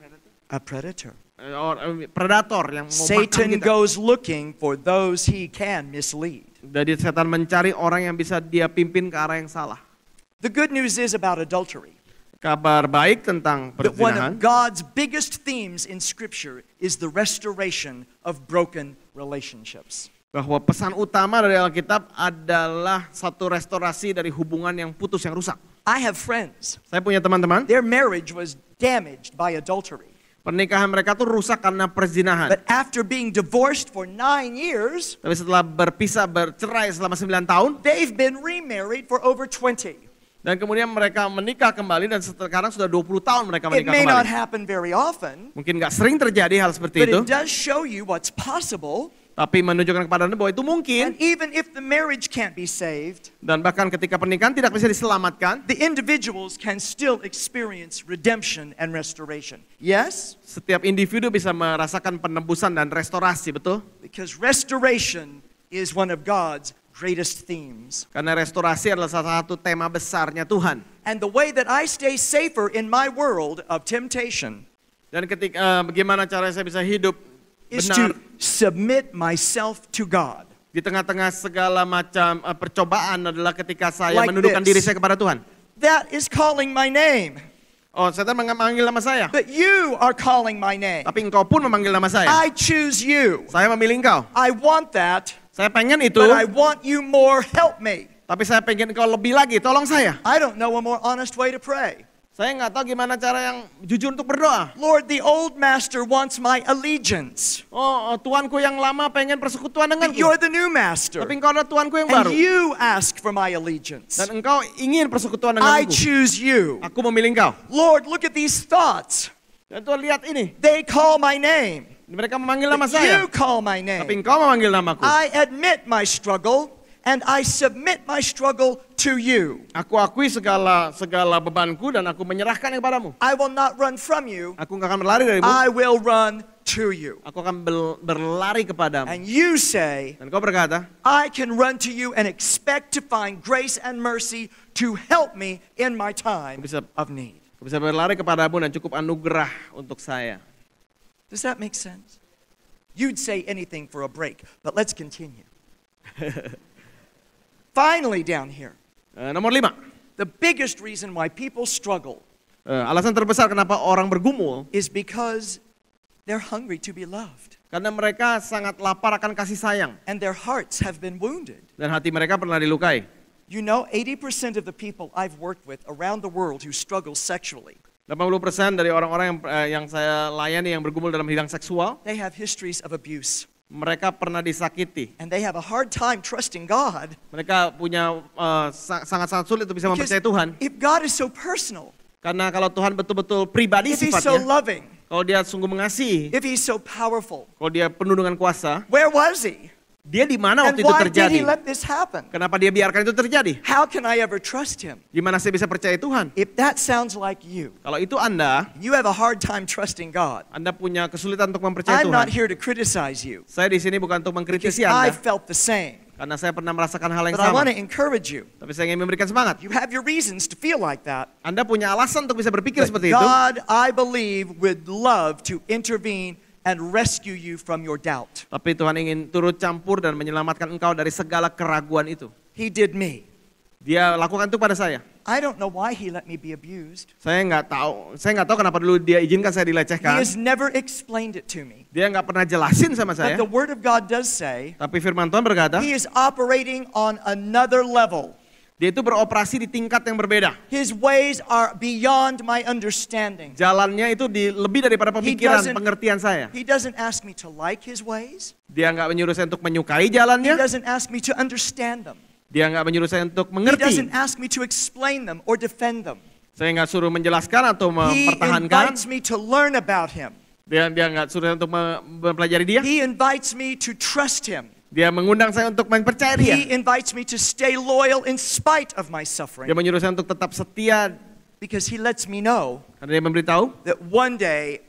a predator. Eh, predator yang Satan kita. goes looking for those he can mislead. Jadi setan mencari orang yang bisa dia pimpin ke arah yang salah. The good news is about adultery. Kabar baik tentang perzinahan. one of God's biggest themes in scripture is the restoration of broken relationships. Bahwa pesan utama dari Alkitab adalah satu restorasi dari hubungan yang putus yang rusak. I have friends. Saya punya teman-teman. Their marriage was damaged by adultery. Pernikahan mereka tuh rusak karena perzinahan. But after being divorced for nine years, tapi setelah berpisah bercerai selama 9 tahun, they've been remarried for over 20. Dan kemudian mereka menikah kembali dan sekarang sudah 20 tahun mereka menikah kembali. It may kembali. not happen very often. Mungkin nggak sering terjadi hal seperti but itu. But it does show you what's possible. Tapi menunjukkan kepada Anda bahwa itu mungkin. And even if the marriage can't be saved, dan bahkan ketika pernikahan tidak bisa diselamatkan, the individuals can still experience redemption and restoration. Yes? Setiap individu bisa merasakan penebusan dan restorasi, betul? Because restoration is one of God's greatest themes. Karena restorasi adalah salah satu tema besarnya Tuhan. And the way that I stay safer in my world of temptation. Dan ketika uh, bagaimana cara saya bisa hidup is benar. to submit myself to God. Di tengah-tengah segala macam uh, percobaan adalah ketika saya like menundukkan this. diri saya kepada Tuhan. That is calling my name. Oh, setan memanggil nama saya. But you are calling my name. Tapi engkau pun memanggil nama saya. I choose you. Saya memilih engkau. I want that. Saya pengen itu. But I want you more. Help me. Tapi saya pengen engkau lebih lagi. Tolong saya. I don't know a more honest way to pray. Saya nggak tahu gimana cara yang jujur untuk berdoa. Lord, the old master wants my allegiance. Oh, oh tuanku yang lama pengen persekutuan dengan You're the new master. Tapi engkau adalah tuanku yang baru. And you ask for my allegiance. Dan engkau ingin persekutuan denganku. I choose you. Aku memilih engkau. Lord, look at these thoughts. Dan Tuhan lihat ini. They call my name. Mereka memanggil nama saya. You call my name. Tapi engkau memanggil namaku. I admit my struggle and I submit my struggle to you. Aku akui segala segala bebanku dan aku menyerahkan kepadamu. I will not run from you. Aku enggak akan berlari darimu. I will run to you. Aku akan berlari kepadamu. And you say, dan kau berkata, I can run to you and expect to find grace and mercy to help me in my time bisa, of need. Aku bisa berlari kepadamu dan cukup anugerah untuk saya. Does that make sense? You'd say anything for a break, but let's continue. [laughs] Finally, down here. Uh, nomor lima. The biggest reason why people struggle uh, alasan terbesar kenapa orang bergumul is because they're hungry to be loved. Karena mereka sangat lapar akan kasih sayang. And their hearts have been wounded. Dan hati mereka pernah dilukai. You know, 80% of the people I've worked with around the world who struggle sexually. 80% dari orang-orang yang, uh, yang saya layani yang bergumul dalam bidang seksual. They have histories of abuse. mereka pernah disakiti. And they have a hard time trusting God. Mereka punya uh, sangat-sangat sulit untuk bisa Because mempercayai Tuhan. If God is so personal. Karena kalau Tuhan betul-betul pribadi if sifatnya. He's so loving. Kalau dia sungguh mengasihi. If he's so powerful. Kalau dia penuh dengan kuasa. Where was he? Dia di mana waktu itu terjadi? Kenapa dia biarkan itu terjadi? How can I ever trust him? Gimana saya bisa percaya Tuhan? If that sounds like you. Kalau itu Anda, you have a hard time trusting God. Anda punya kesulitan untuk mempercayai I'm Tuhan. not here to criticize you. Saya di sini bukan untuk mengkritisi Anda. I felt the same. Karena saya pernah merasakan hal yang But sama. you. Tapi saya ingin memberikan semangat. You have your to feel like that. Anda punya alasan untuk bisa berpikir But seperti God, itu. God, I believe, would love to intervene and rescue you from your doubt. Tapi Tuhan ingin turut campur dan menyelamatkan engkau dari segala keraguan itu. He did me. Dia lakukan itu pada saya. I don't know why he let me be abused. Saya nggak tahu, saya nggak tahu kenapa dulu dia izinkan saya dilecehkan. He has never explained it to me. Dia nggak pernah jelasin sama saya. But the word of God does say. Tapi firman Tuhan berkata. He is operating on another level. Dia itu beroperasi di tingkat yang berbeda. His ways are beyond my understanding. Jalannya itu di lebih daripada pemikiran, pengertian saya. He doesn't ask me to like his ways. Dia nggak menyuruh saya untuk menyukai jalannya. He doesn't ask me to understand them. Dia nggak menyuruh saya untuk mengerti. He doesn't ask me to explain them or defend them. Saya nggak suruh menjelaskan atau mempertahankan. He invites me to learn about him. Dia dia nggak suruh untuk mempelajari dia. He invites me to trust him. Dia mengundang saya untuk mempercayai dia. He invites me to stay loyal in spite of my suffering. Dia menyuruh saya untuk tetap setia. Because he lets me know karena dia memberitahu that one day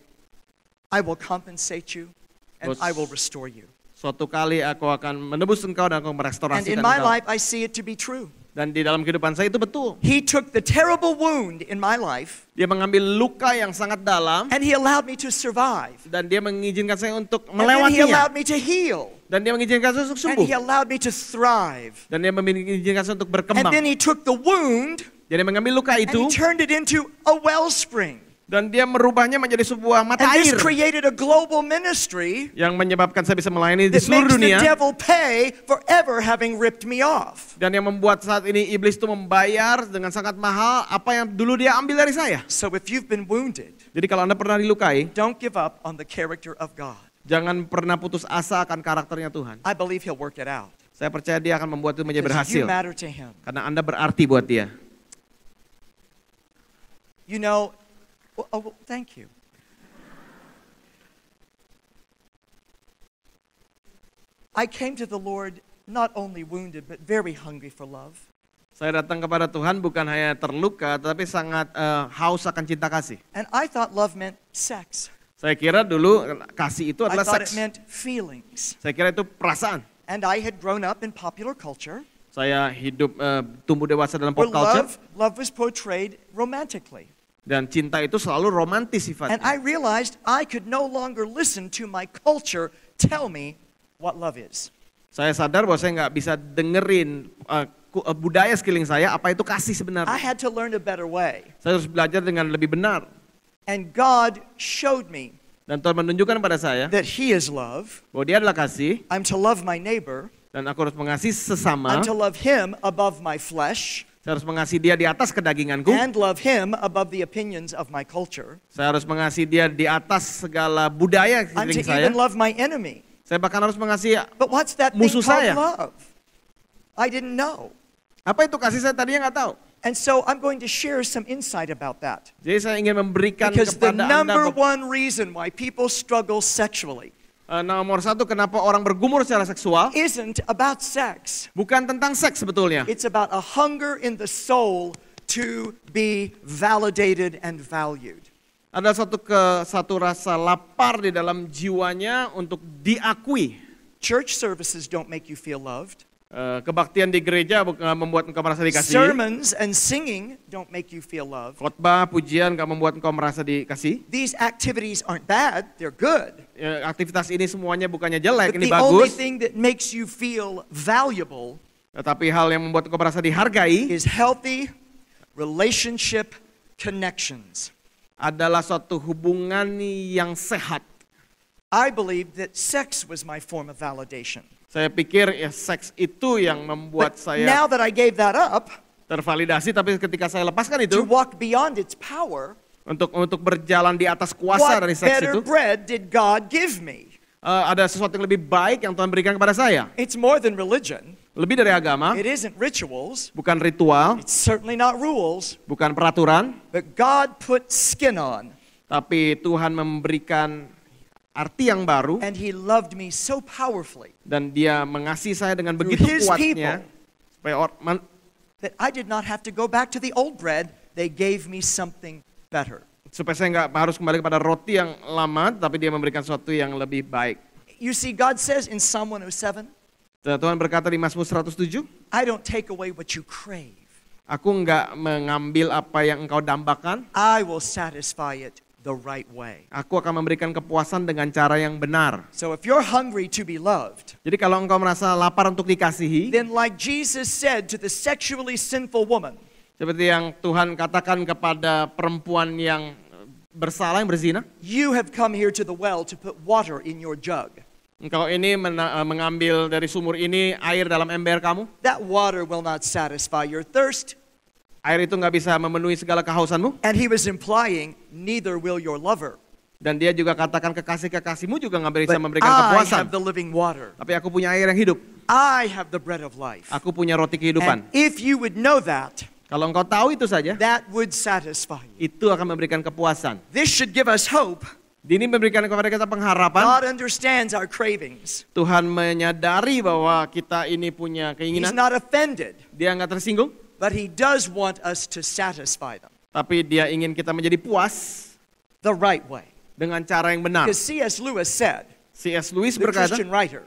I will compensate you and I will restore you. Suatu kali aku akan menebus engkau dan aku merestorasi And in my life I see it to be true. Dan di dalam kehidupan saya itu betul. He took the terrible wound in my life. Dia mengambil luka yang sangat dalam. And he allowed me to survive. Dan dia mengizinkan saya untuk melewatinya. And he allowed me to heal. Dan dia mengizinkan saya untuk sembuh. And he allowed me to thrive. Dan dia mengizinkan saya untuk berkembang. And then he took the wound. Jadi mengambil luka itu. And he turned it into a wellspring. Dan dia merubahnya menjadi sebuah mata and air. created a global ministry. Yang menyebabkan saya bisa melayani di seluruh dunia. The devil pay for ever having ripped me off. Dan yang membuat saat ini iblis itu membayar dengan sangat mahal apa yang dulu dia ambil dari saya. So if you've been wounded. Jadi kalau Anda pernah dilukai. Don't give up on the character of God. Jangan pernah putus asa akan karakternya Tuhan. I believe he'll work it out. Saya percaya dia akan membuat itu menjadi berhasil. Karena Anda berarti buat dia. You know, oh, oh, thank you. I came to the Lord not only wounded but very hungry for love. Saya datang kepada Tuhan bukan hanya terluka, tapi sangat uh, haus akan cinta kasih. And I thought love meant sex. Saya kira dulu kasih itu adalah seks. feelings. Saya kira itu perasaan. And I had grown up in popular culture. Saya hidup uh, tumbuh dewasa dalam pop culture. Love, love was portrayed romantically. Dan cinta itu selalu romantis sifatnya. And I realized I could no longer listen to my culture tell me what love is. Saya sadar bahwa saya nggak bisa dengerin uh, budaya sekeliling saya apa itu kasih sebenarnya. I had to learn a better way. Saya harus belajar dengan lebih benar. And God showed me dan Tuhan menunjukkan pada saya that he is love. Bahwa dia adalah kasih. I'm to love my neighbor. Dan aku harus mengasihi sesama. I'm to love him above my flesh. Saya harus mengasihi dia di atas kedaginganku. And love him above the opinions of my culture. Saya harus mengasihi dia di atas segala budaya I'm to saya. even love my enemy. Saya bahkan harus mengasihi But what's that musuh thing saya. Love? I didn't know. Apa itu kasih saya tadinya nggak tahu. And so I'm going to share some insight about that. Jadi saya ingin memberikan Because kepada the number Anda one reason why people struggle sexually Uh, nomor satu kenapa orang bergumur secara seksual isn't about sex. Bukan tentang seks sebetulnya. It's about a hunger in the soul to be validated and valued. Ada satu ke satu rasa lapar di dalam jiwanya untuk diakui. Church services don't make you feel loved. Eh, kebaktian di gereja eh, membuat engkau merasa dikasih. Sermons and singing don't make you feel loved. Khotbah, pujian gak membuat engkau merasa dikasih. These activities aren't bad, they're good. Ya, aktivitas ini semuanya bukannya jelek, But ini the Only thing that makes you feel valuable tetapi hal yang membuat engkau merasa dihargai is healthy relationship connections. Adalah suatu hubungan yang sehat. I believe that sex was my form of validation. Saya pikir ya seks itu yang membuat But saya now that I gave that up, tervalidasi tapi ketika saya lepaskan itu to walk beyond its power, untuk untuk berjalan di atas kuasa dari seks itu. bread did God give me? Uh, ada sesuatu yang lebih baik yang Tuhan berikan kepada saya. It's more than religion. Lebih dari agama. It isn't rituals. Bukan ritual. It's certainly not rules. Bukan peraturan. But God put skin on. Tapi Tuhan memberikan arti yang baru. And he loved me so powerfully. Dan dia mengasihi saya dengan begitu kuatnya. People, supaya orang that I did not have to go back to the old bread. They gave me something better. Supaya saya nggak harus kembali kepada roti yang lama, tapi dia memberikan sesuatu yang lebih baik. You see, God says in Psalm 107. Tuhan berkata di Mazmur 107. I don't take away what you crave. Aku nggak mengambil apa yang engkau dambakan. I will satisfy it the right way. Aku akan memberikan kepuasan dengan cara yang benar. So if you're hungry to be loved, jadi kalau engkau merasa lapar untuk dikasihi, then like Jesus said to the sexually sinful woman, seperti yang Tuhan katakan kepada perempuan yang bersalah yang berzina, you have come here to the well to put water in your jug. Engkau ini eh, mengambil dari sumur ini air dalam ember kamu. That water will not satisfy your thirst. Air itu nggak bisa memenuhi segala kehausanmu. And he was implying, neither will your lover. Dan dia juga katakan kekasih kekasihmu juga nggak bisa But memberikan kepuasan. have the living water. Tapi aku punya air yang hidup. I have the bread of life. Aku punya roti kehidupan. And if you would know that, kalau engkau tahu itu saja, that would satisfy Itu akan memberikan kepuasan. This should give us hope. Ini memberikan kepada kita pengharapan. God understands our cravings. Tuhan menyadari bahwa kita ini punya keinginan. He's not offended. Dia nggak tersinggung. but he does want us to satisfy them. Tapi dia ingin kita menjadi puas the right way. Dengan cara yang benar. Because C.S. Lewis said, C.S. Lewis berkata, Christian writer,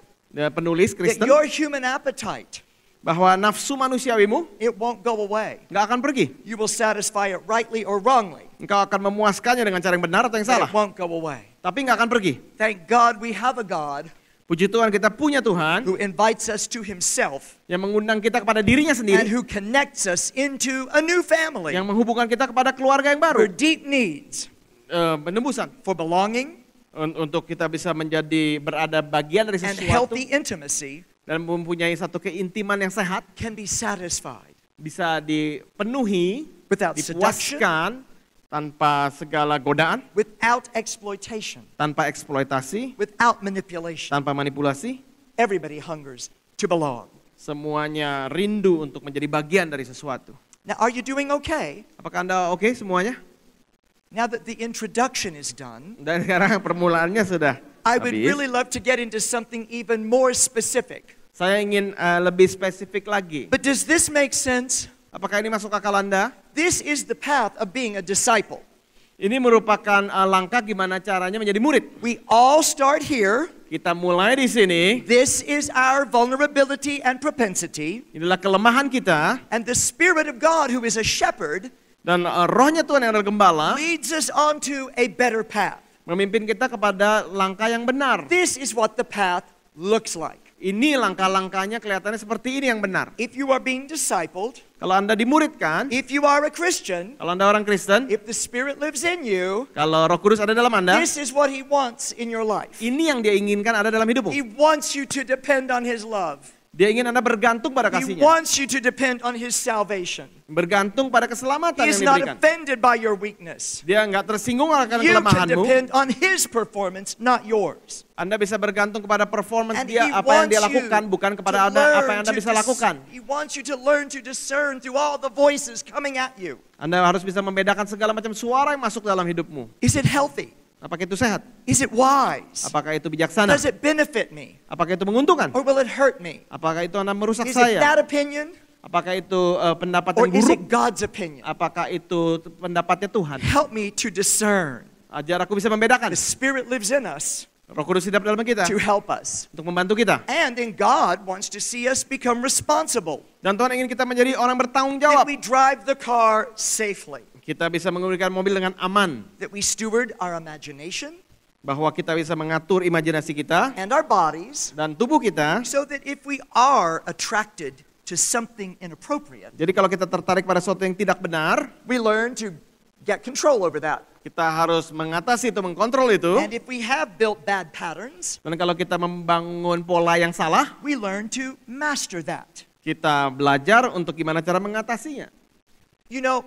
penulis Kristen, that your human appetite bahwa nafsu manusiawimu it won't go away. nggak akan pergi. You will satisfy it rightly or wrongly. Engkau akan memuaskannya dengan cara yang benar atau yang salah. It won't go away. Tapi nggak akan pergi. Thank God we have a God Puji Tuhan kita punya Tuhan who invites us to himself yang mengundang kita kepada dirinya sendiri and who connects us into a new family yang menghubungkan kita kepada keluarga yang baru For deep needs uh, for belonging untuk kita bisa menjadi berada bagian dari sesuatu and healthy intimacy dan mempunyai satu keintiman yang sehat can be satisfied bisa dipenuhi without dipuaskan tanpa segala godaan, without exploitation, tanpa eksploitasi, without manipulation, tanpa manipulasi. Everybody hungers to belong. Semuanya rindu untuk menjadi bagian dari sesuatu. Now, are you doing okay? Apakah anda oke okay semuanya? Now that the introduction is done, dan sekarang permulaannya sudah. I would habis. really love to get into something even more specific. Saya ingin uh, lebih spesifik lagi. But does this make sense? Apakah ini masuk akal Anda? This is the path of being a disciple. Ini merupakan eh, langkah gimana caranya menjadi murid. We all start here. Kita mulai di sini. This is our vulnerability and propensity. Inilah kelemahan kita. And the spirit of God who is a shepherd dan eh, rohnya Tuhan yang adalah gembala leads us onto a better path. Memimpin kita kepada langkah yang benar. This is what the path looks like. Ini langkah-langkahnya kelihatannya seperti ini yang benar. If you are being discipled, kalau Anda dimuridkan, if you are a Christian, kalau Anda orang Kristen, if the Spirit lives in you, kalau Roh Kudus ada dalam Anda, this is what he wants in your life. Ini yang dia inginkan ada dalam hidupmu. He wants you to depend on his love. Dia ingin Anda bergantung pada kasihnya. He wants you to depend on his salvation. Bergantung pada keselamatan He is yang diberikan. Not offended by your weakness. Dia enggak tersinggung akan you kelemahanmu. You can depend on his performance, not yours. Anda bisa bergantung kepada performance dia, apa yang dia lakukan, bukan kepada Anda apa yang Anda bisa lakukan. He wants you to learn to discern through all the voices coming at you. Anda harus bisa membedakan segala macam suara yang masuk dalam hidupmu. Is it healthy? Apakah itu sehat? Is it wise? Apakah itu bijaksana? Does it benefit me? Apakah itu menguntungkan? Or will it hurt me? Apakah itu akan merusak is saya? Is it that opinion? Apakah itu uh, pendapat Or yang buruk? Or Is it God's opinion? Apakah itu pendapatnya Tuhan? Help me to discern. Ajar aku bisa membedakan. The Spirit lives in us. Roh Kudus hidup dalam kita. To help us. Untuk membantu kita. And in God wants to see us become responsible. Dan Tuhan ingin kita menjadi orang bertanggung jawab. That we drive the car safely. Kita bisa menggunakan mobil dengan aman. That we steward our imagination bahwa kita bisa mengatur imajinasi kita and our bodies dan tubuh kita so that if we are attracted to something inappropriate jadi kalau kita tertarik pada sesuatu yang tidak benar we learn to get control over that kita harus mengatasi itu mengkontrol itu and if we have built bad patterns dan kalau kita membangun pola yang salah we learn to master that kita belajar untuk gimana cara mengatasinya you know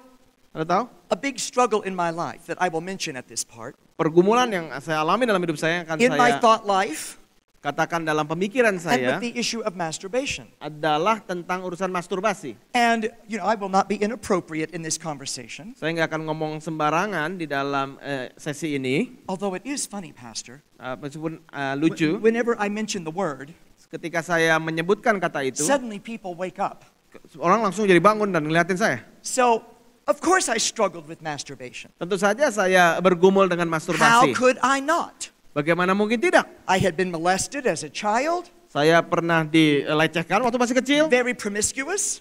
anda tahu? A big struggle in my life that I will mention at this part. Pergumulan yang saya alami dalam hidup saya akan in saya In my thought life, katakan dalam pemikiran saya and with the issue of masturbation. adalah tentang urusan masturbasi. And you know, I will not be inappropriate in this conversation. Saya nggak akan ngomong sembarangan di dalam uh, sesi ini. Although it is funny, Pastor. Uh, meskipun uh, lucu. Whenever I mention the word, ketika saya menyebutkan kata itu, suddenly people wake up. Orang langsung jadi bangun dan ngeliatin saya. So Of course I struggled with masturbation. Tentu saja saya bergumul dengan masturbasi. How could I not? Bagaimana mungkin tidak? I had been molested as a child. Saya pernah dilecehkan waktu masih kecil. Very promiscuous.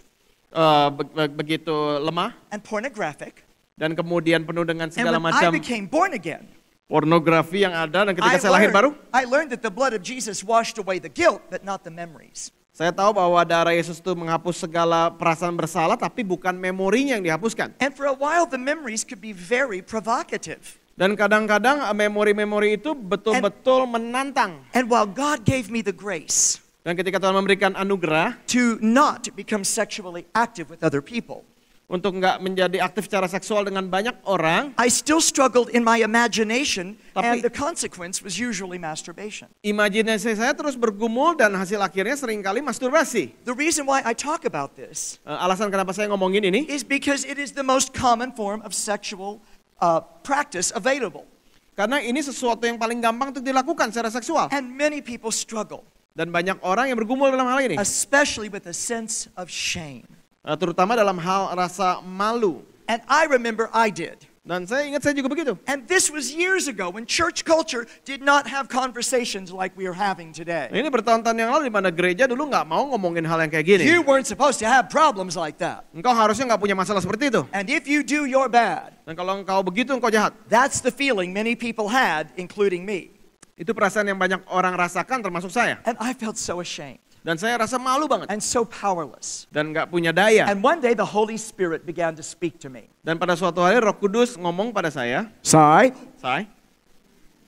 Uh, be be begitu lemah. And pornographic. Dan kemudian penuh dengan segala and when macam. I became born again. Pornografi yang ada dan ketika I saya learned, lahir baru. I learned that the blood of Jesus washed away the guilt, but not the memories. Saya tahu bahwa darah Yesus itu menghapus segala perasaan bersalah, tapi bukan memorinya yang dihapuskan. And for a while the memories could be very provocative. Dan kadang-kadang eh, memori-memori itu betul-betul menantang. And while God gave me the grace. Dan ketika Tuhan memberikan anugerah to not become sexually active with other people untuk nggak menjadi aktif secara seksual dengan banyak orang. I still struggled in my imagination tapi, and the consequence was usually masturbation. Imajinasi saya terus bergumul dan hasil akhirnya seringkali masturbasi. The reason why I talk about this uh, alasan kenapa saya ngomongin ini is because it is the most common form of sexual uh, practice available. Karena ini sesuatu yang paling gampang untuk dilakukan secara seksual. And many people struggle. Dan banyak orang yang bergumul dalam hal ini. Especially with a sense of shame Eh, terutama dalam hal rasa malu. And I remember I did. Dan saya ingat saya juga begitu. And this was years ago when church culture did not have conversations like we are having today. Ini bertahun-tahun yang lalu di mana gereja dulu nggak mau ngomongin hal yang kayak gini. You weren't supposed to have problems like that. Engkau harusnya nggak punya masalah seperti itu. And if you do, you're bad. Dan kalau engkau begitu engkau jahat. That's the feeling many people had, including me. Itu perasaan yang banyak orang rasakan termasuk saya. And I felt so ashamed. Dan saya rasa malu banget. And so powerless. Dan nggak punya daya. And one day the Holy Spirit began to speak to me. Dan pada suatu hari Roh Kudus ngomong pada saya. Sai. Sai.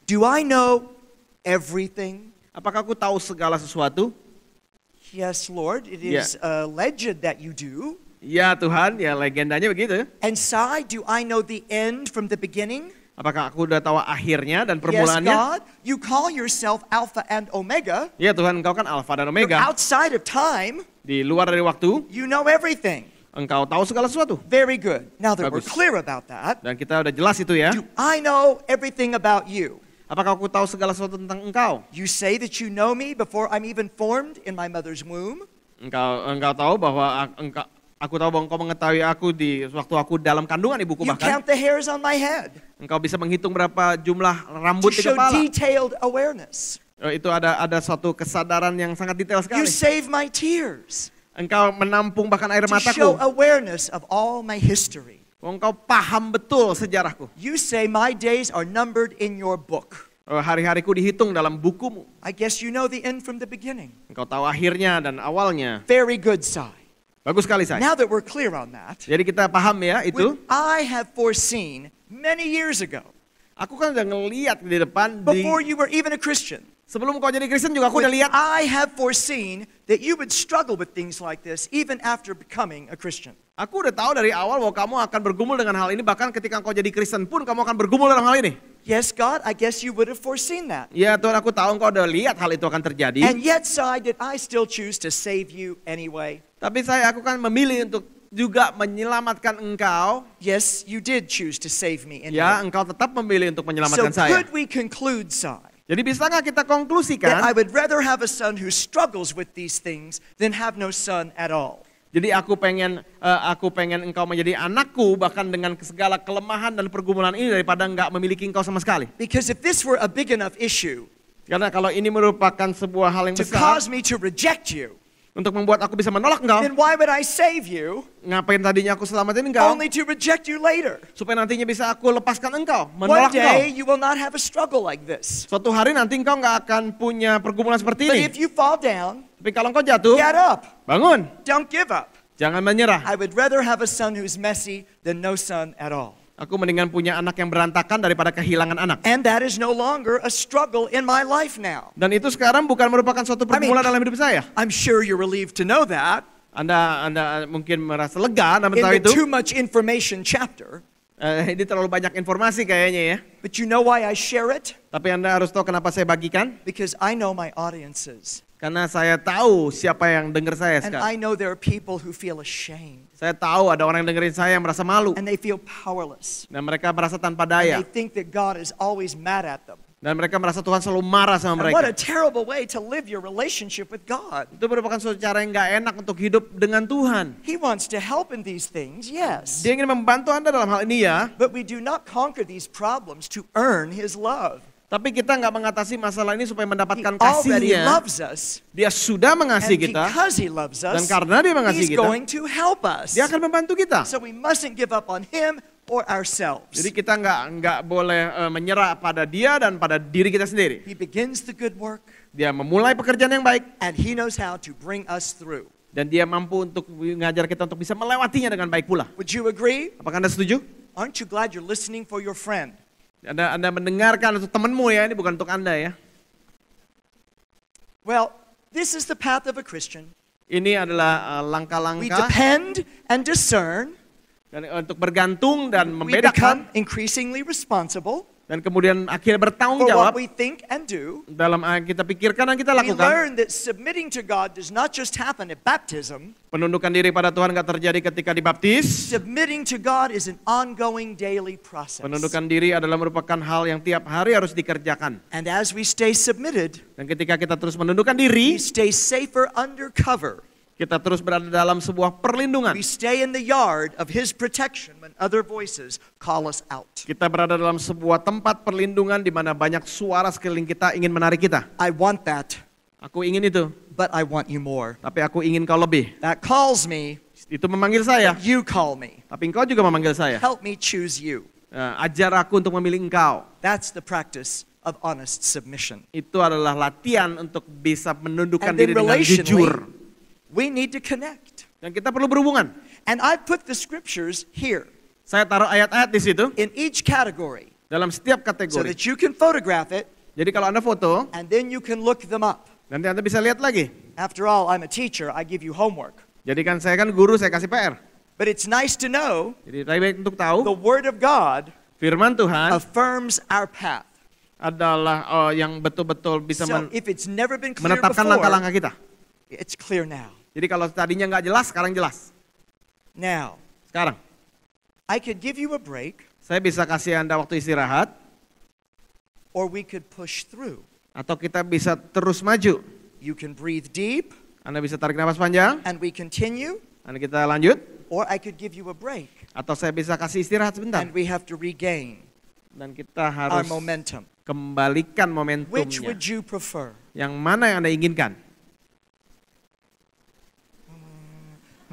Do I know everything? Apakah aku tahu segala sesuatu? Yes, Lord. It ya. is yeah. a legend that you do. Ya Tuhan, ya legendanya begitu. And Sai, do I know the end from the beginning? Apakah aku sudah tahu akhirnya dan permulaannya? Yes, God, you call yourself Alpha and Omega. Ya Tuhan, engkau kan Alpha dan Omega. You're outside of time. Di luar dari waktu. You know everything. Engkau tahu segala sesuatu. Very good. Now that Bagus. we're clear about that. Dan kita udah jelas itu ya. Do I know everything about you? Apakah aku tahu segala sesuatu tentang engkau? You say that you know me before I'm even formed in my mother's womb. Engkau engkau tahu bahwa engkau Aku tahu bahwa engkau mengetahui aku di waktu aku dalam kandungan ibuku bahkan. You count the hairs on my head. Engkau bisa menghitung berapa jumlah rambut di kepala. detailed awareness. Oh, itu ada ada satu kesadaran yang sangat detail sekali. You save my tears. Engkau menampung bahkan air mataku. To show awareness of all my history. Engkau paham betul sejarahku. You say my days are numbered in your book. Oh, hari-hariku dihitung dalam bukumu. I guess you know the end from the beginning. Engkau tahu akhirnya dan awalnya. Very good sign. Bagus sekali saya. Now that we're clear on that, jadi kita paham ya itu. I have foreseen many years ago. Aku kan udah ngeliat di depan. Before di, you were even a Christian. Sebelum kau jadi Kristen juga aku udah lihat. I have foreseen that you would struggle with things like this even after becoming a Christian. Aku udah tahu dari awal bahwa kamu akan bergumul dengan hal ini bahkan ketika kau jadi Kristen pun kamu akan bergumul dengan hal ini. Yes, God, I guess you would have foreseen that. Ya Tuhan, aku tahu engkau udah lihat hal itu akan terjadi. And yet, so did I still choose to save you anyway? Tapi saya aku kan memilih untuk juga menyelamatkan engkau. Yes, you did choose to save me. Ya, engkau tetap memilih untuk menyelamatkan saya. So could we conclude, Si? Jadi bisakah kita konklusikan? I would rather have a son who struggles with these things than have no son at all. Jadi aku pengen uh, aku pengen engkau menjadi anakku bahkan dengan segala kelemahan dan pergumulan ini daripada enggak memiliki engkau sama sekali. Because if this were a big enough issue, karena kalau ini merupakan sebuah hal yang besar, to cause me to reject you, untuk membuat aku bisa menolak engkau. Then why would I save you? Ngapain tadinya aku selamatin engkau? Only to reject you later. Supaya nantinya bisa aku lepaskan engkau, menolak One day engkau. you will not have a struggle like this. Suatu hari nanti engkau nggak akan punya pergumulan seperti But ini. But if you fall down, tapi kalau engkau jatuh, get up. Bangun. Don't give up. Jangan menyerah. I would rather have a son who's messy than no son at all. Aku mendingan punya anak yang berantakan daripada kehilangan anak. And that is no longer a struggle in my life now. Dan itu sekarang bukan merupakan suatu pergumulan I mean, dalam hidup saya. I'm sure you're relieved to know that. Anda Anda mungkin merasa lega namun tahu itu. too much information chapter. Uh, ini terlalu banyak informasi kayaknya ya. But you know why I share it? Tapi Anda harus tahu kenapa saya bagikan. Because I know my audiences. Karena saya tahu siapa yang dengar saya sekarang. And I know there are people who feel ashamed. Saya tahu ada orang yang dengerin saya yang merasa malu. And they feel powerless. Dan mereka merasa tanpa daya. And they think that God is always mad at them. Dan mereka merasa Tuhan selalu marah sama mereka. what a terrible way to live your relationship with God. Itu merupakan suatu cara yang nggak enak untuk hidup dengan Tuhan. He wants to help in these things, yes. Dia ingin membantu Anda dalam hal ini ya. But we do not conquer these problems to earn his love. Tapi kita nggak mengatasi masalah ini supaya mendapatkan kasihnya. Dia sudah mengasihi kita. dan karena dia mengasihi kita, dia akan membantu kita. Jadi kita nggak nggak boleh eh, menyerah pada dia dan pada diri kita sendiri. Dia memulai pekerjaan yang baik. And he knows how to bring us through dan dia mampu untuk mengajar kita untuk bisa melewatinya dengan baik pula. Would you agree? Apakah Anda setuju? Aren't you glad you're listening for your friend? Anda, anda mendengarkan untuk temanmu ya, ini bukan untuk Anda ya. Well, this is the path of a Christian. Ini adalah langkah uh, langkah-langkah. We depend and discern. Dan uh, untuk bergantung dan membedakan. We become increasingly responsible. Dan kemudian akhirnya bertanggung jawab do, dalam ah, kita pikirkan dan kita lakukan. to God does not just at baptism. Penundukan diri pada Tuhan nggak terjadi ketika dibaptis. to God is an daily Penundukan diri adalah merupakan hal yang tiap hari harus dikerjakan. And as we stay dan ketika kita terus menundukkan diri, we stay safer under cover kita terus berada dalam sebuah perlindungan. We stay in the yard of his protection when other voices call us out. Kita berada dalam sebuah tempat perlindungan di mana banyak suara sekeliling kita ingin menarik kita. I want that. Aku ingin itu. But I want you more. Tapi aku ingin kau lebih. That calls me. Itu memanggil saya. you call me. Tapi engkau juga memanggil saya. Help me choose you. Uh, ajar aku untuk memilih engkau. That's the practice of honest submission. Itu adalah latihan untuk bisa menundukkan And diri dengan jujur. We need to connect. Dan kita perlu berhubungan. And I put the scriptures here. Saya taruh ayat-ayat di situ. In each category. Dalam setiap kategori. So that you can photograph it. Jadi kalau Anda foto, and then you can look them up. Nanti Anda bisa lihat lagi. After all, I'm a teacher, I give you homework. Jadi kan saya kan guru, saya kasih PR. But it's nice to know. Jadi baik untuk tahu. The word of God. Firman Tuhan affirms our path. Adalah oh, yang betul-betul bisa so, men- if it's never been clear menetapkan langkah-langkah kita. It's clear now. Jadi kalau tadinya nggak jelas, sekarang jelas. Now. Sekarang. I could give you a break. Saya bisa kasih Anda waktu istirahat. Or we could push through. Atau kita bisa terus maju. You can breathe deep. Anda bisa tarik nafas panjang. And we continue. Anda kita lanjut. Or I could give you a break. Atau saya bisa kasih istirahat sebentar. And we have to regain. Dan kita harus our momentum. kembalikan momentumnya. Which would you prefer? Yang mana yang Anda inginkan?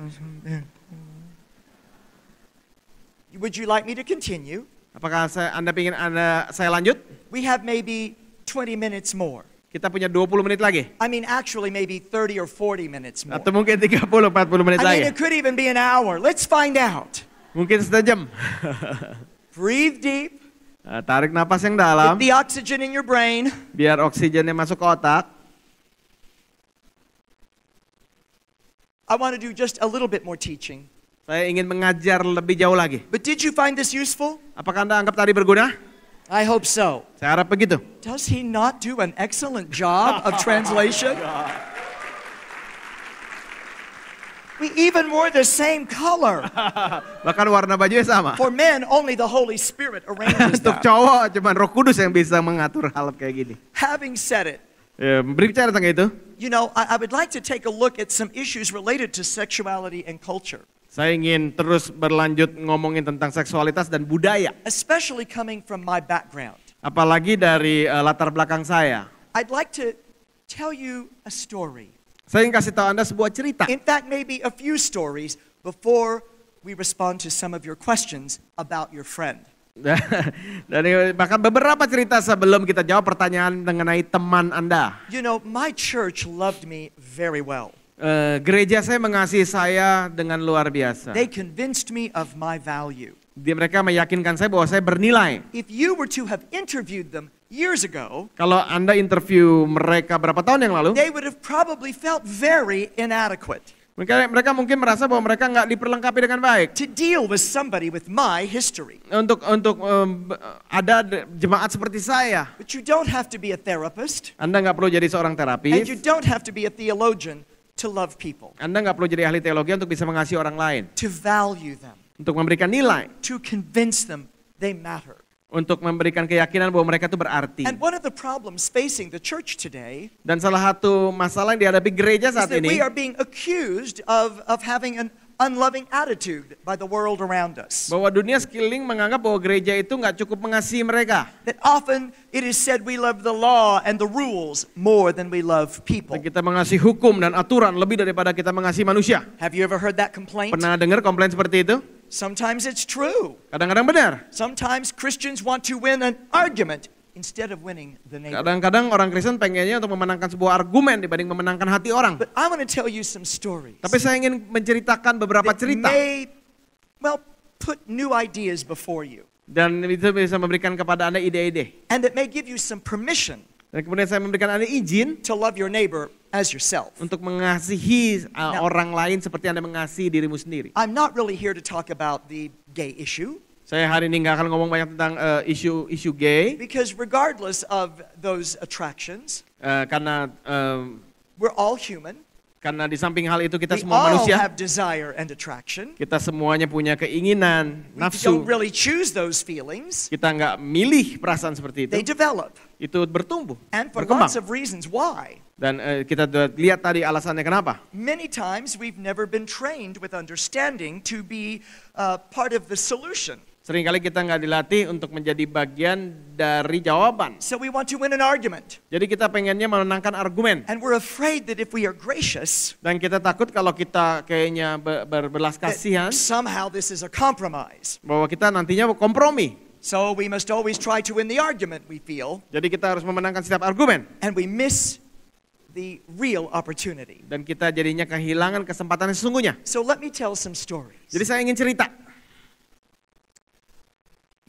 Mm-hmm. Would you like me to continue? Apakah saya, Anda ingin Anda saya lanjut? We have maybe 20 minutes more. Kita punya 20 menit lagi. I mean actually maybe 30 or 40 minutes more. Atau mungkin 30 40 menit I lagi. I mean it could even be an hour. Let's find out. Mungkin setengah jam. [laughs] Breathe deep. Eh, tarik napas yang dalam. Get the oxygen in your brain. Biar oksigennya masuk ke otak. I want to do just a little bit more teaching. Saya ingin mengajar lebih jauh lagi. But did you find this useful? Apakah Anda anggap tadi berguna? I hope so. Saya harap begitu. Does he not do an excellent job of translation? [laughs] We even wore the same color. [laughs] Bahkan warna bajunya sama. For men, only the Holy Spirit [laughs] arranges Untuk cowok, cuma roh kudus yang bisa mengatur hal kayak gini. Having said it, Iya, berbicara tentang itu. You know, I, I would like to take a look at some issues related to sexuality and culture. Saya ingin terus berlanjut ngomongin tentang seksualitas dan budaya. Especially coming from my background. Apalagi dari uh, latar belakang saya. I'd like to tell you a story. Saya ingin kasih tahu Anda sebuah cerita. In fact, maybe a few stories before we respond to some of your questions about your friend. Dan bahkan beberapa cerita sebelum kita jawab pertanyaan mengenai teman Anda. You know, my church loved me very well. Uh, gereja saya mengasihi saya dengan luar biasa. They convinced me of my value. Dia mereka meyakinkan saya bahwa saya bernilai. If you were to have interviewed them years ago, kalau Anda interview mereka berapa tahun yang lalu, they would have probably felt very inadequate mereka, mereka mungkin merasa bahwa mereka nggak diperlengkapi dengan baik. To deal with somebody with my history. Untuk untuk um, ada jemaat seperti saya. But you don't have to be a therapist. Anda nggak perlu jadi seorang terapis. And you don't have to be a theologian to love people. Anda nggak perlu jadi ahli teologi untuk bisa mengasihi orang lain. To value them. Untuk memberikan nilai. To convince them they matter untuk memberikan keyakinan bahwa mereka itu berarti. And one of the problems facing the church today dan salah satu masalah yang dihadapi gereja saat ini we are being accused of of having an unloving attitude by the world around us. Bahwa dunia sekeliling menganggap bahwa gereja itu nggak cukup mengasihi mereka. That often it is said we love the law and the rules more than we love people. Dan kita mengasihi hukum dan aturan lebih daripada kita mengasihi manusia. Have you ever heard that complaint? Pernah dengar komplain seperti itu? Sometimes it's true. Kadang-kadang benar. Sometimes Christians want to win an argument instead of winning the neighbor. Kadang-kadang orang Kristen pengennya untuk memenangkan sebuah argumen dibanding memenangkan hati orang. But I want to tell you some stories. Tapi saya ingin menceritakan beberapa cerita. May, well, put new ideas before you. Dan itu bisa memberikan kepada Anda ide-ide. And it may give you some permission. Dan kemudian saya memberikan Anda izin to love your neighbor as yourself. Untuk mengasihi uh, Now, orang lain seperti Anda mengasihi dirimu sendiri. I'm not really here to talk about the gay issue. Saya hari ini nggak akan ngomong banyak tentang uh, isu isu gay. Because regardless of those attractions, uh, karena um, we're all human. Karena di samping hal itu kita semua manusia. Kita semuanya punya keinginan, nafsu. really Kita nggak milih perasaan seperti itu. They develop. Itu bertumbuh, and for berkembang. Lots of reasons why. Dan uh, kita lihat tadi alasannya kenapa. Many times we've never been trained with understanding to be uh, part of the solution Seringkali kita nggak dilatih untuk menjadi bagian dari jawaban. So we want to win an argument. Jadi kita pengennya menangkan argumen. And we're afraid that if we are gracious, dan kita takut kalau kita kayaknya berbelas kasihan, somehow this is a compromise. Bahwa kita nantinya kompromi. So we must always try to win the argument we feel. Jadi kita harus memenangkan setiap argumen. And we miss the real opportunity. Dan kita jadinya kehilangan kesempatan yang sesungguhnya. So let me tell some stories. Jadi saya ingin cerita.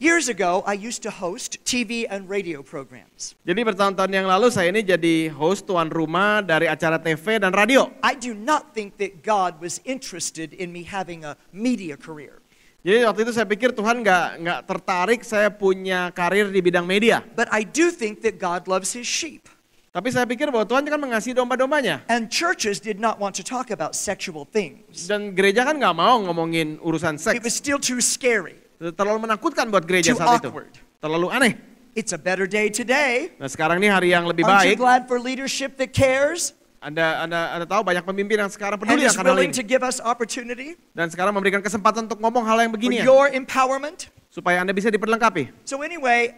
Years ago, I used to host TV and radio programs. Jadi bertahun-tahun yang lalu saya ini jadi host tuan rumah dari acara TV dan radio. I do not think that God was interested in me having a media career. Jadi waktu itu saya pikir Tuhan nggak nggak tertarik saya punya karir di bidang media. But I do think that God loves His sheep. Tapi saya pikir bahwa Tuhan kan mengasihi domba-dombanya. And churches did not want to talk about sexual things. Dan gereja kan nggak mau ngomongin urusan seks. It was still too scary terlalu menakutkan buat gereja saat itu. Terlalu aneh. It's a better day today. Nah, sekarang ini hari yang lebih baik. glad for leadership that cares? Anda, anda, anda tahu banyak pemimpin yang sekarang peduli akan hal ini. To give us opportunity Dan sekarang memberikan kesempatan untuk ngomong hal yang begini. Ya. Your empowerment. Supaya Anda bisa diperlengkapi. So anyway,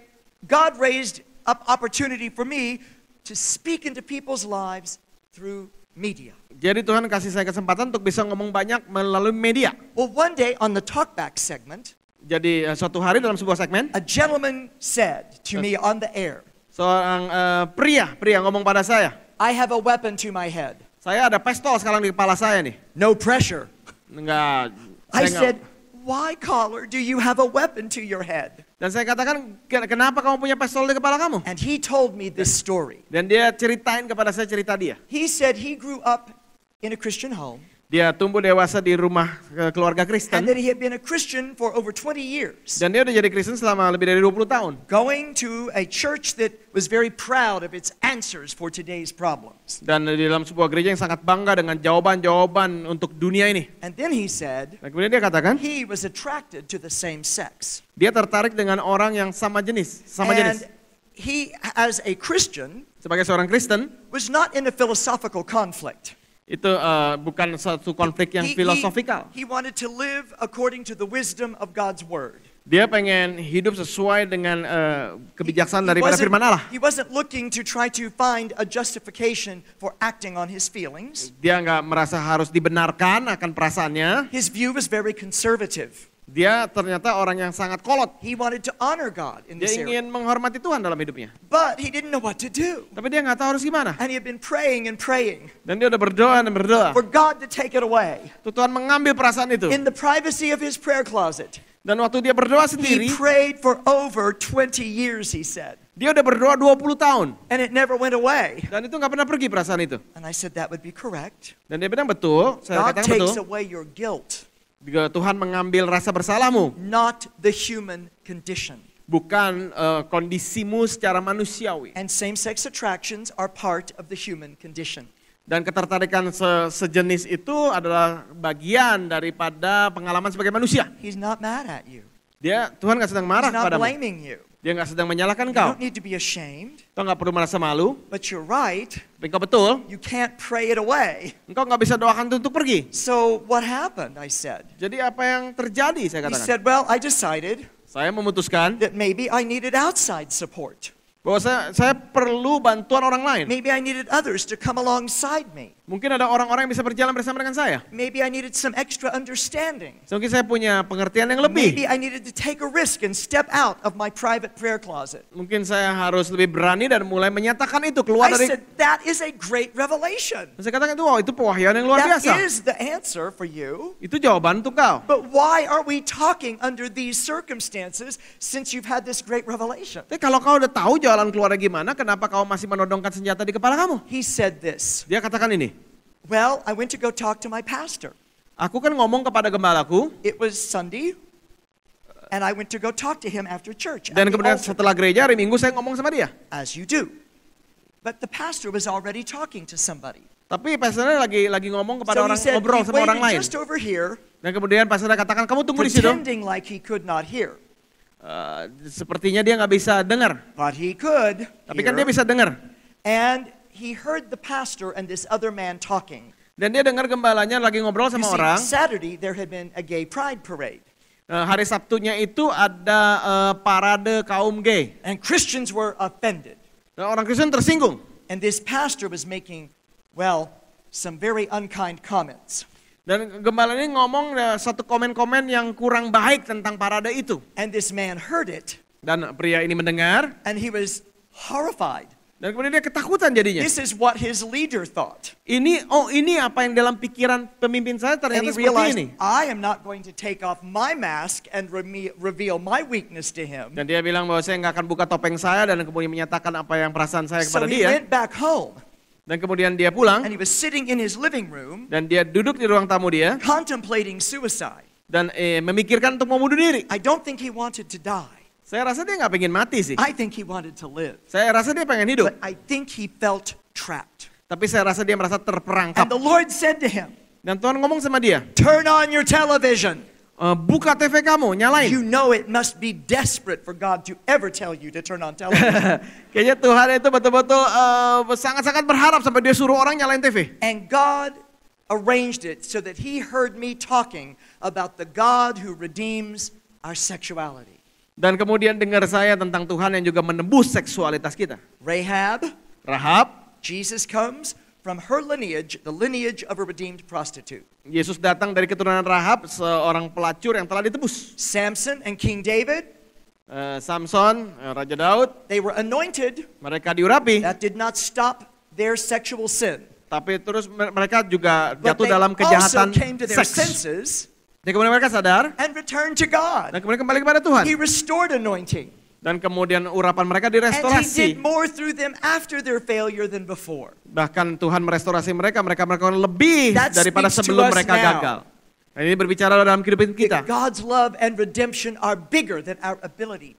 God raised up opportunity for me to speak into people's lives through media. Jadi Tuhan kasih saya kesempatan untuk bisa ngomong banyak melalui media. Well, one day on the talkback segment, jadi eh, suatu hari dalam sebuah segmen, a gentleman said to me on the air. Seorang uh, pria, pria ngomong pada saya. I have a weapon to my head. Saya ada pistol sekarang di kepala saya nih. No pressure. Enggak. I said, why caller do you have a weapon to your head? Dan saya katakan, kenapa kamu punya pistol di kepala kamu? And he told me this story. Dan dia ceritain kepada saya cerita dia. He said he grew up in a Christian home. Dia tumbuh dewasa di rumah keluarga Kristen. And that he had been a Christian for over 20 years. Dan dia sudah jadi Kristen selama lebih dari 20 tahun. Going to a church that was very proud of its answers for today's problems. Dan di dalam sebuah gereja yang sangat bangga dengan jawaban-jawaban untuk dunia ini. And then he said, Dan kemudian dia katakan, he was attracted to the same sex. Dia tertarik dengan orang yang sama jenis, sama And jenis. He as a Christian sebagai seorang Kristen was not in a philosophical conflict itu uh, bukan satu konflik yang filosofikal. He, he wanted to live according to the wisdom of God's word. Dia pengen hidup sesuai dengan uh, kebijaksanaan he, daripada firman Allah. He wasn't looking to try to find a justification for acting on his feelings. Dia nggak merasa harus dibenarkan akan perasaannya. His view was very conservative. Dia ternyata orang yang sangat kolot. He wanted to honor God in this Dia ingin menghormati Tuhan dalam hidupnya. But he didn't know what to do. Tapi dia nggak tahu harus gimana. And he had been praying and praying. Dan dia udah berdoa dan berdoa. For God to take it away. Untuk Tuhan mengambil perasaan itu. In the privacy of his prayer closet. Dan waktu dia berdoa sendiri. He prayed for over 20 years he said. Dia udah berdoa 20 tahun. And it never went away. Dan itu nggak pernah pergi perasaan itu. And I said that would be correct. Dan dia bilang betul, saya God katakan takes away your guilt. Tuhan mengambil rasa bersalahmu. Not the human condition. Bukan uh, kondisimu secara manusiawi. And same-sex attractions are part of the human condition. Dan ketertarikan se sejenis itu adalah bagian daripada pengalaman sebagai manusia. He's not mad at you. Dia Tuhan gak sedang marah He's not padamu. Blaming you. Dia nggak sedang menyalahkan kau. don't need to be ashamed. Kau nggak perlu merasa malu. But you're right. Tapi kau betul. You can't pray it away. Engkau nggak bisa doakan itu untuk pergi. So what happened? I said. Jadi apa yang terjadi? Saya katakan. He said, well, I decided. Saya memutuskan. That maybe I needed outside support bahwa saya, saya perlu bantuan orang lain. Maybe I needed others to come alongside me. Mungkin ada orang-orang yang bisa berjalan bersama dengan saya. Maybe I needed some extra understanding. So, mungkin saya punya pengertian yang lebih. Maybe I needed to take a risk and step out of my private prayer closet. Mungkin saya harus lebih berani dan mulai menyatakan itu keluar I dari said, that is a great revelation. Saya katakan itu, wow, itu pewahyuan yang luar that biasa. That is the answer for you. Itu jawaban untuk kau. But why are we talking under these circumstances since you've had this great revelation? Tapi kalau kau udah tahu jawaban jalan keluarnya gimana, kenapa kau masih menodongkan senjata di kepala kamu? He said this. Dia katakan ini. Well, I went to go talk to my pastor. Aku kan ngomong kepada gembalaku. It was Sunday. And I went to go talk to him after church. Dan kemudian setelah gereja hari Minggu saya ngomong sama dia. As you do. But the pastor was already talking to somebody. Tapi pastornya lagi lagi ngomong kepada so orang said, ngobrol sama orang lain. Just over here, Dan kemudian pastornya katakan kamu tunggu di situ. like he could not hear. Uh, sepertinya dia nggak bisa dengar. But he could. Tapi kan dia bisa dengar. And he heard the pastor and this other man talking. Dan dia dengar gembalanya lagi ngobrol sama see, orang. Saturday there had been a gay pride parade. Uh, hari Sabtunya itu ada uh, parade kaum gay. And Christians were offended. Dan orang Kristen tersinggung. And this pastor was making well some very unkind comments. Dan gembala ini ngomong eh, satu komen-komen yang kurang baik tentang parade itu. And this man heard it. Dan pria ini mendengar. And he was horrified. Dan kemudian dia ketakutan jadinya. This is what his leader thought. Ini oh ini apa yang dalam pikiran pemimpin saya ternyata seperti realized, ini. I am not going to take off my mask and reveal my weakness to him. Dan dia bilang bahwa saya nggak akan buka topeng saya dan kemudian menyatakan apa yang perasaan saya kepada so dia. So he went back home. Dan kemudian dia pulang. And he was sitting in his living room. Dan dia duduk di ruang tamu dia. Contemplating suicide. Dan eh, memikirkan untuk mau bunuh diri. I don't think he wanted to die. Saya rasa dia nggak pengen mati sih. I think he wanted to live. Saya rasa dia pengen hidup. But I think he felt trapped. Tapi saya rasa dia merasa terperangkap. And the Lord said to him. Dan Tuhan ngomong sama dia. Turn on your television. Eh, buka TV kamu, nyalain. You know it must be desperate for God to ever tell you to turn on television. [laughs] Kayaknya Tuhan itu betul-betul uh, sangat-sangat berharap sampai dia suruh orang nyalain TV. And God arranged it so that he heard me talking about the God who redeems our sexuality. Dan kemudian dengar saya tentang Tuhan yang juga menebus seksualitas kita. Rahab, Rahab, Jesus comes from her lineage, the lineage of a redeemed prostitute. Yesus datang dari keturunan Rahab, seorang pelacur yang telah ditebus. Samson and King David. Uh, Samson, eh, Raja Daud. They were anointed. Mereka diurapi. That did not stop their sexual sin. Tapi terus mereka juga But jatuh dalam kejahatan seks. Dan kemudian mereka sadar. And returned to God. Dan kemudian kembali kepada Tuhan. He restored anointing. Dan kemudian urapan mereka direstorasi. Bahkan Tuhan merestorasi mereka, mereka melakukan lebih That daripada sebelum mereka now. gagal. ini berbicara dalam kehidupan kita. God's love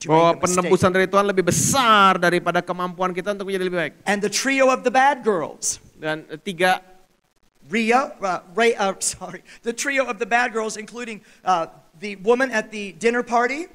Bahwa penembusan dari Tuhan lebih besar daripada kemampuan kita untuk menjadi lebih baik. And the trio of the bad girls. Dan tiga Ria, uh, Ray, uh, [laughs] sorry, the trio of the bad girls, including uh, the woman at the dinner party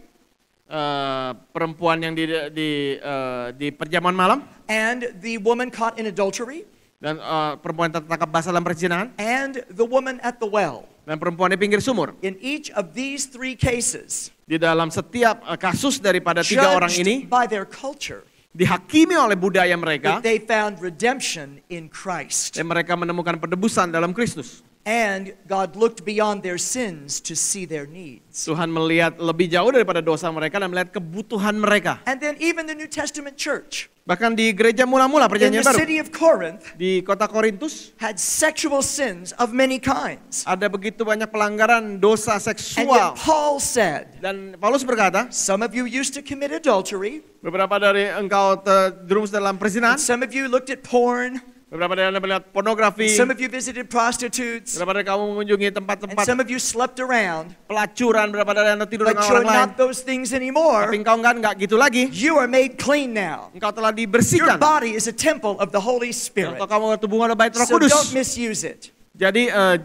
uh, perempuan yang di di uh, di perjamuan malam and the woman caught in adultery dan uh, perempuan tertangkap basah dalam perzinahan and the woman at the well dan perempuan di pinggir sumur in each of these three cases di dalam setiap uh, kasus daripada tiga orang ini by their culture dihakimi oleh budaya mereka they found redemption in Christ dan mereka menemukan penebusan dalam Kristus And God looked beyond their sins to see their needs. Tuhan melihat lebih jauh daripada dosa mereka dan melihat kebutuhan mereka. And then even the New Testament church. Bahkan di gereja mula-mula perjanjian baru. City of Corinth, di kota Korintus had sexual sins of many kinds. Ada begitu banyak pelanggaran dosa seksual. And Paul said, dan Paulus berkata, some of you used to commit adultery. Beberapa dari engkau terjerumus dalam perzinahan. Some of you looked at porn. Beberapa dari Anda melihat pornografi. Some of you visited prostitutes. Beberapa dari kamu mengunjungi tempat-tempat. Some of you slept around. Pelacuran, beberapa dari Anda tidur dengan orang lain. But not those things anymore. Tapi engkau enggak enggak gitu lagi. You are made clean now. Engkau telah dibersihkan. Your body is a temple of the Holy Spirit. Engkau kamu tubuhmu adalah bait Roh Kudus. So don't misuse it. Jadi uh,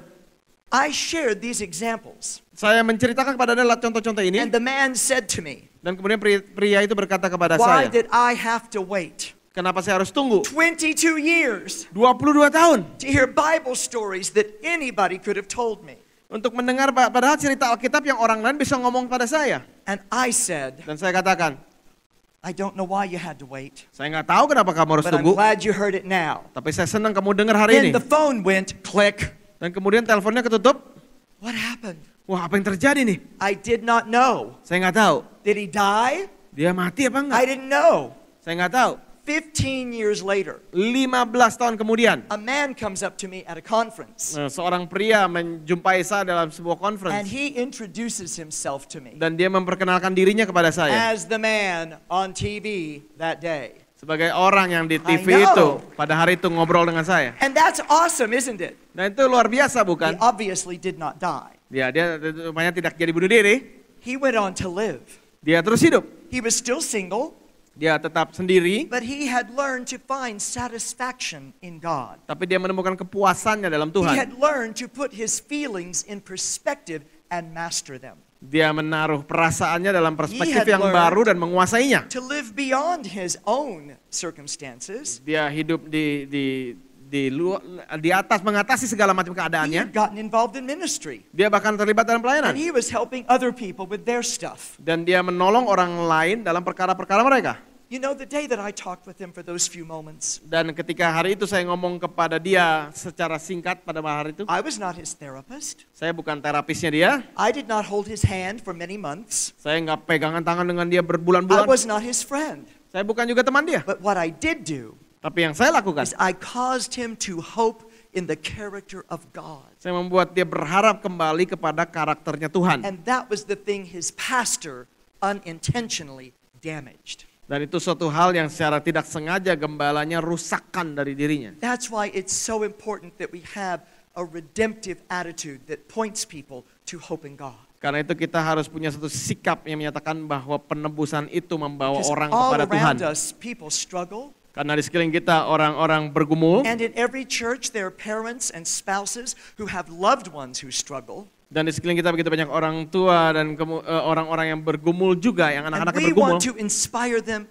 I shared these examples. Saya menceritakan kepada Anda contoh-contoh ini. And the man said to me. Dan kemudian pria, itu berkata kepada saya. Why did I have to wait? Kenapa saya harus tunggu? 22 years. 22 tahun. To hear Bible stories that anybody could have told me. Untuk mendengar padahal cerita Alkitab yang orang lain bisa ngomong pada saya. And I said. Dan saya katakan. I don't know why you had to wait. Saya nggak tahu kenapa kamu harus but tunggu. I'm glad you heard it now. Tapi saya senang kamu dengar hari Then ini. the phone went click. Dan kemudian teleponnya ketutup. What happened? Wah, apa yang terjadi nih? I did not know. Saya nggak tahu. Did he die? Dia mati apa enggak? I didn't know. Saya nggak tahu. 15 years later, 15 tahun kemudian, a man comes up to me at a conference. Eh, seorang pria menjumpai saya dalam sebuah conference. And he introduces himself to me. Dan dia memperkenalkan dirinya kepada saya. As the man on TV that day. Sebagai orang yang di TV itu pada hari itu ngobrol dengan saya. And that's awesome, isn't it? Dan itu luar biasa bukan? He obviously did not die. Ya, dia rupanya tidak jadi bunuh diri. He went on to live. Dia terus hidup. He was still single dia tetap sendiri. But he had learned to find satisfaction in God. Tapi dia menemukan kepuasannya dalam Tuhan. He had learned to put his feelings in perspective and master them. Dia menaruh perasaannya dalam perspektif yang baru dan menguasainya. To live beyond his own circumstances. Dia hidup di di di luar, di atas mengatasi segala macam keadaannya. in Dia bahkan terlibat dalam pelayanan. he was other with their stuff. Dan dia menolong orang lain dalam perkara-perkara mereka. Dan ketika hari itu saya ngomong kepada dia secara singkat pada hari itu. I was not his therapist. Saya bukan terapisnya dia. I did not hold his hand for many months. Saya nggak pegangan tangan dengan dia berbulan-bulan. Saya bukan juga teman dia. But what I did do tapi yang saya lakukan. I caused him to hope in the character of God. Saya membuat dia berharap kembali kepada karakternya Tuhan. And that was the thing his pastor unintentionally damaged. Dan itu suatu hal yang secara tidak sengaja gembalanya rusakkan dari dirinya. That's why it's so important that we have a redemptive attitude that points people to hope in God. Karena itu kita harus punya satu sikap yang menyatakan bahwa penebusan itu membawa orang kepada Tuhan. Us, people struggle, karena di sekeliling kita orang-orang bergumul. And in every church there are parents and spouses who have loved ones who struggle. Dan di sekeliling kita begitu banyak orang tua dan eh, orang-orang yang bergumul juga, yang anak-anak bergumul. And we want to inspire them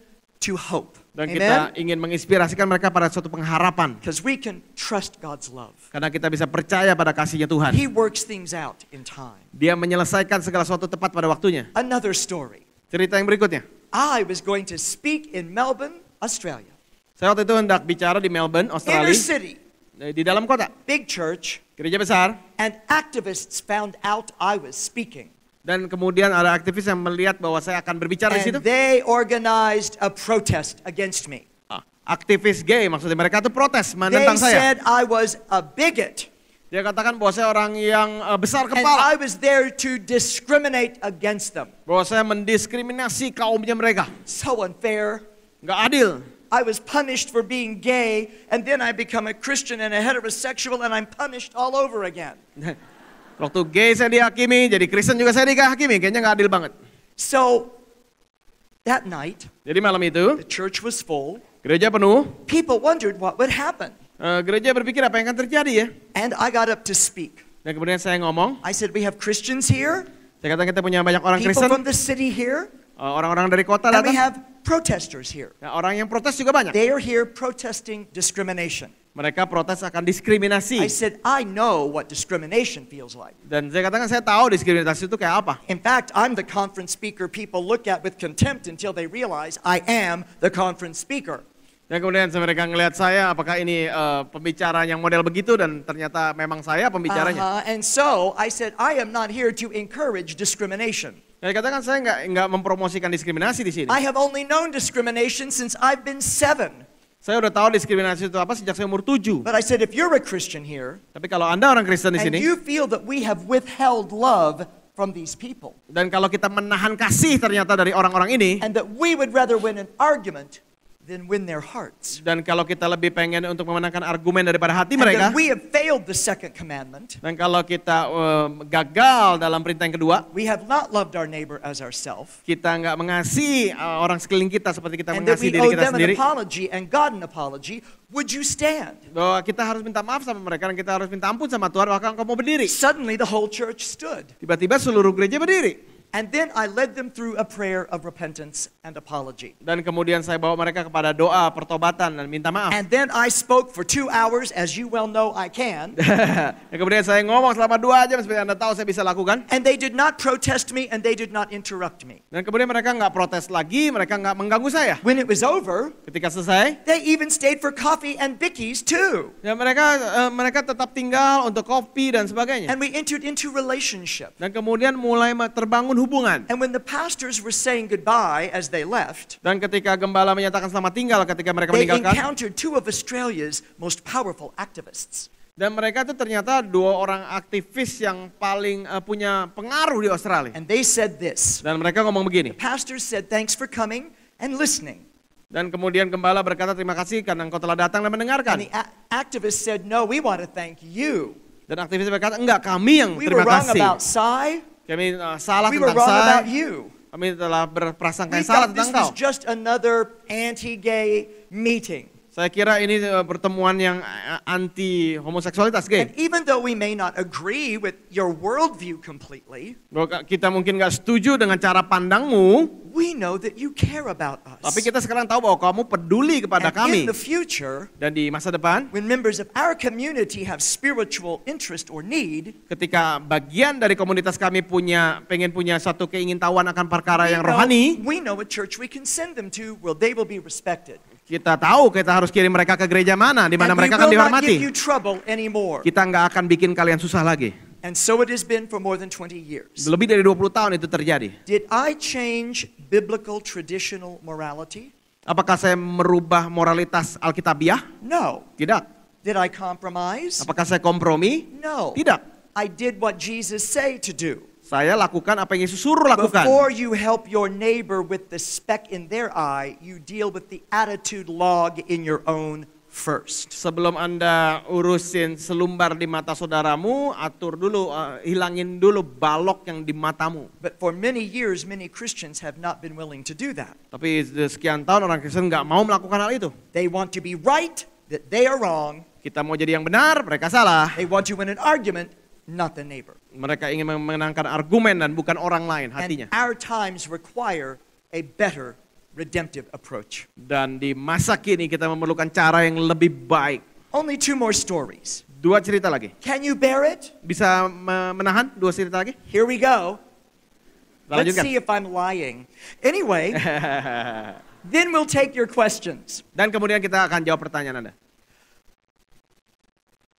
to hope. Dan Amen? kita ingin menginspirasikan mereka pada suatu pengharapan. We can trust God's love. Karena kita bisa percaya pada kasihnya Tuhan. He works things out in time. Dia menyelesaikan segala sesuatu tepat pada waktunya. Another story. Cerita yang berikutnya. I was going to speak in Melbourne, Australia. Saya waktu itu hendak bicara di Melbourne, Australia. Inner city. Eh, di dalam kota. Big church. Gereja besar. And activists found out I was speaking. Dan kemudian ada aktivis yang melihat bahwa saya akan berbicara And di situ. they organized a protest against me. Ah, Aktivis gay, maksudnya mereka itu protes menentang they saya. They said I was a bigot. Dia katakan bahwa saya orang yang eh, besar kepala. And I was there to discriminate against them. Bahwa saya mendiskriminasi kaumnya mereka. So unfair. Gak adil. I was punished for being gay, and then I become a Christian and a heterosexual, and I'm punished all over again. [laughs] Waktu gay saya dihakimi, jadi Kristen juga saya dihakimi, kayaknya nggak adil banget. So that night, jadi malam itu, the church was full. Gereja penuh. People wondered what would happen. Uh, gereja berpikir apa yang akan terjadi ya. And I got up to speak. Dan kemudian saya ngomong. I said we have Christians here. Saya kata kita punya banyak orang People Kristen. People from the city here. Eh, orang-orang dari kota datang. And we have protesters here. Ya, orang yang protes juga banyak. They are here protesting discrimination. Mereka protes akan diskriminasi. I said I know what discrimination feels like. Dan saya katakan saya tahu diskriminasi itu kayak apa. In fact, I'm the conference speaker people look at with contempt until they realize I am the conference speaker. Dan kemudian mereka ngelihat saya, apakah ini uh, eh, pembicara yang model begitu dan ternyata memang saya pembicaranya. Uh And so I said I am not here to encourage discrimination. Ya katakan saya nggak nggak mempromosikan diskriminasi di sini. I have only known discrimination since I've been seven. Saya udah tahu diskriminasi itu apa sejak saya umur tujuh. But I said if you're a Christian here, tapi kalau anda orang Kristen di sini, and you feel that we have withheld love from these people, dan kalau kita menahan kasih ternyata dari orang-orang ini, and that we would rather win an argument than win their hearts. Dan kalau kita lebih pengen untuk memenangkan argumen daripada hati And mereka. we have failed the second commandment. Dan kalau kita um, gagal dalam perintah yang kedua. We have not loved our neighbor as ourselves. Kita nggak mengasihi uh, orang sekeliling kita seperti kita mengasihi diri kita sendiri. And we owe them An apology and God an apology. Would you stand? Bahwa kita harus minta maaf sama mereka dan kita harus minta ampun sama Tuhan maka engkau mau berdiri. Suddenly the whole church stood. Tiba-tiba seluruh gereja berdiri. And then I led them through a prayer of repentance and apology. Dan kemudian saya bawa mereka kepada doa pertobatan dan minta maaf. And then I spoke for two hours, as you well know I can. [laughs] dan kemudian saya ngomong selama dua jam seperti anda tahu saya bisa lakukan. And they did not protest me and they did not interrupt me. Dan kemudian mereka nggak protes lagi, mereka nggak mengganggu saya. When it was over, ketika selesai, they even stayed for coffee and too. Ya mereka uh, mereka tetap tinggal untuk kopi dan sebagainya. And we entered into relationship. Dan kemudian mulai terbangun hubungan. And when the pastors were saying goodbye as they left, dan ketika gembala menyatakan selamat tinggal ketika mereka they meninggalkan, they encountered two of Australia's most powerful activists. Dan mereka itu ternyata dua orang aktivis yang paling uh, punya pengaruh di Australia. And they said this. Dan mereka ngomong begini. The pastor said thanks for coming and listening. Dan kemudian gembala berkata terima kasih karena engkau telah datang dan mendengarkan. And the activist said no, we want to thank you. Dan aktivis berkata enggak kami yang terima kasih. We were wrong about Sai. Kami uh, salah we tentang were wrong saya. about you. Kami telah berprasangka salah tentang kau. This was just another anti-gay meeting. Saya kira ini eh, pertemuan yang eh, anti homoseksualitas, gay. And even though we may not agree with your worldview completely, kita mungkin nggak setuju dengan cara pandangmu. We know that you care about us. Tapi kita sekarang tahu bahwa kamu peduli kepada And kami. In the future, dan di masa depan, when members of our community have spiritual interest or need, ketika bagian dari komunitas kami punya pengen punya satu keingintahuan akan perkara yang rohani, we know a church we can send them to, where they will be respected. Kita tahu kita harus kirim mereka ke gereja mana, di mana mereka akan dihormati. Kita nggak akan bikin kalian susah lagi. And so it has been for more than 20 years. Lebih dari 20 tahun itu terjadi. Did I change biblical traditional morality? Apakah saya merubah moralitas Alkitabiah? No. Tidak. Did I compromise? Apakah saya kompromi? No. Tidak. I did what Jesus say to do. Saya lakukan apa yang Yesus suruh lakukan. Before you help your neighbor with the speck in their eye, you deal with the attitude log in your own first. Sebelum Anda urusin selumbar di mata saudaramu, atur dulu uh, hilangin dulu balok yang di matamu. But for many years many Christians have not been willing to do that. Tapi sekian tahun orang Kristen nggak mau melakukan hal itu. They want to be right that they are wrong. Kita mau jadi yang benar, mereka salah. They want to win an argument, not the neighbor. Mereka ingin memenangkan argumen dan bukan orang lain hatinya. And our times require a better redemptive approach. Dan di masa kini kita memerlukan cara yang lebih baik. Only two more stories. Dua cerita lagi. Can you bear it? Bisa menahan dua cerita lagi? Here we go. Let's see if I'm lying. Anyway, [laughs] then we'll take your questions. Dan kemudian kita akan jawab pertanyaan Anda.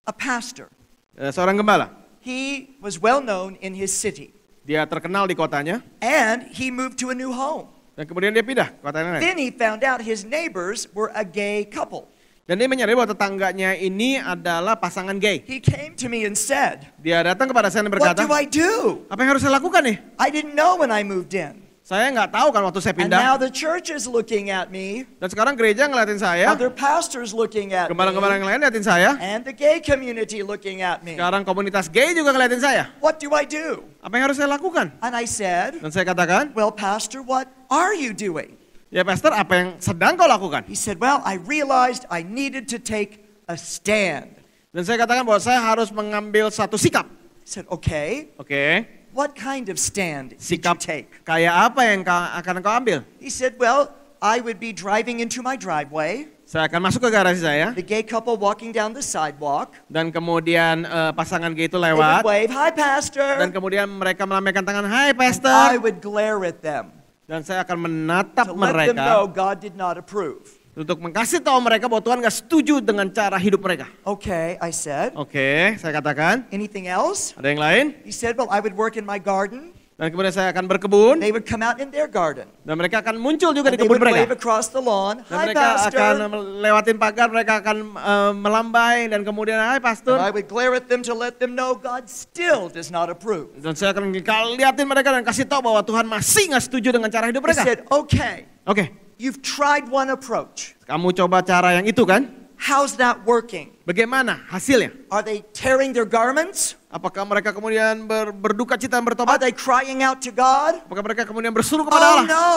A pastor. Eh, seorang gembala He was well known in his city. Dia terkenal di kotanya. And he moved to a new home. Dan kemudian dia pindah ke kota lain. Then he found out his neighbors were a gay couple. Dan dia menyadari bahwa tetangganya ini adalah pasangan gay. He came to me and said, dia datang kepada saya dan berkata, What do I do? Apa yang harus saya lakukan nih? I didn't know when I moved in. Saya nggak tahu kan waktu saya pindah. And now the church is looking at me. Dan sekarang gereja ngeliatin saya. Other pastors looking at Gembala-gembala yang lain ngeliatin saya. And the gay community looking at me. Sekarang komunitas gay juga ngeliatin saya. What do I do? Apa yang harus saya lakukan? And I said. Dan saya katakan. Well, pastor, what are you doing? Ya pastor, apa yang sedang kau lakukan? He said, well, I realized I needed to take a stand. Dan saya katakan bahwa saya harus mengambil satu sikap. He said, okay. Oke. Okay. What kind of stand Sikap take? Kayak apa yang akan kau ambil? He said, well, I would be driving into my driveway. Saya akan masuk ke garasi saya. The gay couple walking down the sidewalk. Dan kemudian uh, pasangan gay itu lewat. They would wave, "Hi, pastor." Dan kemudian mereka melambaikan tangan, "Hi, pastor." And I would glare at them. Dan saya akan menatap to mereka. Let them know God did not approve untuk mengkasih tahu mereka bahwa Tuhan gak setuju dengan cara hidup mereka. Okay, I said. Oke, okay, saya katakan. Anything else? Ada yang lain? He said, well, I would work in my garden. Dan kemudian saya akan berkebun. They would come out in their garden. Dan mereka akan muncul juga And di kebun mereka. across the lawn. Dan Hi, mereka pastor. akan lewatin pagar, mereka akan uh, melambai dan kemudian hai pastor. And I would glare at them to let them know God still does not approve. Dan saya akan liatin mereka dan kasih tahu bahwa Tuhan masih nggak setuju dengan cara hidup mereka. He said, okay. Oke. Okay. You've tried one approach. Kamu coba cara yang itu kan? How's that working? Bagaimana hasilnya? Are they tearing their garments? Apakah mereka kemudian ber, berduka cita bertobat? Are they crying out to God? Apakah mereka kemudian berseru kepada oh, Allah? Oh no,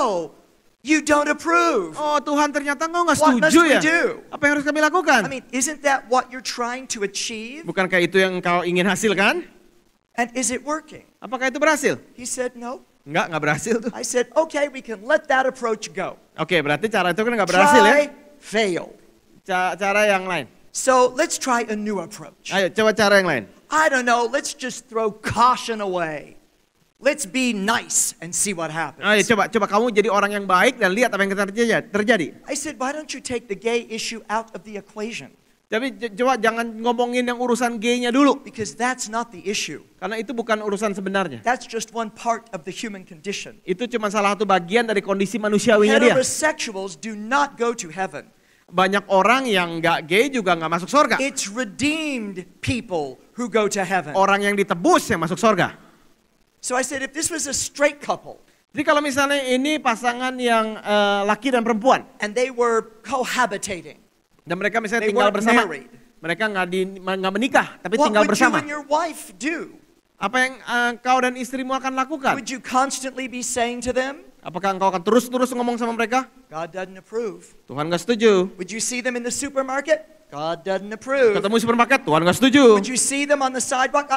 You don't approve. Oh Tuhan ternyata engkau nggak setuju ya. Do? Apa yang harus kami lakukan? I mean, isn't that what you're trying to achieve? Bukankah itu yang engkau ingin hasilkan? And is it working? Apakah itu berhasil? He said no. Enggak, enggak berhasil tuh. I said, okay, we can let that approach go. Oke, okay, berarti cara itu kan enggak berhasil ya? try, ya. failed. Ca cara yang lain. So let's try a new approach. Ayo, coba cara yang lain. I don't know, let's just throw caution away. Let's be nice and see what happens. Ayo coba coba kamu jadi orang yang baik dan lihat apa yang terjadi. Terjadi. I said, why don't you take the gay issue out of the equation? Tapi coba jangan ngomongin yang urusan G-nya dulu. Because that's not the issue. Karena itu bukan urusan sebenarnya. That's just one part of the human condition. Itu cuma salah satu bagian dari kondisi manusiawinya dia. Heterosexuals do not go to heaven. Banyak orang yang nggak gay juga nggak masuk surga. It's redeemed people who go to heaven. Orang yang ditebus yang masuk surga. So I said if this was a straight couple. Jadi kalau misalnya ini pasangan yang uh, laki dan perempuan. And they were cohabitating dan mereka misalnya they tinggal bersama. Married. Mereka nggak nggak menikah, tapi What tinggal bersama. You Apa yang uh, kau dan istrimu akan lakukan? Would you constantly be saying to them? Apakah engkau akan terus-terus ngomong sama mereka? God doesn't approve. Tuhan nggak setuju. Would you see them in the supermarket? God doesn't approve. Ketemu supermarket, Tuhan nggak setuju. Would you see them on the sidewalk?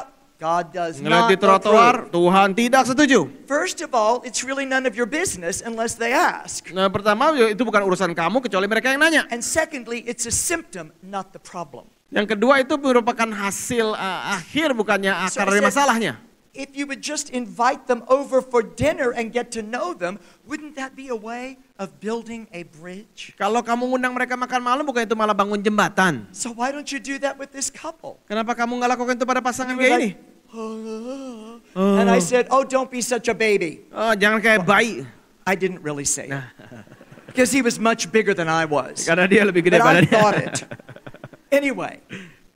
God does not di trotoar, Tuhan tidak setuju. First of all, it's really none of your business unless they ask. Nah, pertama itu bukan urusan kamu kecuali mereka yang nanya. And secondly, it's a symptom, not the problem. Yang kedua itu merupakan hasil uh, akhir bukannya akar dari masalahnya. If you would just invite them over for dinner and get to know them, wouldn't that be a way of building a bridge? Kalau kamu undang mereka makan malam, bukan itu malah bangun jembatan. So why don't you do that with this couple? Kenapa kamu nggak lakukan itu pada pasangan kayak like, ini? Oh. And I oh. said, oh, don't be such a baby. Oh, jangan kayak bayi. I didn't really say it. [laughs] Because he was much bigger than I was. Karena dia lebih gede badannya. But I thought it. [laughs] Anyway,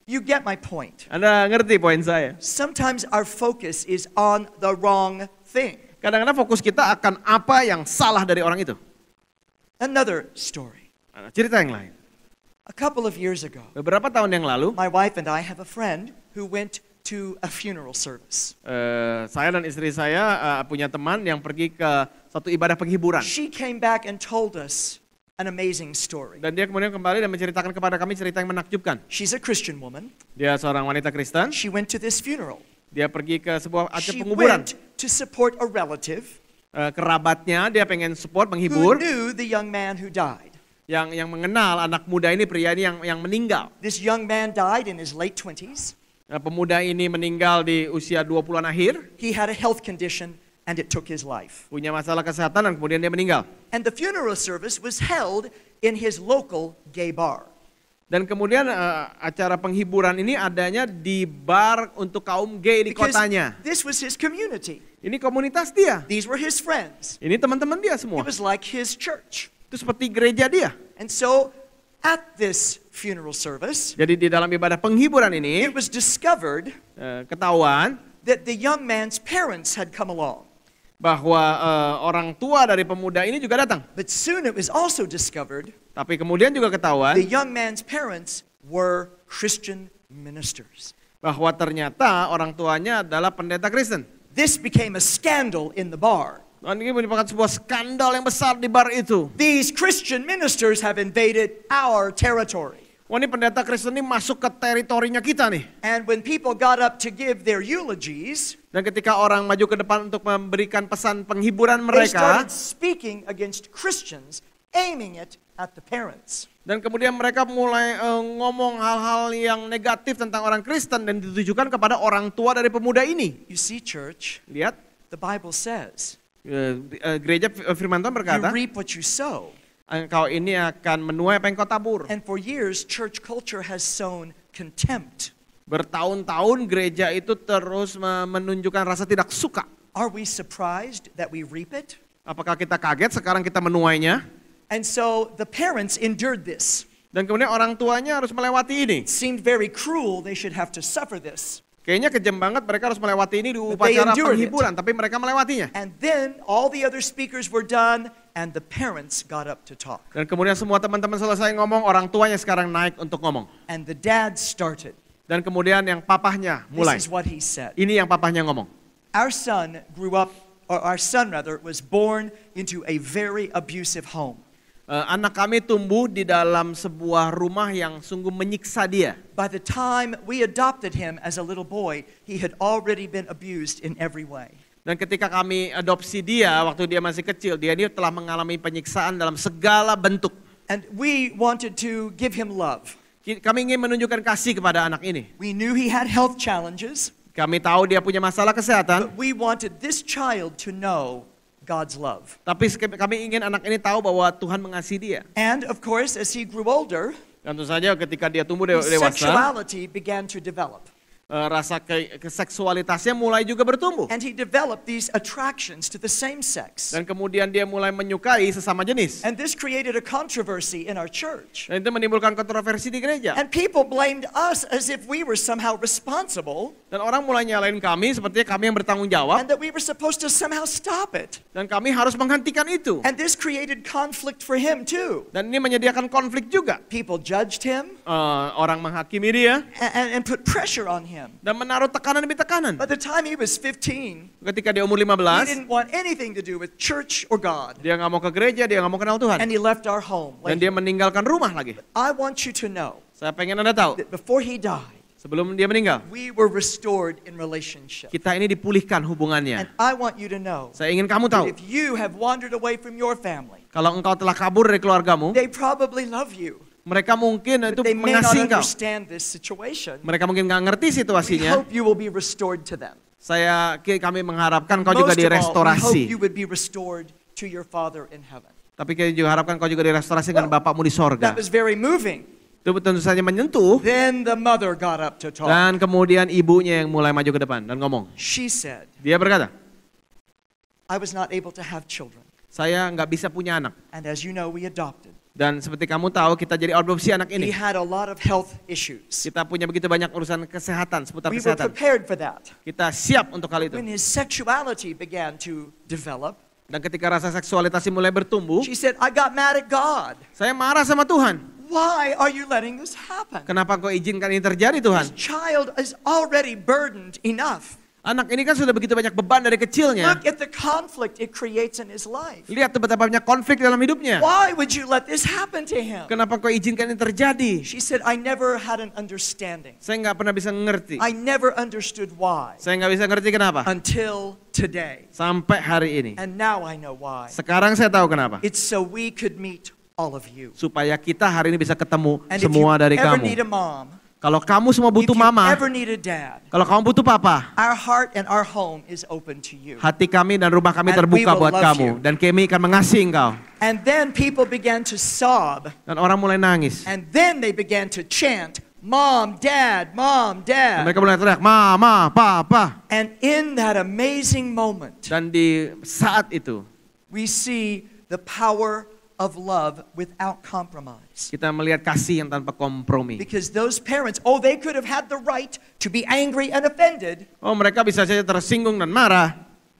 you get my point. Anda ngerti poin saya. Sometimes our focus is on the wrong thing. Kadang-kadang fokus kita akan apa yang salah dari orang itu. Another story. Cerita yang lain. A couple of years ago. Beberapa tahun yang lalu. My wife and I have a friend who went to a funeral service. Uh, saya dan istri saya uh, punya teman yang pergi ke satu ibadah penghiburan. She came back and told us an amazing story. Dan dia kemudian kembali dan menceritakan kepada kami cerita yang menakjubkan. She's a Christian woman. Dia seorang wanita Kristen. She went to this funeral. Dia pergi ke sebuah acara She penguburan. She went to support a relative. Uh, kerabatnya dia pengen support menghibur. Who knew the young man who died yang yang mengenal anak muda ini pria ini yang yang meninggal. This young man died in his late 20s. Nah, pemuda ini meninggal di usia 20-an akhir. He had a health condition and it took his life. Punya masalah kesehatan dan kemudian dia meninggal. And the funeral service was held in his local gay bar. Dan kemudian uh, acara penghiburan ini adanya di bar untuk kaum gay di Because kotanya. This was his community. Ini komunitas dia. These were his friends. Ini teman-teman dia semua. It was like his church. Itu seperti gereja dia. And so at this funeral service, jadi di dalam ibadah penghiburan ini, it was discovered uh, ketahuan that the young man's parents had come along. Bahwa uh, orang tua dari pemuda ini juga datang. But soon it was also discovered. Tapi kemudian juga ketahuan. The young man's parents were Christian ministers. Bahwa ternyata orang tuanya adalah pendeta Kristen. This became a scandal in the bar. Dan ini merupakan sebuah skandal yang besar di bar itu. These Christian ministers have invaded our territory. Wah oh, ini pendeta Kristen ini masuk ke teritorinya kita nih. And when people got up to give their eulogies, dan ketika orang maju ke depan untuk memberikan pesan penghiburan mereka, speaking against Christians, aiming it at the parents. Dan kemudian mereka mulai uh, ngomong hal-hal yang negatif tentang orang Kristen dan ditujukan kepada orang tua dari pemuda ini. You see church, lihat, the Bible says. Uh, uh, gereja firman Tuhan berkata, you reap what you sow engkau ini akan menuai apa yang kau tabur. And for years church culture has sown contempt. Bertahun-tahun gereja itu terus menunjukkan rasa tidak suka. Are we surprised that we reap it? Apakah kita kaget sekarang kita menuainya? And so the parents endured this. Dan kemudian orang tuanya harus melewati ini. It seemed very cruel they should have to suffer this. Kayaknya kejam banget mereka harus melewati ini di upacara penghiburan, it. tapi mereka melewatinya. And then all the other speakers were done And the parents got up to talk. Dan kemudian semua teman-teman selesai ngomong, orang tuanya sekarang naik untuk ngomong. And the dad started. Dan kemudian yang papahnya mulai. This is what he said. Ini yang papahnya ngomong. Our son grew up, or our son rather, was born into a very abusive home. Uh, anak kami tumbuh di dalam sebuah rumah yang sungguh menyiksa dia. By the time we adopted him as a little boy, he had already been abused in every way. Dan ketika kami adopsi dia waktu dia masih kecil, dia ini telah mengalami penyiksaan dalam segala bentuk. And we wanted to give him love. Kami ingin menunjukkan kasih kepada anak ini. We knew he had health challenges. Kami tahu dia punya masalah kesehatan. But we wanted this child to know God's love. Tapi kami ingin anak ini tahu bahwa Tuhan mengasihi dia. And of course, as he grew older, tentu saja ketika dia tumbuh dewasa, sexuality began to develop Eh, rasa ke, ke seksualitasnya mulai juga bertumbuh. And he developed these attractions to the same sex. Dan kemudian dia mulai menyukai sesama jenis. And this created a controversy in our church. Dan itu menimbulkan kontroversi di gereja. And people blamed us as if we were somehow responsible. Dan orang mulai nyalain kami seperti kami yang bertanggung jawab. And that we were supposed to somehow stop it. Dan kami harus menghentikan itu. And this created conflict for him too. Dan ini menyediakan konflik juga. People judged him. Uh, orang menghakimi dia. And, and put pressure on him him. Dan menaruh tekanan demi tekanan. By the time he was 15, ketika dia umur 15, he didn't want anything to do with church or God. Dia nggak mau ke gereja, dia nggak mau kenal Tuhan. And he left our home. Dan dia meninggalkan rumah lagi. I want you to know. Saya pengen Anda tahu. before he died, sebelum dia meninggal. We were restored in relationship. Kita ini dipulihkan hubungannya. And I want you to know. Saya ingin kamu tahu. If you have wandered away from your family. Kalau engkau telah kabur dari keluargamu. They probably love you. Mereka mungkin itu mengasing Mereka mungkin nggak ngerti situasinya. Saya kami mengharapkan kau juga direstorasi. Tapi kami juga harapkan kau juga direstorasi dengan Bapakmu di sorga. Itu tentu saja menyentuh. Dan kemudian ibunya yang mulai maju ke depan dan ngomong. Dia berkata, Saya nggak bisa punya anak. And as you know, we adopted. Dan seperti kamu tahu kita jadi adopsi anak ini. had a lot of Kita punya begitu banyak urusan kesehatan seputar we kesehatan. for that. Kita siap untuk hal itu. When began to develop, dan ketika rasa seksualitas mulai bertumbuh, she said, I got mad at God. Saya marah sama Tuhan. Why are you this Kenapa kau izinkan ini terjadi Tuhan? This child is already burdened enough Anak ini kan sudah begitu banyak beban dari kecilnya. Look at the conflict it creates in his life. Lihat betapa banyak konflik dalam hidupnya. Why would you let this happen to him? Kenapa kau izinkan ini terjadi? She said, I never had an understanding. Saya nggak pernah bisa ngerti. I never understood why. Saya nggak bisa ngerti kenapa. Until today. Sampai hari ini. And now I know why. Sekarang saya tahu kenapa. It's so we could meet all of you. Supaya kita hari ini bisa ketemu And semua dari kamu. Need a mom, kalau kamu semua butuh mama, kalau kamu butuh papa, hati kami dan rumah kami terbuka buat kamu. You. Dan kami akan mengasihi engkau. And then people began to sob. Dan orang mulai nangis. And then they began to chant, Mom, Dad, Mom, Dad. Dan mereka mulai teriak, Mama, Papa. And in that amazing moment, dan di saat itu, we see the power of love without compromise kita melihat kasih yang tanpa kompromi. Because those parents, oh they could have had the right to be angry and offended. Oh mereka bisa saja tersinggung dan marah.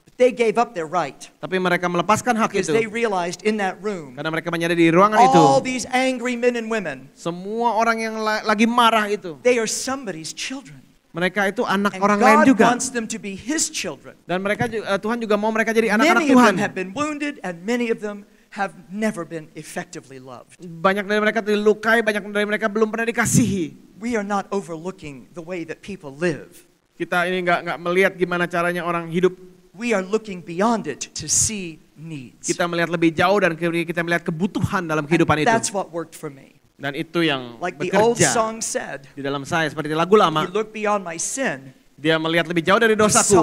But they gave up their right. Tapi mereka melepaskan hak because itu. they realized in that room. Karena mereka menyadari di ruangan all itu. All these angry men and women. Semua orang yang la lagi marah itu. They are somebody's children. Mereka itu anak and orang God lain juga. Wants them to be his children. Dan mereka eh, Tuhan juga mau mereka jadi anak-anak Tuhan. Many of them have been wounded and many of them have never been effectively loved. Banyak dari mereka dilukai, banyak dari mereka belum pernah dikasihi. We are not overlooking the way that people live. Kita ini nggak nggak melihat gimana caranya orang hidup. We are looking beyond it to see needs. Kita melihat lebih jauh dan kita melihat kebutuhan dalam kehidupan And itu. That's what worked for me. Dan itu yang like bekerja. The old song said, di dalam saya seperti lagu lama. You look beyond my sin dia melihat lebih jauh dari dosaku.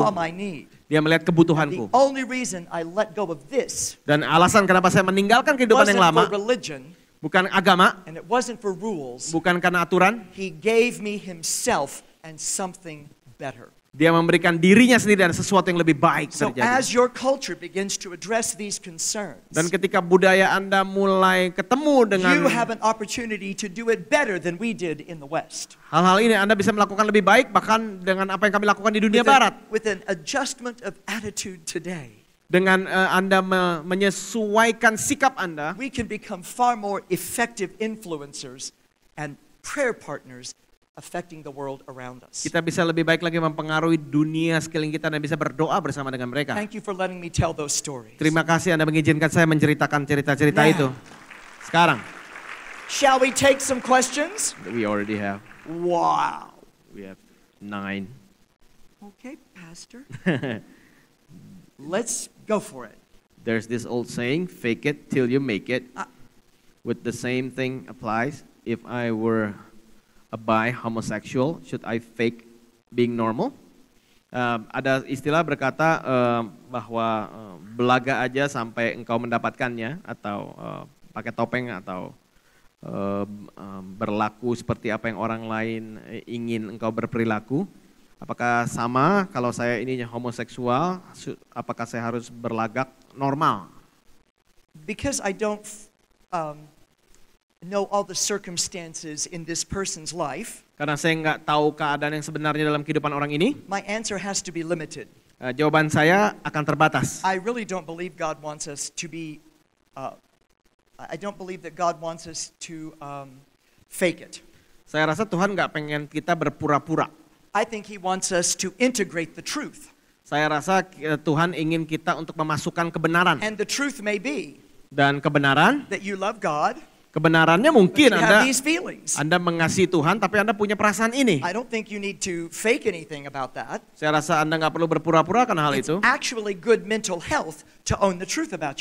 Dia melihat kebutuhanku. Dan alasan kenapa saya meninggalkan kehidupan yang lama bukan agama, bukan karena aturan. He gave me himself and something better. Dia memberikan dirinya sendiri dan sesuatu yang lebih baik so terjadi. as your culture begins to address these concerns, dan ketika budaya Anda mulai ketemu dengan Hal-hal ini Anda bisa melakukan lebih baik bahkan dengan apa yang kami lakukan di dunia with barat. with an adjustment of attitude today dengan uh, Anda me menyesuaikan sikap Anda, we can become far more effective influencers and prayer partners affecting the world around us. Kita bisa lebih baik lagi mempengaruhi dunia sekeliling kita dan bisa berdoa bersama dengan mereka. Thank you for letting me tell those stories. Terima kasih Anda mengizinkan saya menceritakan cerita-cerita itu. Sekarang. Shall we take some questions? We already have. Wow. We have nine. Okay, Pastor. [laughs] Let's go for it. There's this old saying, fake it till you make it. Uh, With the same thing applies. If I were a bi homosexual? Should I fake being normal? Uh, ada istilah berkata uh, bahwa uh, belaga aja sampai engkau mendapatkannya atau uh, pakai topeng atau uh, berlaku seperti apa yang orang lain eh, ingin engkau berperilaku. Apakah sama kalau saya ini homoseksual? Apakah saya harus berlagak normal? Because I don't um, know all the circumstances in this person's life, karena saya nggak tahu keadaan yang sebenarnya dalam kehidupan orang ini, my answer has to be limited. Uh, jawaban saya akan terbatas. I really don't believe God wants us to be. Uh, I don't believe that God wants us to um, fake it. Saya rasa Tuhan nggak pengen kita berpura-pura. I think He wants us to integrate the truth. Saya rasa eh, Tuhan ingin kita untuk memasukkan kebenaran. And the truth may be. Dan kebenaran. That you love God Kebenarannya mungkin Anda Anda mengasihi Tuhan tapi Anda punya perasaan ini. I don't think you need to fake about that. Saya rasa Anda nggak perlu berpura-pura karena hal It's itu. good to own the truth about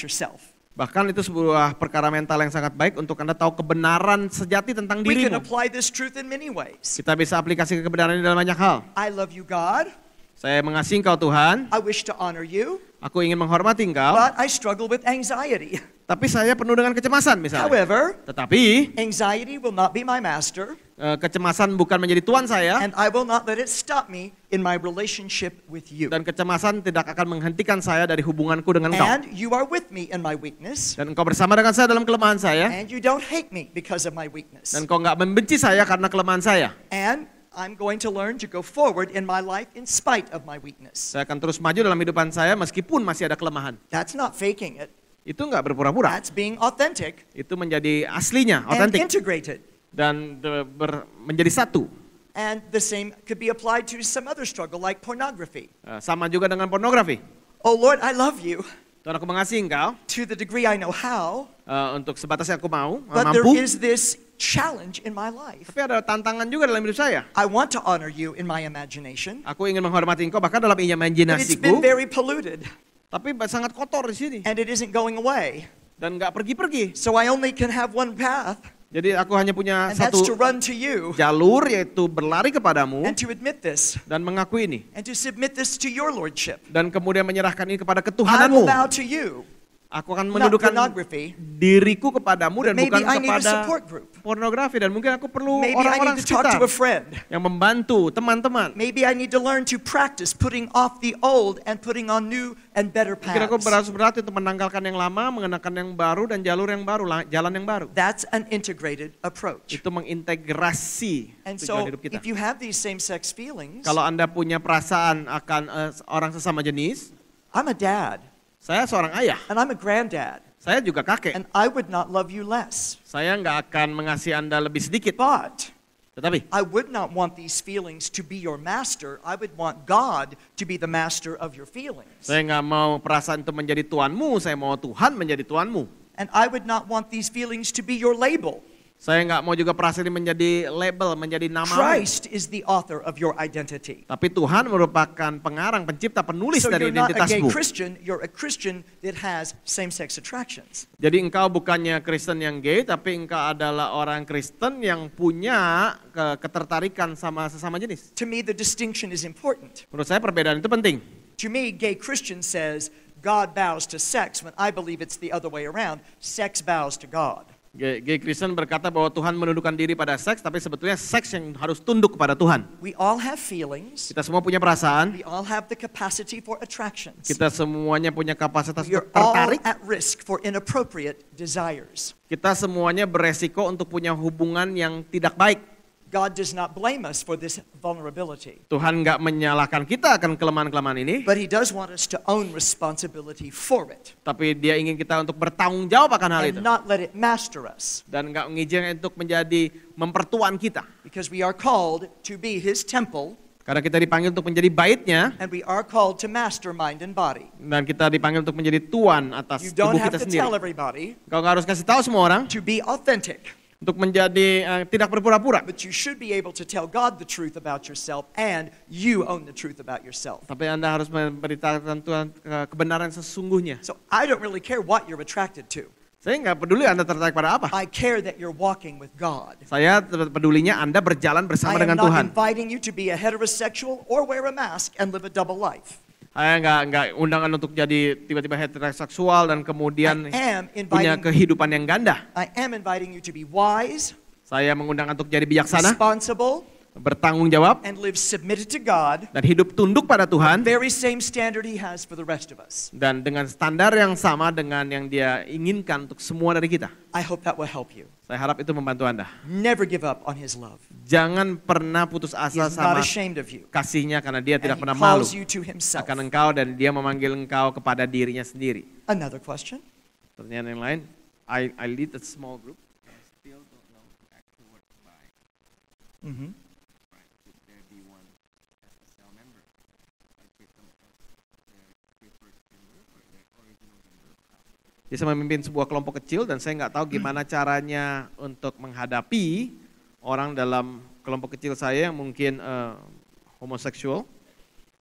Bahkan itu sebuah perkara mental yang sangat baik untuk Anda tahu kebenaran sejati tentang dirimu. We can apply this truth in many ways. Kita bisa aplikasi kebenaran ini dalam banyak hal. I love you God. Saya mengasihi Engkau Tuhan. I wish to honor you. Aku ingin menghormati Engkau. But I struggle with anxiety. [laughs] Tapi saya penuh dengan kecemasan misalnya. However, tetapi anxiety will not be my master. Eh, kecemasan bukan menjadi tuan saya. And I will not let it stop me in my relationship with you. Dan kecemasan tidak akan menghentikan saya dari hubunganku dengan engkau. And you are with me in my weakness. Dan engkau bersama dengan saya dalam kelemahan saya. And you don't hate me because of my weakness. Dan engkau nggak membenci saya karena kelemahan saya. And I'm going to learn to go forward in my life in spite of my weakness. Saya akan terus maju dalam hidupan saya meskipun masih ada kelemahan. That's not faking it. Itu nggak berpura-pura. That's being authentic. Itu menjadi aslinya, otentik. And integrated. Dan ber, menjadi satu. And the same could be applied to some other struggle like pornography. Eh, sama juga dengan pornografi. Oh Lord, I love you. Tuhan aku mengasihi engkau. To the degree I know how. Uh, untuk yang aku mau, eh, but mampu. But there is this challenge in my life. Tapi ada tantangan juga dalam hidup saya. I want to honor you in my imagination. Aku ingin menghormati engkau bahkan dalam imajinasiku. But it's been very polluted. Tapi sangat kotor di sini. And it isn't going away. Dan nggak pergi-pergi. So I only can have one path. Jadi aku hanya punya and satu to run to you, jalur yaitu berlari kepadamu and to admit this, dan mengakui ini. And to submit this to your lordship. Dan kemudian menyerahkan ini kepada ketuhananmu. I will bow to you. Aku akan menundukkan diriku kepadamu dan bukan kepada pornografi dan mungkin aku perlu orang-orang sekitar yang membantu teman-teman. Maybe I need to learn to practice putting off the old and putting on new and better paths. Mungkin aku berharus berat untuk menanggalkan yang lama, mengenakan yang baru dan jalur yang baru, jalan yang baru. That's an integrated approach. Itu mengintegrasi and tujuan so, hidup kita. If you have these same-sex feelings, kalau anda punya perasaan akan uh, orang sesama jenis, I'm a dad. Saya seorang ayah. And I'm a granddad. Saya juga kakek. And I would not love you less. Saya nggak akan mengasihi Anda lebih sedikit. But tetapi I would not want these feelings to be your master. I would want God to be the master of your feelings. Saya nggak mau perasaan itu menjadi tuanmu. Saya mau Tuhan menjadi tuanmu. And I would not want these feelings to be your label. Saya nggak mau juga perasaan ini menjadi label, menjadi nama. Christ is the author of your identity. Tapi Tuhan merupakan pengarang, pencipta, penulis so dari identitasmu. Christian, Christian Jadi engkau bukannya Kristen yang gay, tapi engkau adalah orang Kristen yang punya ketertarikan sama sesama jenis. To me the distinction is important. Menurut saya perbedaan itu penting. To me gay Christian says God bows to sex when I believe it's the other way around. Sex bows to God. Gay Kristen berkata bahwa Tuhan menundukkan diri pada seks, tapi sebetulnya seks yang harus tunduk kepada Tuhan. We all have feelings. Kita semua punya perasaan. We all have the capacity for attractions. Kita semuanya punya kapasitas We are tertarik. all at risk for inappropriate desires. Kita semuanya beresiko untuk punya hubungan yang tidak baik. God does not blame us for this vulnerability. Tuhan nggak menyalahkan kita akan kelemahan-kelemahan ini. But he does want us to own responsibility for it. Tapi dia ingin kita untuk bertanggung jawab akan hal itu. And not let it master us. Dan nggak mengizinkan untuk menjadi mempertuan kita. Because we are called to be his temple. Karena kita dipanggil untuk menjadi baitnya. And we are called to master mind and body. Dan kita dipanggil untuk menjadi tuan atas you tubuh kita sendiri. You don't have to sendiri. tell everybody. Kau nggak harus kasih tahu semua orang. To be authentic untuk menjadi uh, tidak berpura-pura. But you should be able to tell God the truth about yourself and you own the truth about yourself. Tapi Anda harus memberitakan Tuhan eh, kebenaran sesungguhnya. So I don't really care what you're attracted to. Saya nggak peduli Anda tertarik pada apa. I care that you're walking with God. Saya pedulinya Anda berjalan bersama dengan Tuhan. I am not inviting you to be a heterosexual or wear a mask and live a double life saya eh, nggak nggak undangan untuk jadi tiba-tiba heteroseksual dan kemudian inviting, punya kehidupan yang ganda. I am inviting you to be wise. Saya mengundang untuk jadi bijaksana. Responsible bertanggung jawab and live submitted to God, dan hidup tunduk pada Tuhan dan dengan standar yang sama dengan yang dia inginkan untuk semua dari kita. I hope that will help you. Saya harap itu membantu Anda. Never give up on his love. Jangan pernah putus asa sama kasihnya karena dia tidak pernah malu akan engkau dan dia memanggil engkau kepada dirinya sendiri. Another question. Pertanyaan yang lain. I, I lead a small group. I still don't know the actual word Mm -hmm. Bisa memimpin sebuah kelompok kecil dan saya nggak tahu gimana hmm. caranya untuk menghadapi orang dalam kelompok kecil saya yang mungkin uh, homoseksual.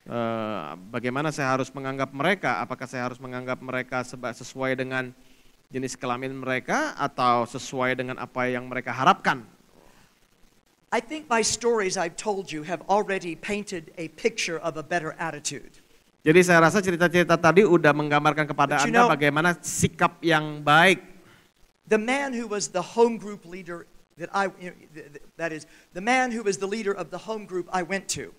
Uh, bagaimana saya harus menganggap mereka? Apakah saya harus menganggap mereka sesuai dengan jenis kelamin mereka atau sesuai dengan apa yang mereka harapkan? I think my stories I've told you have already painted a picture of a better attitude. Jadi saya rasa cerita-cerita tadi udah menggambarkan kepada But Anda know, bagaimana sikap yang baik. The man who was the home group leader that I that is the man who was the leader of the home group I went to.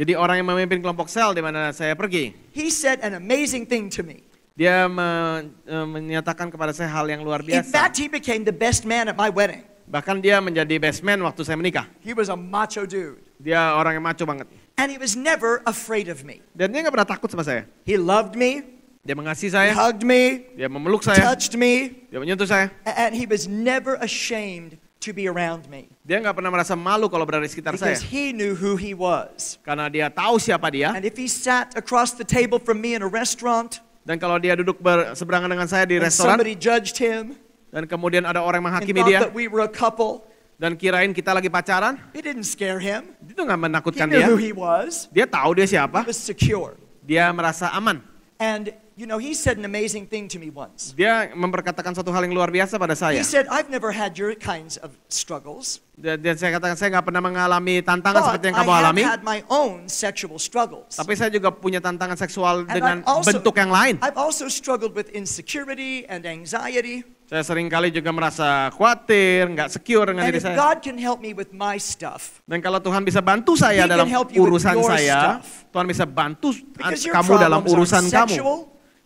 Jadi orang yang memimpin kelompok sel di mana saya pergi. He said an amazing thing to me. Dia me, e, menyatakan kepada saya hal yang luar biasa. In fact, he became the best man at my wedding. Bahkan dia menjadi best man waktu saya menikah. He was a macho dude. Dia orang yang macho banget. And he was never afraid of me. Dan dia nggak pernah takut sama saya. He loved me. Dia mengasihi saya. He hugged me. Dia memeluk saya. Touched me. Dia menyentuh saya. And he was never ashamed to be around me. Dia nggak pernah merasa malu kalau berada di sekitar Because saya. he knew who he was. Karena dia tahu siapa dia. And if he sat across the table from me in a restaurant. Dan kalau dia duduk berseberangan dengan saya di restoran. Somebody judged him. Dan kemudian ada orang menghakimi dia. Thought That we were a couple dan kirain kita lagi pacaran. It didn't scare him. Itu nggak menakutkan he dia. Who he was. Dia tahu dia siapa. He was secure. Dia merasa aman. And you know, he said an amazing thing to me once. Dia memperkatakan satu hal yang luar biasa pada saya. He said, I've never had your kinds of struggles. Dia, dia saya katakan saya nggak pernah mengalami tantangan But seperti yang kamu I alami. Had my own sexual struggles. Tapi saya juga punya tantangan seksual And dengan also, bentuk yang lain. I've also struggled with insecurity and anxiety. Saya sering kali juga merasa khawatir, nggak secure dengan And diri saya. God can help me with my stuff, Dan kalau Tuhan bisa bantu saya dalam urusan saya, stuff. Tuhan bisa bantu Because kamu dalam urusan kamu. sexual,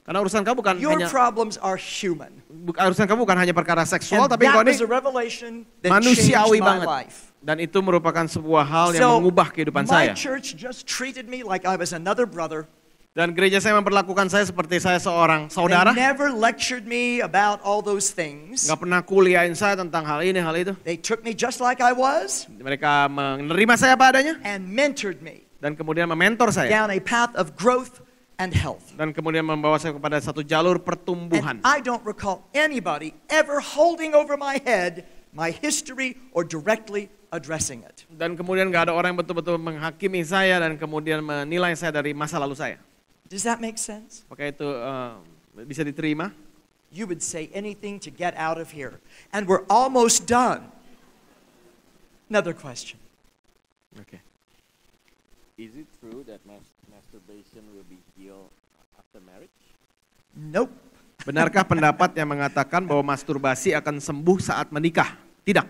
Karena urusan kamu bukan your hanya problems are human. urusan kamu bukan hanya perkara seksual, And tapi that ini manusiawi banget. life. Dan itu merupakan sebuah hal yang So, mengubah kehidupan my saya. church just treated me like I was another brother. Dan gereja saya memperlakukan saya seperti saya seorang saudara. They never lectured me about all those things. Gak pernah kuliahin saya tentang hal ini, hal itu. They took me just like I was. Mereka menerima saya apa adanya. And mentored me. Dan kemudian mementor saya. Down a path of growth and health. Dan kemudian membawa saya kepada satu jalur pertumbuhan. And I don't recall anybody ever holding over my head my history or directly addressing it. Dan kemudian gak ada orang yang betul-betul menghakimi saya dan kemudian menilai saya dari masa lalu saya. Does that make sense? Apakah itu uh, bisa diterima? You would say anything to get out of here. And we're almost done. Another question. Okay. Is it true that mas masturbation will be healed after marriage? Nope. Benarkah pendapat yang mengatakan bahwa masturbasi akan sembuh saat menikah? Tidak.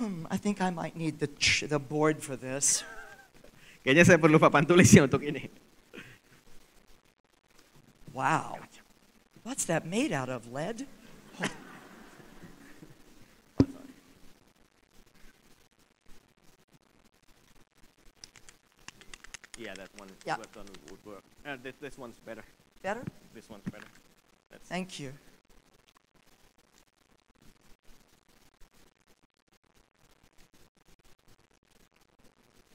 Hmm, I think I might need the, the board for this. Kayaknya saya perlu papan untuk ini. Wow. What's that made out of, lead? yeah, that one yeah. on would work. Uh, this, this one's better. Better? This one's better. That's Thank you.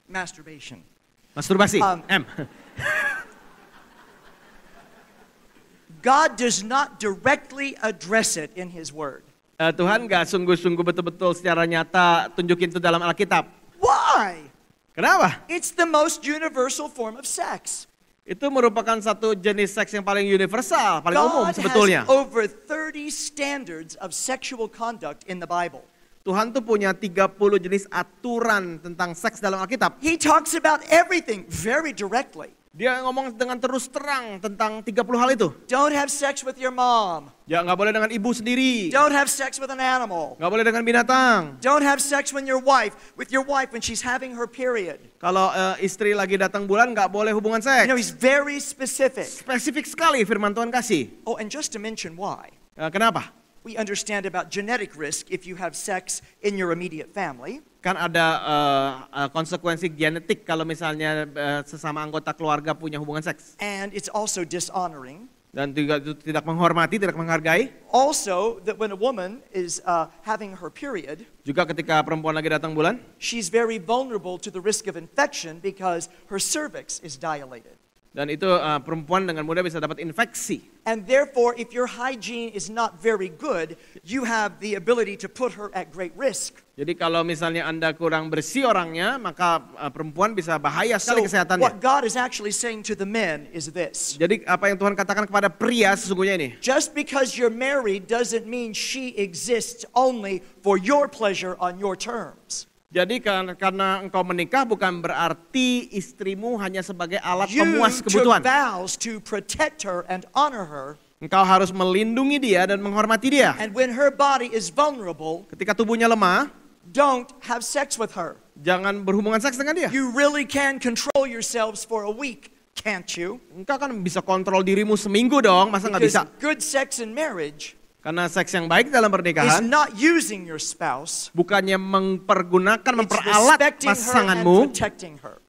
Masturbation. Masturbasi. Um, M. God does not directly address it in his word. Uh, Tuhan gak sungguh-sungguh betul-betul secara nyata tunjukin itu dalam Alkitab. Why? Kenapa? It's the most universal form of sex. Itu merupakan satu jenis seks yang paling universal, paling God umum sebetulnya. Has over 30 standards of sexual conduct in the Bible. Tuhan tuh punya 30 jenis aturan tentang seks dalam Alkitab. He talks about everything very directly. Dia ngomong dengan terus terang tentang 30 hal itu. Don't have sex with your mom. Ya nggak boleh dengan ibu sendiri. Don't have sex with an animal. Nggak boleh dengan binatang. Don't have sex when your wife with your wife when she's having her period. Kalau uh, istri lagi datang bulan nggak boleh hubungan seks. You know, he's very specific. Spesifik sekali firman Tuhan kasih. Oh, and just to mention why. Uh, kenapa? we understand about genetic risk if you have sex in your immediate family. Kan ada uh, uh, konsekuensi genetik kalau misalnya uh, sesama anggota keluarga punya hubungan seks. And it's also dishonoring. Dan juga tidak menghormati, tidak menghargai. Also, that when a woman is uh, having her period, juga ketika perempuan lagi datang bulan, she's very vulnerable to the risk of infection because her cervix is dilated. Dan itu uh, perempuan dengan mudah bisa dapat infeksi. And therefore, if your hygiene is not very good, you have the ability to put her at great risk. Jadi kalau misalnya Anda kurang bersih orangnya, maka uh, perempuan bisa bahaya sekali so, kesehatannya. What God is actually saying to the men is this. Jadi apa yang Tuhan katakan kepada pria sesungguhnya ini? Just because you're married doesn't mean she exists only for your pleasure on your terms. Jadi karena, karena engkau menikah bukan berarti istrimu hanya sebagai alat pemuas kebutuhan. to protect her and honor her. Engkau harus melindungi dia dan menghormati dia. And when her body is vulnerable, ketika tubuhnya lemah, don't have sex with her. Jangan berhubungan seks dengan dia. You really can control yourselves for a week, can't you? Engkau kan bisa kontrol dirimu seminggu dong, masa nggak bisa? Good sex in marriage karena seks yang baik dalam pernikahan is not using your spouse, bukannya mempergunakan, memperalat pasanganmu,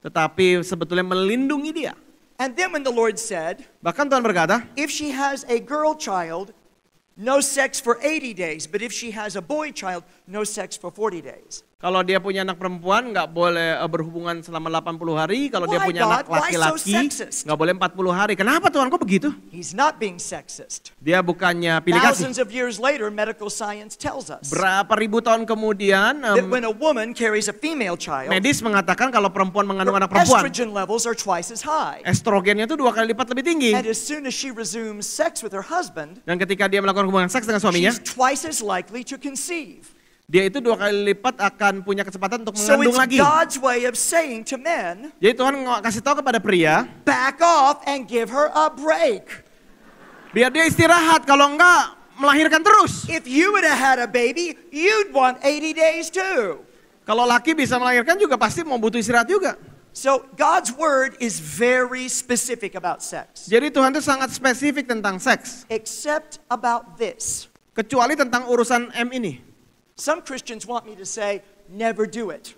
tetapi sebetulnya melindungi dia. And then when the Lord said, bahkan Tuhan berkata, if she has a girl child, no sex for 80 days, but if she has a boy child, no sex for 40 days. Kalau dia punya anak perempuan nggak boleh eh, berhubungan selama 80 hari. Kalau dia punya God? anak laki-laki nggak -laki, so boleh 40 hari. Kenapa Tuhan kok begitu? He's not being sexist. Dia bukannya pilih kasih. Thousands of years later, medical science tells us. Berapa ribu tahun kemudian um, when a woman carries a female child, medis mengatakan kalau perempuan mengandung anak perempuan, estrogen levels are twice as high. Estrogennya itu dua kali lipat lebih tinggi. And as soon as she resumes sex with her husband, dan ketika dia melakukan hubungan seks dengan suaminya, she's twice as likely to conceive dia itu dua kali lipat akan punya kesempatan untuk mengandung so lagi. God's way of saying to men, Jadi Tuhan kasih tahu kepada pria, back off and give her a break. Biar dia istirahat, kalau enggak melahirkan terus. If you would have had a baby, you'd want 80 days too. Kalau laki bisa melahirkan juga pasti mau butuh istirahat juga. So God's word is very specific about sex. Jadi Tuhan itu sangat spesifik tentang seks. Except about this. Kecuali tentang urusan M ini. Some Christians want me to say, never do it.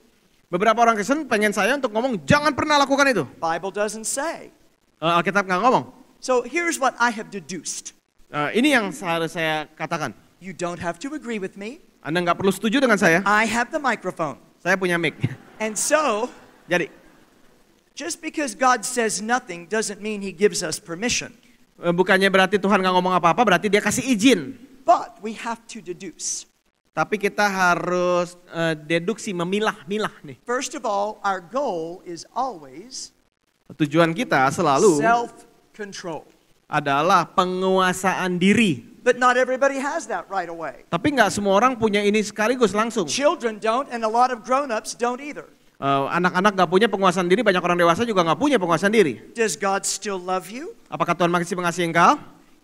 Beberapa orang Kristen pengen saya untuk ngomong jangan pernah lakukan itu. Bible doesn't say. Uh, Alkitab nggak ngomong. So here's what I have deduced. Uh, ini yang harus saya katakan. You don't have to agree with me. Anda nggak perlu setuju dengan saya. I have the microphone. Saya punya mic. And so. Jadi. Just because God says nothing doesn't mean He gives us permission. Eh, bukannya berarti Tuhan nggak ngomong apa-apa, berarti Dia kasih izin. But we have to deduce. Tapi kita harus uh, deduksi, memilah-milah nih. First of all, our goal is always tujuan kita selalu self control adalah penguasaan diri. But not everybody has that right away. Tapi nggak semua orang punya ini sekaligus langsung. Children don't, and a lot of grown-ups don't either. anak eh, anak-anak nggak punya penguasaan diri, banyak orang dewasa juga nggak punya penguasaan diri. Does God still love you? Apakah Tuhan masih mengasihi engkau?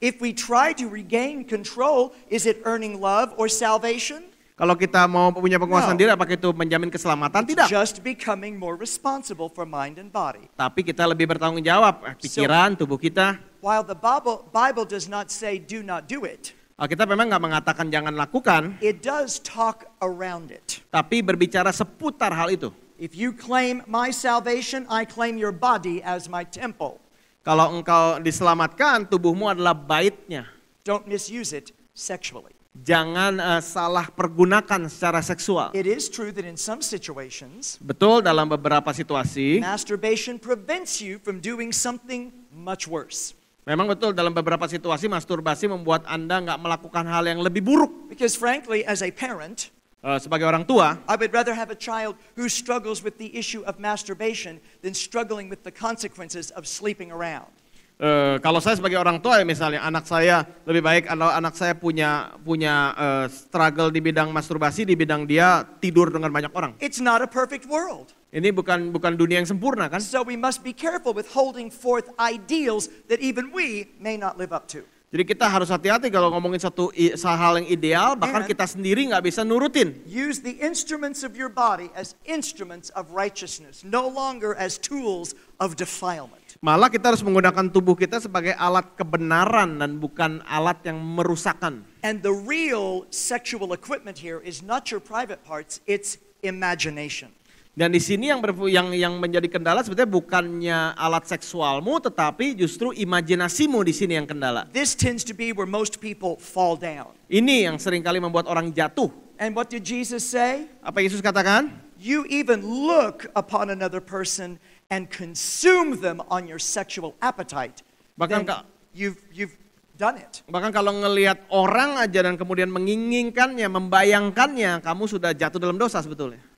If we try to regain control, is it earning love or salvation? Kalau kita mau punya penguasaan no. diri, apakah itu menjamin keselamatan? Tidak. Just becoming more responsible for mind and body. Tapi kita lebih bertanggung jawab eh, pikiran, so, tubuh kita. While the Bible, Bible does not say do not do it. Kita memang nggak mengatakan jangan lakukan. It does talk around it. Tapi berbicara seputar hal itu. If you claim my salvation, I claim your body as my temple. Kalau engkau diselamatkan, tubuhmu adalah baitnya. Don't misuse it sexually. Jangan uh, salah pergunakan secara seksual. It is true that in some situations, betul dalam beberapa situasi, masturbation prevents you from doing something much worse. Memang betul dalam beberapa situasi masturbasi membuat anda nggak melakukan hal yang lebih buruk. Because frankly, as a parent, Eh, sebagai orang tua, I would rather have a child who struggles with the issue of masturbation than struggling with the consequences of sleeping around. Uh, kalau saya sebagai orang tua ya misalnya anak saya lebih baik kalau anak saya punya punya uh, struggle di bidang masturbasi di bidang dia tidur dengan banyak orang. It's not a perfect world. Ini bukan bukan dunia yang sempurna kan? So we must be careful with holding forth ideals that even we may not live up to. Jadi kita harus hati-hati kalau ngomongin satu hal yang ideal, bahkan And kita sendiri nggak bisa nurutin. Use the instruments of your body as instruments of righteousness, no longer as tools of defilement. Malah kita harus menggunakan tubuh kita sebagai alat kebenaran dan bukan alat yang merusakkan. And the real sexual equipment here is not your private parts, it's imagination. Dan di sini yang yang yang menjadi kendala sebetulnya bukannya alat seksualmu tetapi justru imajinasimu di sini yang kendala. This tends to be where most people fall down. Ini yang seringkali membuat orang jatuh. And what did Jesus say? Apa Yesus katakan? You even look upon another person and consume them on your sexual appetite. Bahkan kak, you've you've done it. Bahkan kalau ngelihat orang aja dan kemudian menginginkannya, membayangkannya, kamu sudah jatuh dalam dosa sebetulnya.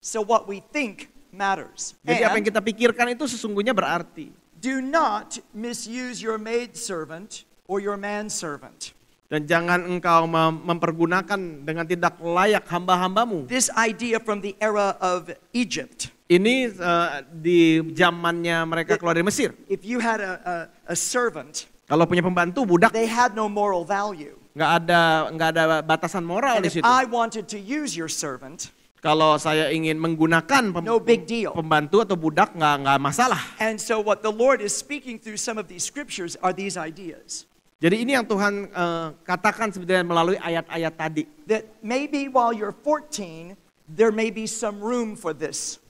So what we think matters. Jadi apa yang kita pikirkan itu sesungguhnya berarti. Do not misuse your maid servant or your man servant. Dan jangan engkau mempergunakan dengan tidak layak hamba-hambamu. This idea from the era of Egypt. Ini uh, di zamannya mereka keluar dari Mesir. If you had a, a, a servant, kalau punya pembantu budak, they had no moral value. Nggak ada nggak ada batasan moral And di situ. I wanted to use your servant kalau saya ingin menggunakan pem no big deal. pembantu atau budak nggak nggak masalah. And so what the Lord is speaking through some of these scriptures are these ideas. Jadi ini yang Tuhan uh, katakan sebenarnya melalui ayat-ayat tadi. That maybe while you're 14, there may be some room for this.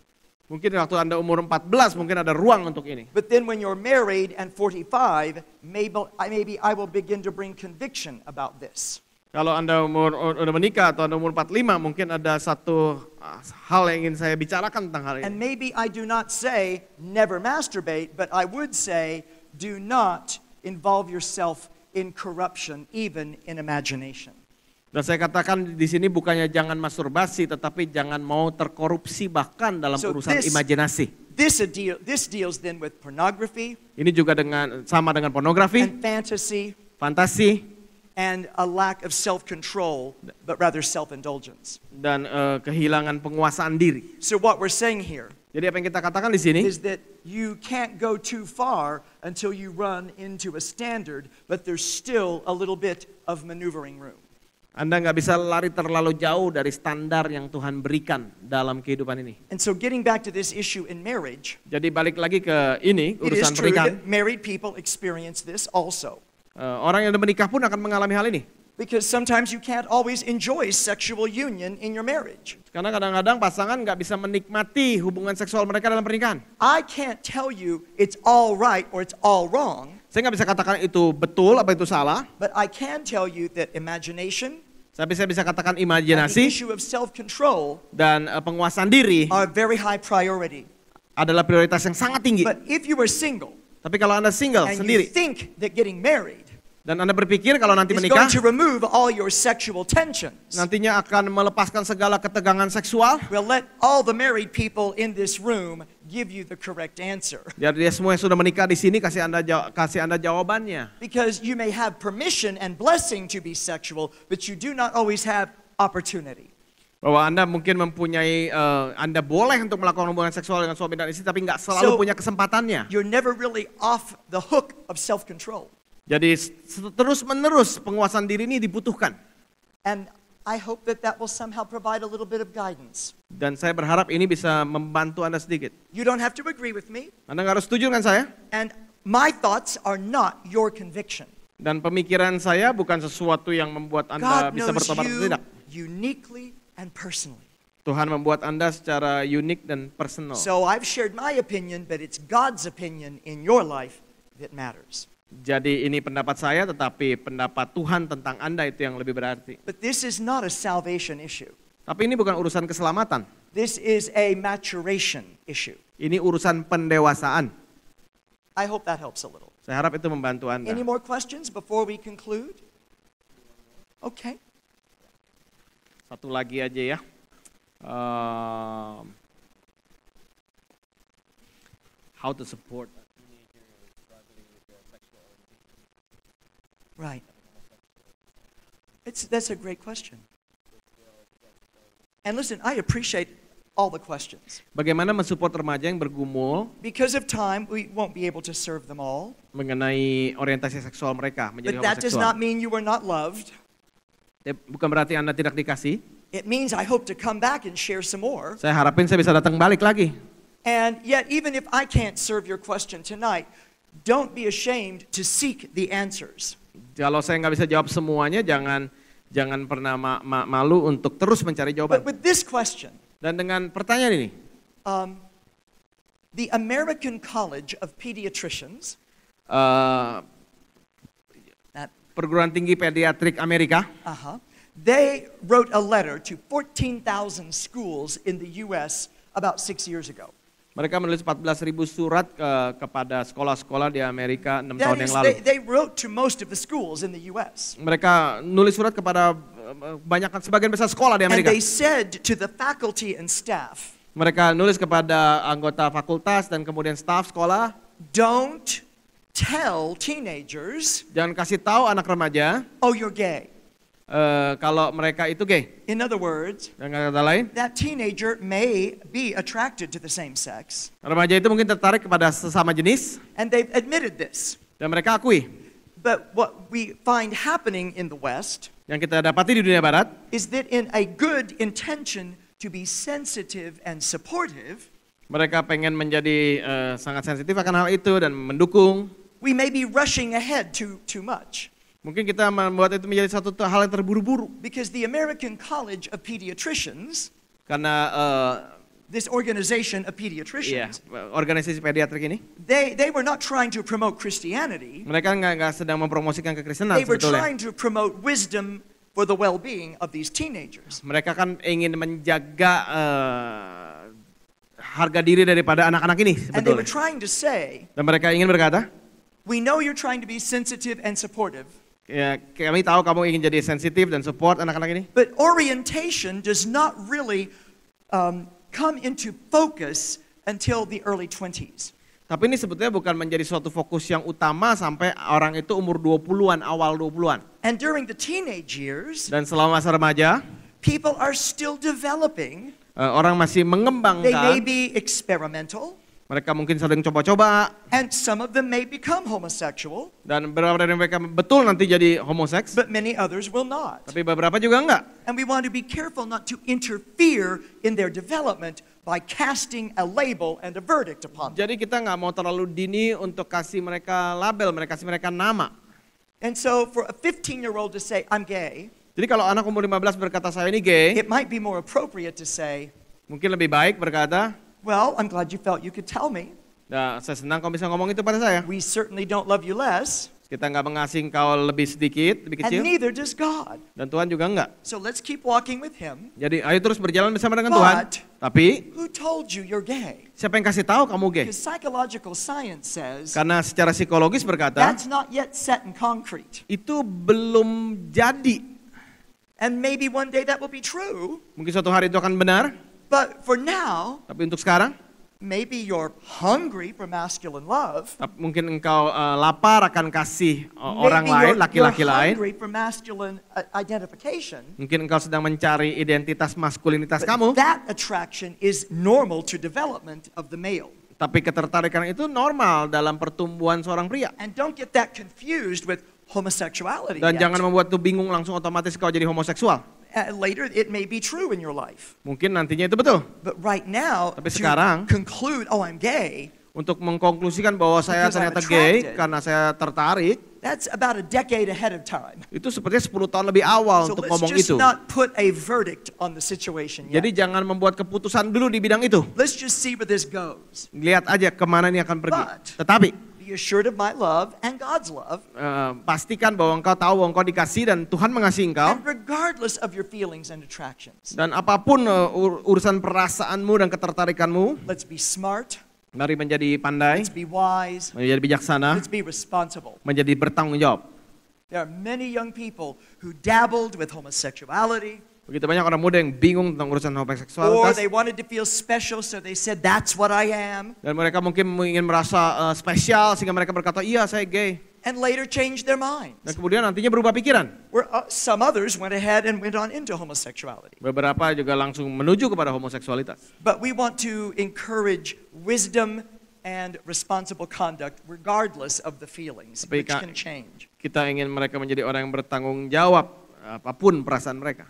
Mungkin waktu Anda umur 14 mungkin ada ruang untuk ini. But then when you're married and 45, maybe, maybe I will begin to bring conviction about this. Kalau Anda umur udah menikah atau Anda umur 45 mungkin ada satu ah, hal yang ingin saya bicarakan tentang hal ini. And maybe I do not say never masturbate, but I would say do not involve yourself in corruption even in imagination. Dan saya katakan di sini bukannya jangan masturbasi, tetapi jangan mau terkorupsi bahkan dalam so urusan this, imajinasi. This, deal, this deals then with pornography. Ini juga dengan sama dengan pornografi. And fantasy. Fantasi and a lack of self-control, but rather self-indulgence. Dan uh, kehilangan penguasaan diri. So what we're saying here Jadi apa yang kita katakan di sini is that you can't go too far until you run into a standard, but there's still a little bit of maneuvering room. Anda nggak bisa lari terlalu jauh dari standar yang Tuhan berikan dalam kehidupan ini. And so getting back to this issue in marriage. Jadi balik lagi ke ini urusan pernikahan. It is true that Married people experience this also. Uh, orang yang menikah pun akan mengalami hal ini. Because sometimes you can't always enjoy sexual union in your marriage. Karena kadang-kadang pasangan nggak bisa menikmati hubungan seksual mereka dalam pernikahan. I can't tell you it's all right or it's all wrong. Saya nggak bisa katakan itu betul apa itu salah. But I can tell you that imagination tapi saya bisa katakan imajinasi dan eh, penguasaan diri are very high priority. adalah prioritas yang sangat tinggi. But if you were single, tapi kalau Anda single and sendiri, you think that getting married dan Anda berpikir kalau nanti menikah, going to remove all your sexual tensions. nantinya akan melepaskan segala ketegangan seksual. Well, let all the married people in this room give you the correct answer. Biar dia semua yang sudah menikah di sini kasih Anda kasih Anda jawabannya. Because you may have permission and blessing to be sexual, but you do not always have opportunity bahwa Anda mungkin mempunyai uh, Anda boleh untuk melakukan hubungan seksual dengan suami dan istri tapi nggak selalu so, punya kesempatannya. You're never really off the hook of self control. Jadi terus menerus penguasaan diri ini dibutuhkan. And I hope that that will somehow provide a little bit of guidance. Dan saya berharap ini bisa membantu Anda sedikit. You don't have to agree with me. Anda nggak harus setuju dengan saya. And my thoughts are not your conviction. Dan pemikiran saya bukan sesuatu yang membuat Anda God bisa bertobat atau tidak. Uniquely and personally. Tuhan membuat Anda secara unik dan personal. So I've shared my opinion, but it's God's opinion in your life that matters. Jadi ini pendapat saya tetapi pendapat Tuhan tentang Anda itu yang lebih berarti. But this is not a salvation issue. Tapi ini bukan urusan keselamatan. This is a maturation issue. Ini urusan pendewasaan. I hope that helps a little. Saya harap itu membantu Anda. Any more questions before we conclude? Okay. Satu lagi aja ya. Uh, how to support a teenager struggling with sexual orientation. Right. It's, that's a great question. And listen, I appreciate all the questions. Bagaimana mensupport remaja yang bergumul? Because of time, we won't be able to serve them all. Mengenai orientasi seksual mereka menjadi homoseksual. But that does not mean you were not loved. Ya, bukan berarti Anda tidak dikasih. It means I hope to come back and share some more. Saya harapin saya bisa datang balik lagi. And yet even if I can't serve your question tonight, don't be ashamed to seek the answers. Kalau saya nggak bisa jawab semuanya, jangan jangan pernah ma ma malu untuk terus mencari jawaban. But with this question, dan dengan pertanyaan ini, um, the American College of Pediatricians, uh, perguruan tinggi pediatrik Amerika. Uh -huh. They wrote a letter to 14,000 schools in the US about six years ago. Mereka menulis 14.000 surat ke, kepada sekolah-sekolah di Amerika 6 That tahun is, yang lalu. They, they wrote to most of the schools in the US. Mereka nulis surat kepada banyak sebagian besar sekolah di Amerika. And they said to the faculty and staff. Mereka nulis kepada anggota fakultas dan kemudian staff sekolah. Don't tell teenagers, jangan kasih tahu anak remaja, oh you're gay. Uh, kalau mereka itu gay. In other words, dengan kata lain, that teenager may be attracted to the same sex. Remaja itu mungkin tertarik kepada sesama jenis. And they've admitted this. Dan mereka akui. But what we find happening in the West, yang kita dapati di dunia barat, is that in a good intention to be sensitive and supportive, mereka pengen menjadi uh, sangat sensitif akan hal itu dan mendukung we may be rushing ahead too, too much. Mungkin kita membuat itu menjadi satu hal yang terburu-buru. Because the American College of Pediatricians karena uh, this organization of pediatricians. Yeah, organisasi pediatrik ini. They they were not trying to promote Christianity. Mereka nggak sedang mempromosikan kekristenan They were trying to promote wisdom for the well-being of these teenagers. Mereka kan ingin menjaga uh, harga diri daripada anak-anak ini sebetulnya. And they were trying to say. Dan mereka ingin berkata We know you're trying to be sensitive and supportive. Ya, kami tahu kamu ingin jadi sensitif dan support anak-anak ini. But orientation does not really um, come into focus until the early 20s. Tapi ini sebetulnya bukan menjadi suatu fokus yang utama sampai orang itu umur 20-an, awal 20-an. And during the teenage years, dan selama masa remaja, people are still developing. Uh, orang masih mengembangkan. They may be experimental. Mereka mungkin sering coba-coba. And some of them may become homosexual. Dan beberapa dari mereka betul nanti jadi homoseks. But many others will not. Tapi beberapa juga enggak. And we want to be careful not to interfere in their development by casting a label and a verdict upon them. Jadi kita nggak mau terlalu dini untuk kasih mereka label, mereka kasih mereka nama. And so for a 15-year-old to say I'm gay. Jadi kalau anak umur 15 berkata saya ini gay. It might be more appropriate to say. Mungkin lebih baik berkata Well, I'm glad you felt you could tell me. Nah, saya senang kau bisa ngomong itu pada saya. We certainly don't love you less. Kita nggak mengasihi kau lebih sedikit, lebih kecil. And neither does God. Dan Tuhan juga enggak. So let's keep walking with him. Jadi ayo terus berjalan bersama dengan But, Tuhan. Tapi who told you you're gay? Siapa yang kasih tahu kamu gay? Because psychological science says Karena secara psikologis berkata That's not yet set in concrete. Itu belum jadi. And maybe one day that will be true. Mungkin suatu hari itu akan benar. But for now, tapi untuk sekarang, maybe you're hungry for masculine love. Mungkin engkau uh, lapar akan kasih eh, maybe orang lain, laki-laki lain. For masculine uh, identification. Mungkin engkau sedang mencari identitas maskulinitas kamu. That attraction is normal to development of the male. Tapi ketertarikan itu normal dalam pertumbuhan seorang pria. And don't get that confused with homosexuality. Dan yet. jangan membuat tuh bingung langsung otomatis kau jadi homoseksual uh, later it may be true in your life. Mungkin nantinya itu betul. But right now, Tapi sekarang, conclude, oh I'm gay. Untuk mengkonklusikan bahwa saya ternyata gay karena saya tertarik. That's about a decade ahead of time. Itu sepertinya 10 tahun lebih awal so untuk ngomong itu. Not put a verdict on the situation yet. Jadi jangan membuat keputusan dulu di bidang itu. Let's just see where this goes. Lihat aja kemana ini akan pergi. But, Tetapi assured of my love and God's love. Uh, pastikan bahwa engkau tahu bahwa engkau dikasih dan Tuhan mengasihi engkau. And regardless of your feelings and attractions. Dan apapun uh, ur urusan perasaanmu dan ketertarikanmu. Let's be smart. Mari menjadi pandai. Let's be wise. Menjadi bijaksana. Let's be responsible. Menjadi bertanggung jawab. There are many young people who dabbled with homosexuality. Begitu banyak orang muda yang bingung tentang urusan homoseksualitas. Or they wanted to feel special, so they said that's what I am. Dan mereka mungkin ingin merasa uh, spesial sehingga mereka berkata, "Iya, saya gay." And later changed their minds. Dan kemudian nantinya berubah pikiran. Where uh, some others went ahead and went on into homosexuality. Beberapa juga langsung menuju kepada homoseksualitas. But we want to encourage wisdom and responsible conduct regardless of the feelings Tapi which can change. Kita ingin mereka menjadi orang yang bertanggung jawab eh, apapun perasaan mereka.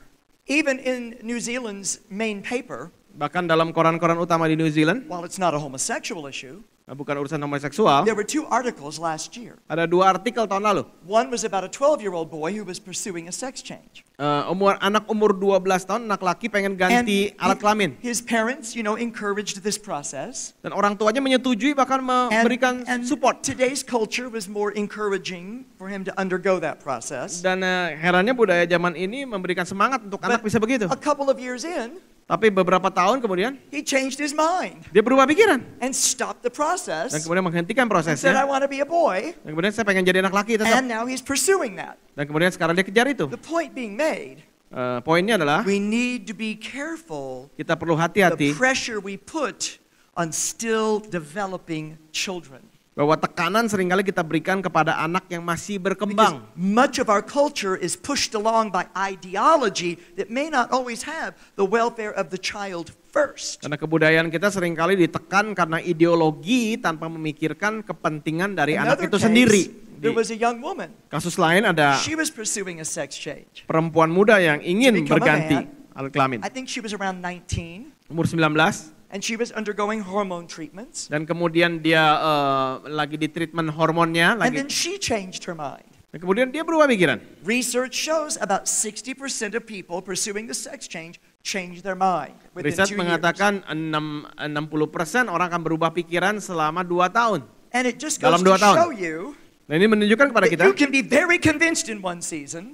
Even in New Zealand's main paper, Bahkan dalam koran-koran utama di New Zealand, while it's not a homosexual issue, nah, bukan urusan homoseksual. There were two articles last year. Ada dua artikel tahun lalu. One was about a 12-year-old boy who was pursuing a sex change. Uh, umur anak umur 12 tahun anak laki pengen ganti And alat kelamin. His parents, you know, encouraged this process. Dan orang tuanya menyetujui bahkan memberikan and, and support. Today's culture was more encouraging for him to undergo that process. Dan uh, herannya budaya zaman ini memberikan semangat untuk But anak bisa begitu. A couple of years in, tapi beberapa tahun kemudian, he changed his mind. Dia berubah pikiran. And stopped the process. Dan kemudian menghentikan prosesnya. Said I want to be a boy. Dan kemudian saya pengen jadi anak laki tetap. And now he's pursuing that. Dan kemudian sekarang dia kejar itu. The point being made. Uh, poinnya adalah we need to be careful. Kita perlu hati-hati. The pressure we put on still developing children bahwa tekanan seringkali kita berikan kepada anak yang masih berkembang. Because much of our culture is pushed along by ideology that may not always have the welfare of the child first. Karena kebudayaan kita seringkali ditekan karena ideologi tanpa memikirkan kepentingan dari Another anak itu case, sendiri. There was a young woman. Kasus lain ada She was pursuing a sex change. perempuan muda yang ingin berganti alat kelamin. I think she was around 19. Umur 19. And she was undergoing hormone treatments. Dan kemudian dia uh, lagi di treatment hormonnya. Lagi... And then she changed her mind. Dan kemudian dia berubah pikiran. Research shows about 60% of people pursuing the sex change change their mind. Riset mengatakan 6, 60% orang akan berubah pikiran selama 2 tahun. And it just goes Dalam 2 tahun. show you Nah ini menunjukkan kepada kita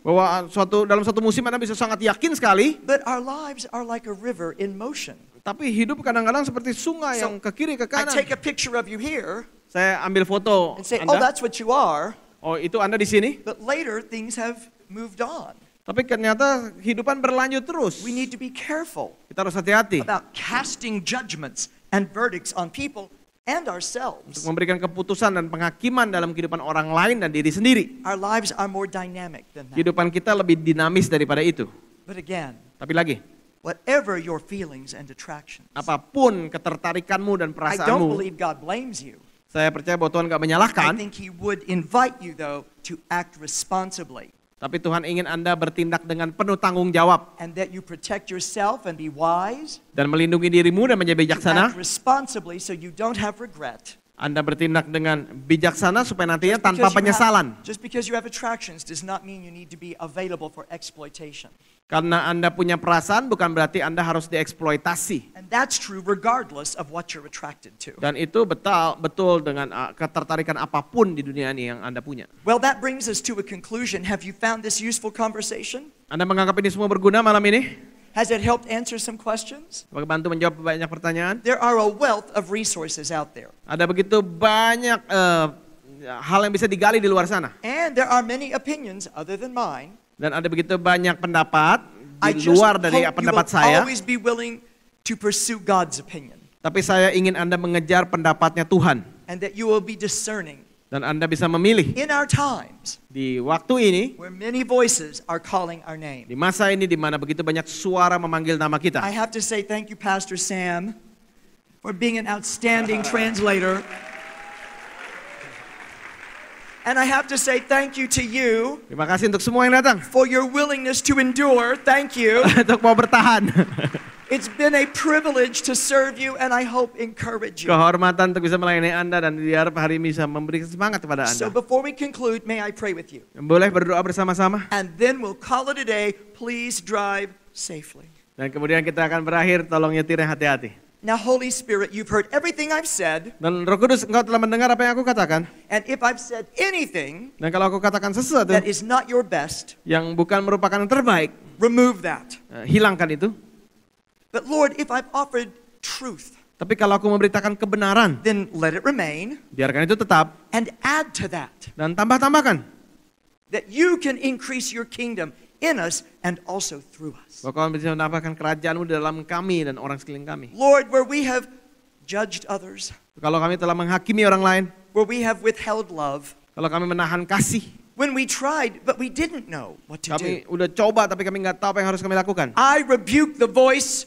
bahwa suatu dalam satu musim Anda bisa sangat yakin sekali. But our lives are like a river in motion. Tapi hidup kadang-kadang seperti sungai so, yang ke kiri ke kanan. I take a picture of you here. Saya ambil foto and say, Anda. Oh, that's what you are. Oh, itu Anda di sini. But later things have moved on. Tapi ternyata kehidupan berlanjut terus. We need to be careful. Kita harus hati-hati. About casting judgments and verdicts on people and ourselves. Untuk memberikan keputusan dan penghakiman dalam kehidupan orang lain dan diri sendiri. Our lives are more dynamic than that. Kehidupan kita lebih dinamis daripada itu. But again, tapi lagi, Whatever your feelings and attractions. Apapun ketertarikanmu dan perasaanmu. I don't believe God blames you. Saya percaya bahwa Tuhan gak menyalahkan. I think he would invite you though to act responsibly. Tapi Tuhan ingin Anda bertindak dengan penuh tanggung jawab. And that you protect yourself and be wise. Dan melindungi dirimu dan menjadi bijaksana. Act responsibly so you don't have regret. Anda bertindak dengan bijaksana supaya nantinya tanpa penyesalan. Karena Anda punya perasaan bukan berarti Anda harus dieksploitasi. Dan itu betul betul dengan ah, ketertarikan apapun di dunia ini yang Anda punya. Well, that brings us to a conclusion. Have you found this useful conversation? Anda menganggap ini semua berguna malam ini? Has it helped answer some questions? Bantu menjawab banyak pertanyaan. There are a wealth of resources out there. Ada begitu banyak uh, hal yang bisa digali di luar sana. And there are many opinions other than mine. Dan ada begitu banyak pendapat di I luar dari pendapat saya. Always be willing to pursue God's opinion. Tapi saya ingin Anda mengejar pendapatnya Tuhan. And that you will be discerning dan Anda bisa memilih. In our times, di waktu ini, where many voices are calling our name. Di masa ini di mana begitu banyak suara memanggil nama kita. I have to say thank you Pastor Sam for being an outstanding translator. And I have to say thank you to you. Terima kasih untuk semua yang datang. For your willingness to endure. Thank you. [laughs] untuk mau bertahan. [laughs] It's been a privilege to serve you and I hope encourage you. Kehormatan untuk bisa melayani Anda dan diharap hari ini bisa memberi semangat kepada Anda. So before we conclude, may I pray with you? Boleh berdoa bersama-sama? And then we'll call it a day. Please drive safely. Dan kemudian kita akan berakhir, tolong nyetirnya hati-hati. Now Holy Spirit, you've heard everything I've said. Dan Roh Kudus, engkau telah mendengar apa yang aku katakan. And if I've said anything Dan kalau aku katakan sesuatu that is not your best, yang bukan merupakan yang terbaik, remove that. Eh, hilangkan itu. But Lord, if I've offered truth, tapi kalau aku memberitakan kebenaran, then let it remain. Biarkan itu tetap. And add to that. Dan tambah-tambahkan. That you can increase your kingdom in us and also through us. Bahwa kau bisa menambahkan kerajaanmu dalam kami dan orang sekeliling kami. Lord, where we have judged others. Kalau kami telah menghakimi orang lain. Where we have withheld love. Kalau kami menahan kasih. When we tried, but we didn't know what to kami do. Kami udah coba, tapi kami nggak tahu apa yang harus kami lakukan. I rebuke the voice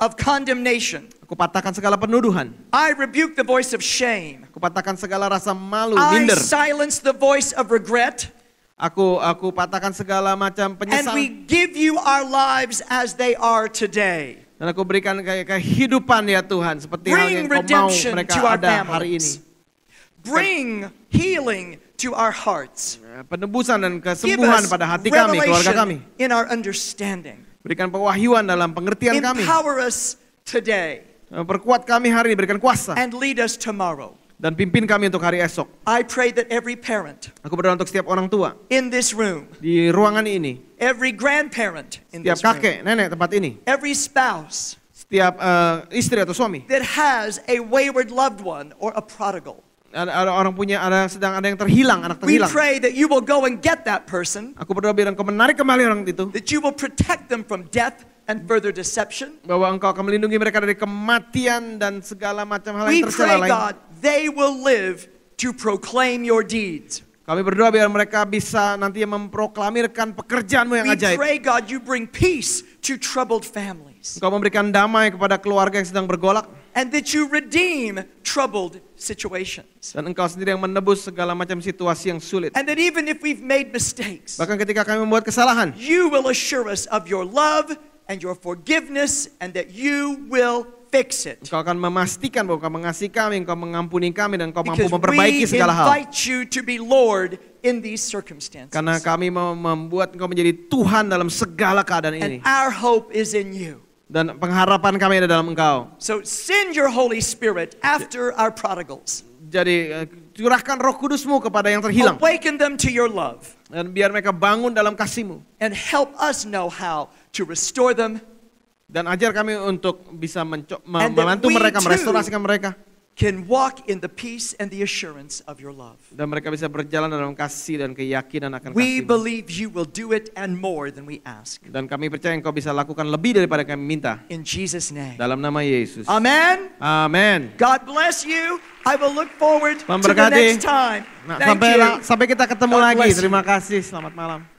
of condemnation. Aku patahkan segala penuduhan. I rebuke the voice of shame. Aku patahkan segala rasa malu, minder. I silence the voice of regret. Aku aku patahkan segala macam penyesalan. And we give you our lives as they are today. Dan aku berikan kayak kehidupan ya Tuhan seperti Bring yang kau mau mereka ada families. hari ini. Bring healing to our hearts. Penebusan dan kesembuhan pada hati kami, keluarga kami. In our understanding. Berikan pewahyuan dalam pengertian Empower kami. Empower us today. Eh, perkuat kami hari ini, berikan kuasa. And lead us tomorrow. Dan pimpin kami untuk hari esok. I pray that every parent. Aku berdoa untuk setiap orang tua. In this room. Di ruangan ini. Every grandparent in setiap this kakek, room. nenek tempat ini. Every spouse. Setiap uh, istri atau suami. That has a wayward loved one or a prodigal ada, ada orang punya ada sedang ada yang terhilang anak terhilang. We pray that you will go and get that person. Aku berdoa biar engkau menarik kembali orang itu. That you will protect them from death and further deception. Bahwa engkau akan melindungi mereka dari kematian dan segala macam hal yang tercela lain. We pray God they will live to proclaim your deeds. Kami berdoa biar mereka bisa nanti memproklamirkan pekerjaanmu yang ajaib. We pray God you bring peace to troubled families. Engkau memberikan damai kepada keluarga yang sedang bergolak and that you redeem troubled situations. Dan engkau sendiri yang menebus segala macam situasi yang sulit. And that even if we've made mistakes, bahkan ketika kami membuat kesalahan, you will assure us of your love and your forgiveness and that you will fix it. Engkau akan memastikan bahwa engkau mengasihi kami, engkau mengampuni kami dan engkau mampu memperbaiki segala hal. you to be Lord in these circumstances. Karena kami membuat engkau menjadi Tuhan dalam segala keadaan ini. And our hope is in you dan pengharapan kami ada dalam Engkau. So send your Holy Spirit after our prodigals. Jadi eh, curahkan Roh Kudusmu kepada yang terhilang. Awaken them to your love. Dan biar mereka bangun dalam kasihmu. And help us know how to restore them. Dan ajar kami untuk bisa membantu mereka, merestorasikan mereka can walk in the peace and the assurance of your love. Dan mereka bisa berjalan dalam kasih dan keyakinan akan kasih. We believe you will do it and more than we ask. Dan kami percaya engkau bisa lakukan lebih daripada kami minta. In Jesus name. Dalam nama Yesus. Amen. Amen. God bless you. I will look forward Memberkati. to the next time. Nah, Thank sampai, you. sampai kita ketemu God lagi. Terima kasih. Selamat malam.